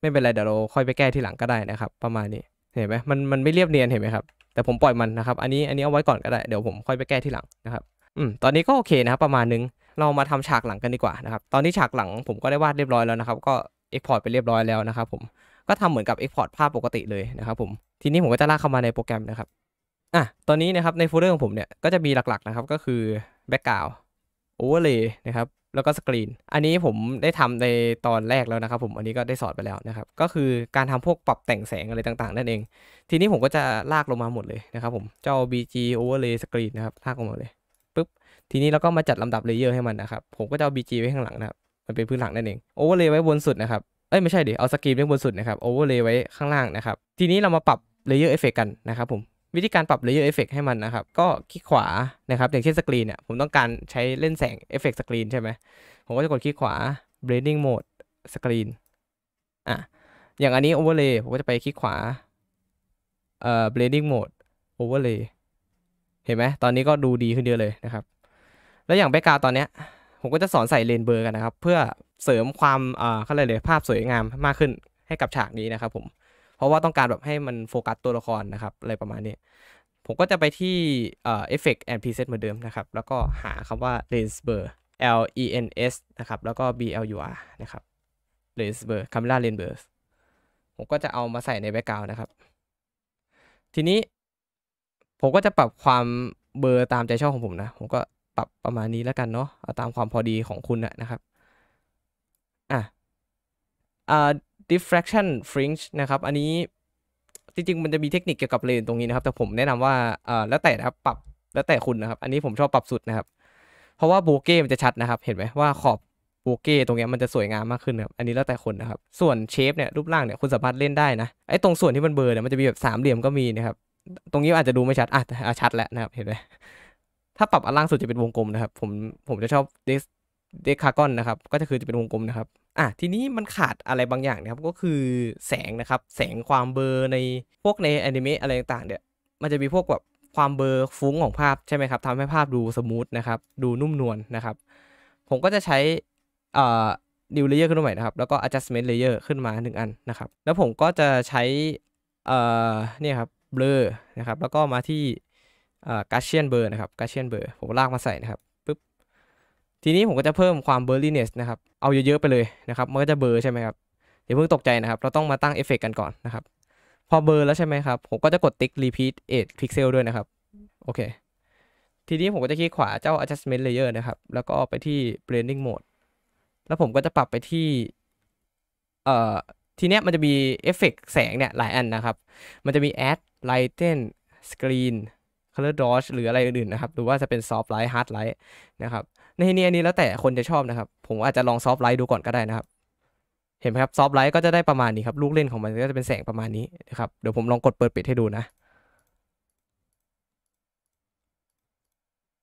ไม่เป็นไรเดี๋ยวเรา ค่อยไปแก้ที่หลังก็ได้นะครับ ประมาณนี้ เห็นไหมมัน มันไม่เรียบเนียนเห็นไหมครับ แต่ผมปล่อยมันนะครับ อันนี้ อันนี้เอาไว้ก่อนก็ได้ เดี๋ยวผมค่อยไปแก้ที่หลังนะครับ อืม ตอนนี้ก็โอเคนะครับ ประมาณนึง เรามาทำฉากหลังกันดีกว่านะครับ ตอนนี้ฉากหลังผมก็ได้วาดเรียบร้อยแล้วนะครับ ก็เอ็กพอร์ตไปเรียบร้อยแล้วนะครับผม ก็ทำเหมือนกับเอ็กพอร์ตภาพปกติเลยนะครับ ผม ทีนี้ผมก็จะลากเข้ามาในโปรแกรมนะครับ อ่ะ ตอนนี้นะครับในโฟลเดอร์ของผมเนี่ยก็จะมีหลักๆนะครับ ก็คือกราวด์โอเวอร์เลย์นะครับแล้วก็สกรีน อันนี้ผมได้ทำในตอนแรกแล้วนะครับผม อันนี้ก็ได้สอนไปแล้วนะครับ ก็คือการทำพวกปรับแต่งแสงอะไรต่างๆ นั่นเอง ทีนี้ผมก็จะลากลงมาหมดเลยนะครับผม เจ้า BG overlay screen นะครับ ลากลงมาเลยปุ๊บ ทีนี้เราก็มาจัดลำดับเลเยอร์ให้มันนะครับ ผมก็จะเอา BG ไว้ข้างหลังนะครับ มันเป็นพื้นหลังนั่นเอง overlay ไว้บนสุดนะครับ เอ้ยไม่ใช่ดิเอาสกรีนไว้บนสุดนะครับ overlay ไว้ข้างล่างนะครับ ทีนี้เรามาปรับเลเยอร์เอฟเฟกกันนะครับผมวิธีการปรับเลเยอร์เอฟเฟกให้มันนะครับ ก็คลิกขวานะครับอย่างเช่นสกรีนเนี่ยผมต้องการใช้เล่นแสงเอฟเฟกสกรีนใช่ไหม ผมก็จะกดคลิกขวา blending mode สกรีนอ่ะอย่างอันนี้ overlay ผมก็จะไปคลิกขวาเอ่อ blending mode overlay เห็นไหม ตอนนี้ก็ดูดีขึ้นเยอะเลยนะครับ แล้วอย่างแบกกราวตอนเนี้ยผมก็จะสอนใส่เลนเบอร์กันนะครับ เพื่อเสริมความเอ่อเขาเรียกเลยภาพสวยงามมากขึ้นให้กับฉากนี้นะครับผมราะว่าต้องการแบบให้มันโฟกัสตัวละครนะครับ อะไรประมาณนี้ผมก็จะไปที่ เอ่อ e ฟ f e c t and พ r e s e ตเหมือนเดิมนะครับ แล้วก็หาคำว่า l e n s b u r L E N S นะครับ แล้วก็ B L U R นะครับ l e n s b u r camera l e n s b u r ผมก็จะเอามาใส่ในแบ็กกราวนะครับ ทีนี้ผมก็จะปรับความเบอร์ตามใจชอบของผมนะ ผมก็ปรับประมาณนี้แล้วกันเนาะเอาตามความพอดีของคุณนะครับอ่ะอ่า diffraction fringe นะครับ อันนี้ จริงๆ มันจะมีเทคนิคเกี่ยวกับเลนตรงนี้นะครับ แต่ผมแนะนำว่าเออแล้วแต่นะครับ ปรับแล้วแต่คุณนะครับ อันนี้ผมชอบปรับสุดนะครับ เพราะว่าโบเก้มันจะชัดนะครับ เห็นไหมว่าขอบโบเก้ตรงนี้มันจะสวยงามมากขึ้นครับ อันนี้แล้วแต่คนนะครับ ส่วนเชฟเนี่ยรูปร่างเนี่ยคุณสามารถเล่นได้นะ ไอ้ตรงส่วนที่มันเบอร์เนี่ยมันจะมีแบบสามเหลี่ยมก็มีนะครับ ตรงนี้อาจจะดูไม่ชัด อ่ะ ชัดแล้วนะครับ เห็นไหมถ้าปรับอันล่างสุดจะเป็นวงกลมนะครับ ผมผมจะชอบเดคากอนนะครับก็จะคือจะเป็นวงกลมนะครับอ่ะทีนี้มันขาดอะไรบางอย่างนะครับก็คือแสงนะครับ แสงความเบอร์ในพวกในอนิเมะอะไรต่างเนี่ยมันจะมีพวกแบบความเบอร์ฟุ้งของภาพใช่ไหมครับทำให้ภาพดูสมูทนะครับดูนุ่มนวลนนะครับผมก็จะใช้อ่าดวเลเยอร์ขึ้นมาใหม่นะครับ แล้วก็ adjustment layer ขึ้นมา 1 อันนะครับแล้วผมก็จะใช้เอ่าเนี่ยครับเบลอนะครับแล้วก็มาที่เอ่อ gaussian blur นะครับ gaussian blur ผมลากมาใส่นะครับทีนี้ผมก็จะเพิ่มความเบอร์ลีเนสนะครับ เอาเยอะ ๆ ไปเลยนะครับ มันก็จะเบอร์ใช่ไหมครับ เดี๋ยวเพิ่งตกใจนะครับ เราต้องมาตั้งเอฟเฟกกันก่อนนะครับ พอเบอร์แล้วใช่ไหมครับ ผมก็จะกดติ๊ก repeat พ pixel ด้วยนะครับ โอเค ทีนี้ผมก็จะคลิกขวาเจ้า adjustment layer นะครับ แล้วก็ไปที่ blending mode แล้วผมก็จะปรับไปที่ เอ่อ ทีเนี้ยมันจะมีเอฟเฟกแสงเนี่ยหลายอันนะครับ มันจะมี add lighten screen color dodge หรืออะไรอื่นๆ นะครับ หรือว่าจะเป็น soft light hard light นะครับในที่นี้อันนี้แล้วแต่คนจะชอบนะครับ ผมอาจจะลองซอฟไลท์ดูก่อนก็ได้นะครับเห็นไหมครับซอฟไลท์ก็จะได้ประมาณนี้ครับ ลูกเล่นของมันก็จะเป็นแสงประมาณนี้นะครับเดี๋ยวผมลองกดเปิดปิดให้ดูนะ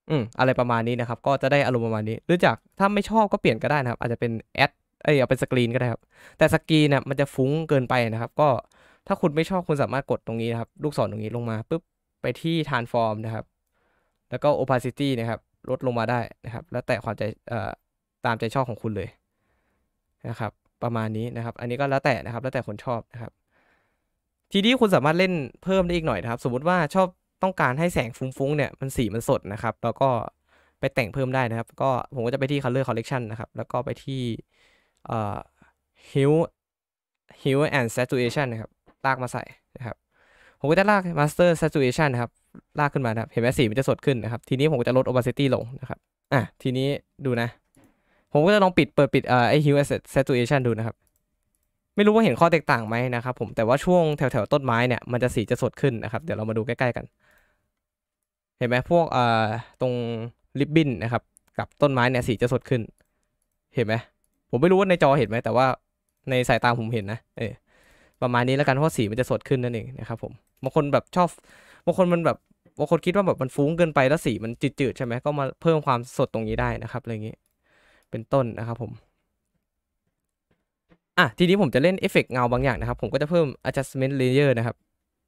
อืมอะไรประมาณนี้นะครับ ก็จะได้อารมณ์ประมาณนี้หรือจากถ้าไม่ชอบก็เปลี่ยนก็ได้นะครับ อาจจะเป็นแอดเอ้ยเอาเป็นสกรีนก็ได้ครับแต่สกรีนเนี่ยมันจะฟุ้งเกินไปนะครับ ก็ถ้าคุณไม่ชอบคุณสามารถกดตรงนี้นะครับ ลูกศรตรงนี้ลงมาปุ๊บไปที่ทา a n ฟอร์มนะครับ แล้วก็ opacity นะครับลดลงมาได้นะครับ แล้วแต่ความใจตามใจชอบของคุณเลยนะครับ ประมาณนี้นะครับ อันนี้ก็แล้วแต่นะครับ แล้วแต่คนชอบนะครับ ทีนี้คุณสามารถเล่นเพิ่มได้อีกหน่อยนะครับ สมมติว่าชอบต้องการให้แสงฟุ้งๆเนี่ย มันสีมันสดนะครับแล้วก็ไปแต่งเพิ่มได้นะครับ ก็ผมก็จะไปที่ color collection นะครับ แล้วก็ไปที่ hue hue and saturation นะครับลากมาใส่นะครับ ผมก็จะลาก master saturation นะครับลากขึ้นมานะครับ เห็นไหมสีมันจะสดขึ้นนะครับ ทีนี้ผมก็จะลด opacity ลงนะครับ อ่ะ ทีนี้ดูนะ ผมก็จะลองปิดเปิดปิดไอ่อไอ hue saturation ดูนะครับ ไม่รู้ว่าเห็นข้อแตกต่างไหมนะครับผมแต่ว่าช่วงแถวแถวต้นไม้เนี่ย มันจะสีจะสดขึ้นนะครับ เดี๋ยวเรามาดูใกล้ๆกัน เห็นไหมพวกเอ่อตรงริบบิ้นนะครับ กับต้นไม้เนี่ยสีจะสดขึ้น เห็นไหมผมไม่รู้ว่าในจอเห็นไหม แต่ว่าในสายตาผมเห็นนะ เออ ประมาณนี้แล้วกัน เพราะสี มันจะสดขึ้นนั่นเองนะครับ ผม บางคนแบบชอบบางคนมันแบบ บางคนคิดว่าแบบมันฟุ้งเกินไปแล้วสีมันจืดๆ ใช่ไหม ก็มาเพิ่มความสดตรงนี้ได้นะครับอะไรเ่งนี้ เป็นต้นนะครับผม อ่ะ ทีนี้ผมจะเล่นเอฟเฟกเงาบางอย่างนะครับ ผมก็จะเพิ่ม adjustment layer นะครับ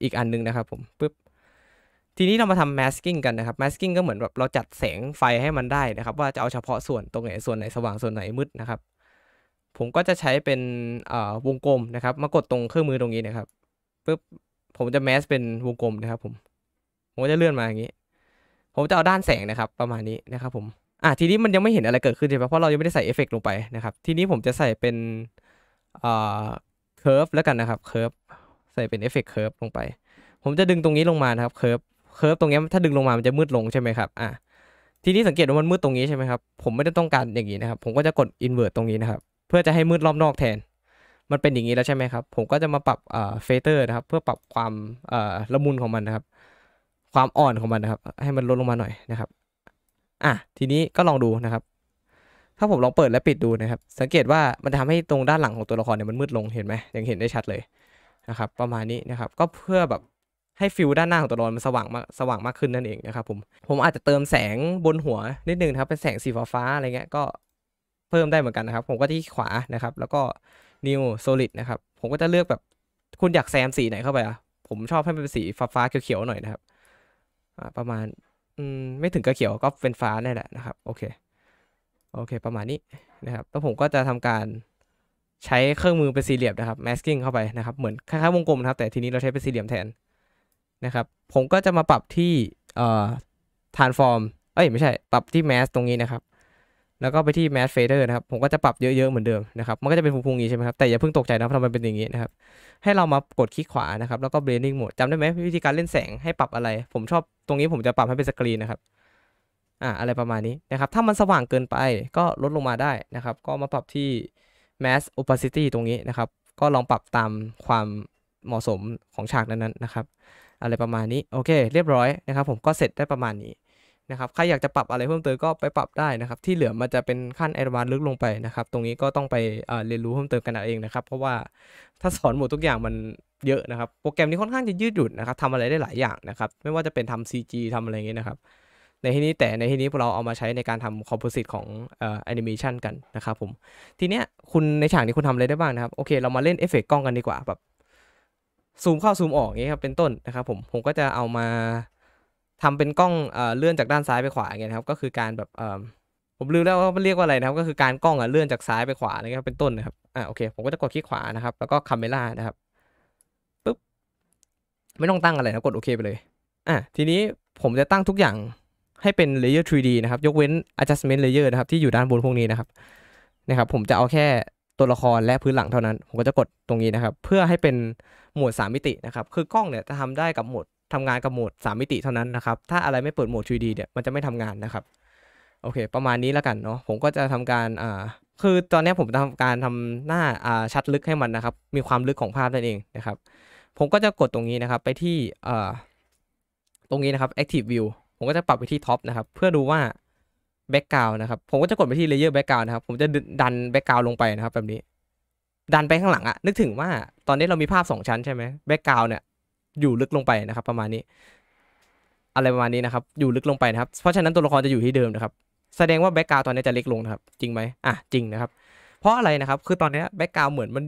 อีกอันนึงนะครับผม ปึ๊บ ทีนี้เรามาทำ masking กันนะครับ masking ก็เหมือนแบบเราจัดแสงไฟให้มันได้นะครับ ว่าจะเอาเฉพาะส่วนตรงไหน ส่วนไหนสว่าง ส่วนไหนมืดนะครับ ผมก็จะใช้เป็นวงกลมนะครับ มากดตรงเครื่องมือตรงนี้นะครับ ปึ๊บผมจะแมสเป็นวงกลมนะครับ ผม ผมจะเลื่อนมา อย่างนี้ ผมจะเอาด้านแสงนะครับ ประมาณนี้นะครับผม อ่ะทีนี้มันยังไม่เห็นอะไร เกิด ขึ้นใช่ไหมเพราะเรายังไม่ได้ใส่เอฟเฟกลงไปนะครับ ทีนี้ผมจะใส่เป็นเอ่อเคอร์ฟแล้วกันนะครับเคอร์ฟใส่เป็นเอฟเฟกเคอร์ฟลงไป ผมจะดึงตรงนี้ลงมานะครับเคอร์ฟเคอร์ฟตรงนี้ถ้าดึงลงมามันจะมืดลงใช่ไหมครับอ่ะทีนี้สังเกตว่ามันมืดตรงนี้ใช่ไหมครับผมไม่ได้ต้องการอย่างนี้นะครับ ผมก็จะกดอินเวอร์ตตรงนี้นะครับ เพื่อจะให้มืดรอบนอกแทนมันเป็นอย่างนี้แล้วใช่ไหมครับ ผมก็จะมาปรับเฟเตอร์นะครับ เพื่อปรับความะละมุนของมันนะครับ ความอ่อนของมันนะครับ ให้มันลดลงมาหน่อยนะครับ อ่ะทีนี้ก็ลองดูนะครับ ถ้าผมลองเปิดและปิดดูนะครับ สังเกตว่ามันจะทำให้ตรงด้านหลังของตัวละครเนี่ยมันมืดลงเห็นไหมยังเห็นได้ชัดเลยนะครับ ประมาณนี้นะครับ ก็เพื่อแบบ ให้ฟิลด้านหน้าของตัวละครมันสว่างมากสว่างมากขึ้นนั่นเองนะครับผมผมอาจจะเติมแสงบนหัวนิดนึงครับเป็นแสงสีฟ้าอะไรเงี้ยก็เพิ่มได้เหมือนกันนะครับ ผมก็ที่ขวานะครับ แล้วก็ New Solid นะครับ ผมก็จะเลือกแบบคุณอยากแซมสีไหนเข้าไปอ่ะผมชอบให้มันเป็นสีฟ้าฟาเขียวๆหน่อยนะครับประมาณไม่ถึงกระเขียวก็เป็นฟ้าได่แหละนะครับโอเคโอเค ประมาณนี้นะครับ แล้วผมก็จะทำการใช้เครื่องมือเป็นสี่เหลี่ยมนะครับ masking เข้าไปนะครับเหมือนคล้ายๆวงกลมนะครับแต่ทีนี้เราใช้เป็นสี่เหลี่ยมแทนนะครับผมก็จะมาปรับที่เอ่อ transform เอ้ยไม่ใช่ ปรับที่ mask ตรงนี้นะครับแล้วก็ไปที่ mask fader นะครับ ผมก็จะปรับเยอะๆ เหมือนเดิมนะครับ มันก็จะเป็นพุ่งๆอย่างนี้ใช่ไหมครับ แต่อย่าเพิ่งตกใจนะทำไมเป็นอย่างนี้นะครับ ให้เรามากดคลิกขวานะครับ แล้วก็ blending mode จำได้ไหมวิธีการเล่นแสงให้ปรับอะไร ผมชอบตรงนี้ผมจะปรับให้เป็นสกรีนนะครับ อ่าอะไรประมาณนี้นะครับ ถ้ามันสว่างเกินไปก็ลดลงมาได้นะครับ ก็มาปรับที่ mask opacity ตรงนี้นะครับ ก็ลองปรับตามความเหมาะสมของฉากนั้นๆ นะครับ อะไรประมาณนี้ โอเค เรียบร้อยนะครับ ผมก็เสร็จได้ประมาณนี้นะครับใครอยากจะปรับอะไรเพิ่มเติมก็ไปปรับได้นะครับ ที่เหลือมันจะเป็นขั้นแอดวานซ์ลึกลงไปนะครับ ตรงนี้ก็ต้องไปเรียนรู้เพิ่มเติมกันเองนะครับ เพราะว่าถ้าสอนหมดทุกอย่างมันเยอะนะครับโปรแกรมนี้ค่อนข้างจะยืดหยุ่นนะครับทำอะไรได้หลายอย่างนะครับ ไม่ว่าจะเป็นทำ CG ทำอะไรเงี้ยนะครับ ในที่นี้แต่ในที่นี้พวกเราเอามาใช้ในการทำคอมโพสิตของแอนิเมชันกันนะครับ ผมทีเนี้ยคุณในฉากนี้คุณทำอะไรได้บ้างนะครับ โอเค เรามาเล่นเอฟเฟกต์กล้องกันดีกว่าแบบซูมเข้าซูมออกเงี้ยครับเป็นต้นนะครับผมผมก็จะเอามาทำเป็นกล้องเลื่อนจากด้านซ้ายไปขวาเงี้ยครับก็คือการแบบผมลืมแล้วว่ามันเรียกว่าอะไรนะครับก็คือการกล้องอ่ะเลื่อนจากซ้ายไปขวานะครับเป็นต้นนะครับอ่าโอเคผมก็จะกดคลิกขวานะครับแล้วก็คัมเมล่านะครับปุ๊บไม่ต้องตั้งอะไรนะกดโอเคไปเลยอ่ะทีนี้ผมจะตั้งทุกอย่างให้เป็น layer 3D นะครับ ยกเว้น adjustment layer นะครับที่อยู่ด้านบนพวกนี้นะครับนะครับผมจะเอาแค่ตัวละครและพื้นหลังเท่านั้น ผมก็จะกดตรงนี้นะครับ เพื่อให้เป็นโหมด3 มิตินะครับคือกล้องเนี่ยจะทำได้กับโหมดทำงานกับโหมด3มิติเท่านั้นนะครับ ถ้าอะไรไม่เปิดโหมด 3D เนี่ยมันจะไม่ทำงานนะครับ โอเคประมาณนี้แล้วกันเนาะผมก็จะทำการอ่าคือตอนนี้ผมทำการทำหน้าอ่าชัดลึกให้มันนะครับ มีความลึกของภาพนั่นเองนะครับ ผมก็จะกดตรงนี้นะครับ ไปที่อ่าตรงนี้นะครับ active view ผมก็จะปรับไปที่ท็อปนะครับ เพื่อดูว่า background นะครับผมก็จะกดไปที่ layer background นะครับ ผมจะดัน background ลงไปนะครับแบบนี้ ดันไปข้างหลังอะนึกถึงว่าตอนนี้เรามีภาพ 2 ชั้นใช่ไหม background เนี่ยอยู่ลึกลงไปนะครับ ประมาณนี้ อะไรประมาณนี้นะครับ อยู่ลึกลงไปนะครับ เพราะฉะนั้นตัวละครจะอยู่ที่เดิมนะครับ แสดงว่าแบ็กกราวตอนนี้จะเล็กลงนะครับจริงไหมอ่ะจริงนะครับ เพราะอะไรนะครับ คือตอนนี้แบ็กกราวเหมือนมัน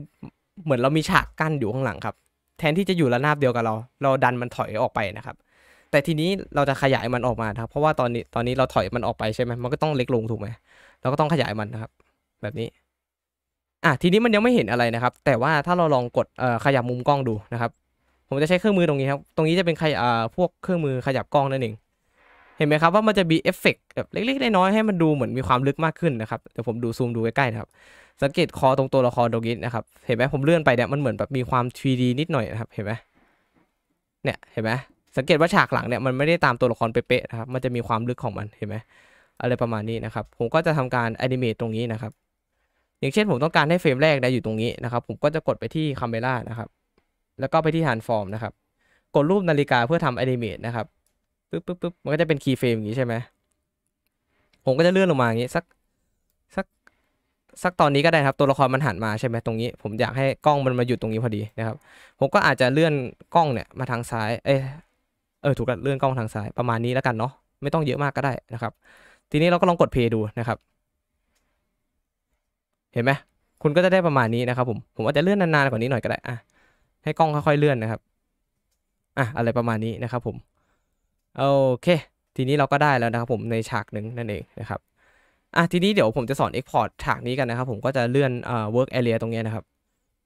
เหมือนเรามีฉากกั้นอยู่ข้างหลังครับแทนที่จะอยู่ระนาบเดียวกับเรา เราดันมันถอยออกไปนะครับ แต่ทีนี้เราจะขยายมันออกมาครับ เพราะว่าตอนนี้ตอนนี้เราถอยมันออกไปใช่ไหมมันก็ต้องเล็กลงถูกไหมเราก็ต้องขยายมันนะครับ แบบนี้อ่ะทีนี้มันยังไม่เห็นอะไรนะครับ แต่ว่าถ้าเราลองกดขยับมุมกล้องดูนะครับผมจะใช้เครื่องมือตรงนี้ครับ ตรงนี้จะเป็นใครอ่าพวกเครื่องมือขยับกล้องนั่นเอง เห็นไหมครับว่ามันจะมีเอฟเฟกแบบเล็ก ๆ น้อยๆ ให้มันดูเหมือนมีความลึกมากขึ้นนะครับ เดี๋ยวผมดูซูมดูใกล้ๆ นะครับ สังเกตคอตรงตัวละครตรงนี้นะครับ เห็นไหมผมเลื่อนไปเนี่ยมันเหมือนแบบมีความ 3D นิดหน่อยนะครับ เห็นไหมเนี่ย เห็นไหมสังเกตว่าฉากหลังเนี่ยมันไม่ได้ตามตัวละครเป๊ะๆ นะครับ มันจะมีความลึกของมัน เห็นไหมอะไรประมาณนี้นะครับ ผมก็จะทำการแอนิเมตตรงนี้นะครับ อย่างเช่นผมต้องการให้เฟรมแรกนะอยู่ตรงนี้นะครับ ผมก็จะกดไปที่คาเมล่านะครับแล้วก็ไปที่ฐา a n อ f o r m นะครับ กดรูปนาฬิกาเพื่อทำ a n i m เม e นะครับ ปึ๊บปึ๊บปึ๊บมันก็จะเป็น key frame อย่างนี้ใช่ไหมผมก็จะเลื่อนลงมาอย่างนี้สัก สัก สักตอนนี้ก็ได้ครับ ตัวละครมันหันมาใช่ไหมตรงนี้ ผมอยากให้กล้องมันมาหยุดตรงนี้พอดีนะครับ ผมก็อาจจะเลื่อนกล้องเนี่ยมาทางซ้าย เอเออ ถูกแล้วเลื่อนกล้องทางซ้าย ประมาณนี้แล้วกันเนาะ ไม่ต้องเยอะมากก็ได้นะครับ ทีนี้เราก็ลองกดเพย์ดูนะครับ เห็นไหมคุณก็จะได้ประมาณนี้นะครับ ผม ผมอาจจะเลื่อนนานๆกว่านี้หน่อยก็ได้ อ่ะให้กล้องค่อยๆเลื่อนนะครับ อ่ะอะไรประมาณนี้นะครับผม โอเค ทีนี้เราก็ได้แล้วนะครับผมในฉากหนึ่งนั่นเองนะครับ อ่ะทีนี้เดี๋ยวผมจะสอน Export ฉากนี้กันนะครับผมก็จะเลื่อน เอ่อ work area ตรงนี้นะครับ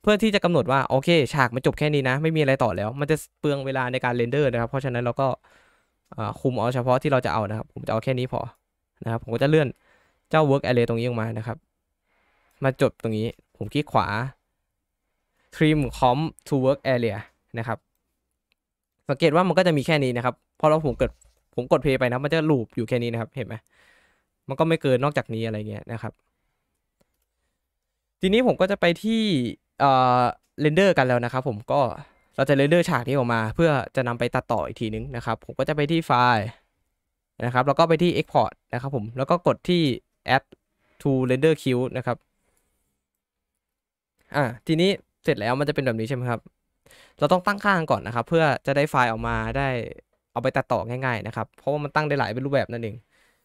เพื่อที่จะกำหนดว่าโอเคฉากมันจบแค่นี้นะไม่มีอะไรต่อแล้ว มันจะเปลืองเวลาในการเรนเดอร์นะครับ เพราะฉะนั้นเราก็คุมเอาเฉพาะที่เราจะเอานะครับผมจะเอาแค่นี้พอ นะครับผมก็จะเลื่อน เจ้า work array ตรงนี้ออกมานะครับ มาจบตรงนี้ผมคลิกขวา trim comp to work area นะครับสังเกตว่ามันก็จะมีแค่นี้นะครับพอเราผมกดผมกดเพล y ไปนะมันจะลูปอยู่แค่นี้นะครับเห็นไหมมันก็ไม่เกินนอกจากนี้อะไรเงี้ยนะครับ ทีนี้ผมก็จะไปที่เอ่อเรนเดอร์กันแล้วนะครับผมก็เราจะเรนเดอร์ฉากนี้ออกมา เพื่อจะนำไปตัดต่ออีกทีนึงนะครับ ผมก็จะไปที่ไฟล์นะครับแล้วก็ไปที่ Export นะครับ ผมแล้วก็กดที่ add to render queue นะครับอ่าทีนี้เสร็จแล้วมันจะเป็นแบบนี้ใช่ไหมครับ เราต้องตั้งค่าก่อนนะครับ เพื่อจะได้ไฟล์ออกมาได้เอาไปตัดต่อง่ายๆนะครับ เพราะว่ามันตั้งได้หลายเป็นรูปแบบนั่นเอง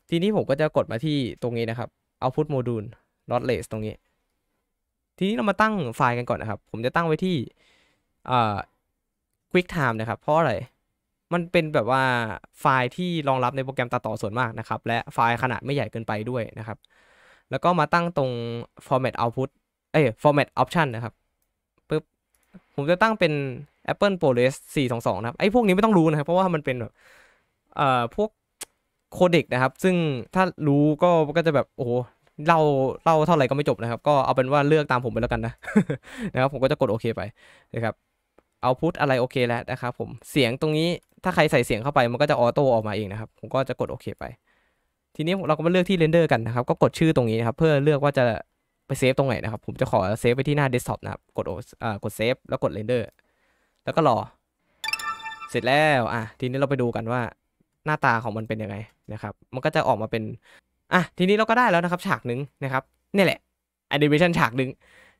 ทีนี้ผมก็จะกดมาที่ตรงนี้นะครับ output module lotless ตรงนี้ ทีนี้เรามาตั้งไฟล์กันก่อนนะครับ ผมจะตั้งไว้ที่ quick time นะครับ เพราะอะไร มันเป็นแบบว่าไฟล์ที่รองรับในโปรแกรมตัดต่อส่วนมากนะครับและไฟล์ขนาดไม่ใหญ่เกินไปด้วยนะครับ แล้วก็มาตั้งตรง format output เอ้ย format option นะครับผมจะตั้งเป็น Apple ProRes 422 นะครับไอ้พวกนี้ไม่ต้องรู้นะครับเพราะว่ามันเป็นแบบเอ่อพวกโคเด็กนะครับ ซึ่งถ้ารู้ก็ก็จะแบบโอ้โหเล่าเล่าเท่าไหร่ก็ไม่จบนะครับ ก็เอาเป็นว่าเลือกตามผมไปแล้วกันนะ นะครับผมก็จะกดโอเคไปนะครับเอาพุทอะไรโอเคแล้วนะครับผมเสียงตรงนี้ถ้าใครใส่เสียงเข้าไปมันก็จะออโต้ออกมาเองนะครับ ผมก็จะกดโอเค ไป ทีนี้เราก็มาเลือกที่เรนเดอร์กันนะครับ ก็กดชื่อตรงนี้นะครับเพื่อเลือกว่าจะไปเซฟตรงไหนนะครับ ผมจะขอเซฟไปที่หน้าเดสก์ท็อปนะครับ กดโออ่ากดเซฟแล้วกดเรนเดอร์แล้วก็รอเสร็จแล้วอ่ะทีนี้เราไปดูกันว่าหน้าตาของมันเป็นยังไงนะครับ มันก็จะออกมาเป็น อ่ะทีนี้เราก็ได้แล้วนะครับ ฉากหนึ่งนะครับนี่แหละแอนิเมชันฉากหนึ่ง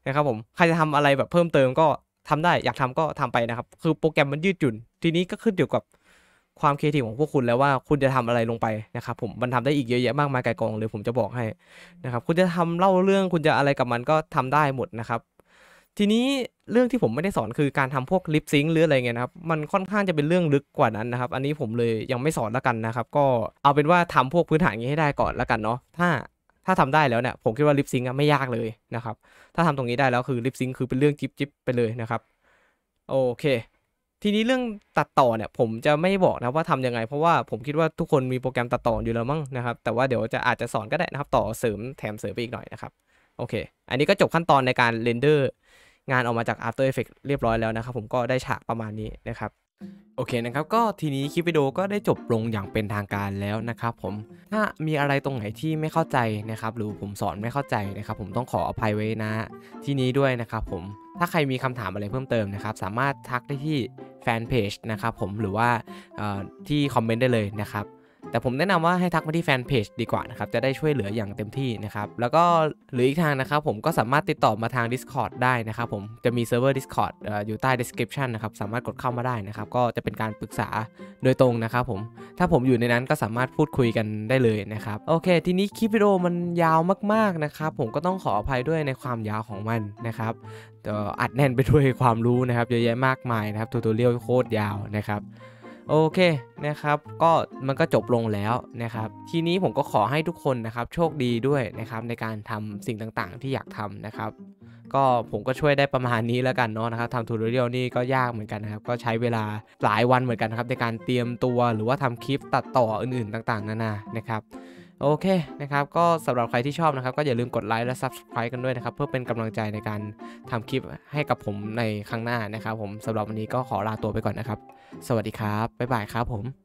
นะครับผมใครจะทำอะไรแบบเพิ่มเติมก็ทำได้ อยากทำก็ทำไปนะครับคือโปรแกรมมันยืดหยุ่น ทีนี้ก็ขึ้นอยู่กับความครีเอทีฟของพวกคุณแล้วว่าคุณจะทำอะไรลงไปนะครับ ผมมันทำได้อีกเยอะแยะมากมายไกลกองเลยผมจะบอกให้นะครับคุณจะทำเล่าเรื่องคุณจะอะไรกับมันก็ทำได้หมดนะครับ ทีนี้เรื่องที่ผมไม่ได้สอนคือการทำพวกลิปซิงหรืออะไรเงี้ยนะครับ มันค่อนข้างจะเป็นเรื่องลึกกว่านั้นนะครับ อันนี้ผมเลยยังไม่สอนละกันนะครับ ก็เอาเป็นว่าทำพวกพื้นฐานนี้ให้ได้ก่อนละกันเนาะถ้าถ้าทำได้แล้วเนี่ยผมคิดว่าลิปซิงไม่ยากเลยนะครับถ้าทำตรงนี้ได้แล้วคือลิปซิงคือเป็นเรื่องจิ๊บจิ๊บไปเลยนะครับโอเคทีนี้เรื่องตัดต่อเนี่ยผมจะไม่บอกนะว่าทํำยังไง เพราะว่าผมคิดว่าทุกคนมีโปรแกรมตัดต่ออยู่แล้วมั้งนะครับ แต่ว่าเดี๋ยวจะอาจจะสอนก็ได้นะครับต่อเสริมแถมเสริมไปอีกหน่อยนะครับโอเค อันนี้ก็จบขั้นตอนในการเรนเดอร์ งานออกมาจาก After Effects เรียบร้อยแล้วนะครับผมก็ได้ฉากประมาณนี้นะครับโอเคนะครับก็ทีนี้คลิปวิดีโอก็ได้จบลงอย่างเป็นทางการแล้วนะครับ ผมถ้ามีอะไรตรงไหนที่ไม่เข้าใจนะครับ หรือผมสอนไม่เข้าใจนะครับผมต้องขออภัยไว้นะที่นี้ด้วยนะครับผมถ้าใครมีคำถามอะไรเพิ่มเติมนะครับ สามารถทักได้ที่แฟนเพจนะครับผมหรือว่าที่คอมเมนต์ได้เลยนะครับแต่ผมแนะนำว่าให้ทักมาที่แฟนเพจดีกว่านะครับจะได้ช่วยเหลืออย่างเต็มที่นะครับแล้วก็หรืออีกทางนะครับผมก็สามารถติดต่อมาทาง Discord ได้นะครับ ผมจะมีเซิร์ฟเวอร์ Discord อยู่ใต้ description นะครับสามารถกดเข้ามาได้นะครับ ก็จะเป็นการปรึกษาโดยตรงนะครับผมถ้าผมอยู่ในนั้นก็สามารถพูดคุยกันได้เลยนะครับ โอเคทีนี้คลิปวิดีโอมันยาวมากๆนะครับ ผมก็ต้องขออภัยด้วยในความยาวของมันนะครับอัดแน่นไปด้วยความรู้นะครับเยอะแยะมากมายนะครับทัวร์เรียลโคตรยาวนะครับโอเคนะครับก็มันก็จบลงแล้วนะครับ ทีนี้ผมก็ขอให้ทุกคนนะครับ โชคดีด้วยนะครับในการทำสิ่งต่างๆ ที่อยากทำนะครับ ก็ผมก็ช่วยได้ประมาณนี้แล้วกันเนาะนะครับทำทูตเรียลนี่ก็ยากเหมือนกันนะครับก็ใช้เวลาหลายวันเหมือนกันครับในการเตรียมตัว หรือว่าทำคลิปตัดต่ออื่นๆต่างๆนานานะครับ โอเคนะครับก็สำหรับใครที่ชอบนะครับก็อย่าลืมกดไลค์และ Subscribe กันด้วยนะครับ เพื่อเป็นกำลังใจในการทำคลิปให้กับผมในครั้งหน้านะครับ ผมสำหรับวันนี้ก็ขอลาตัวไปก่อนนะครับสวัสดีครับ บ๊ายบายครับผม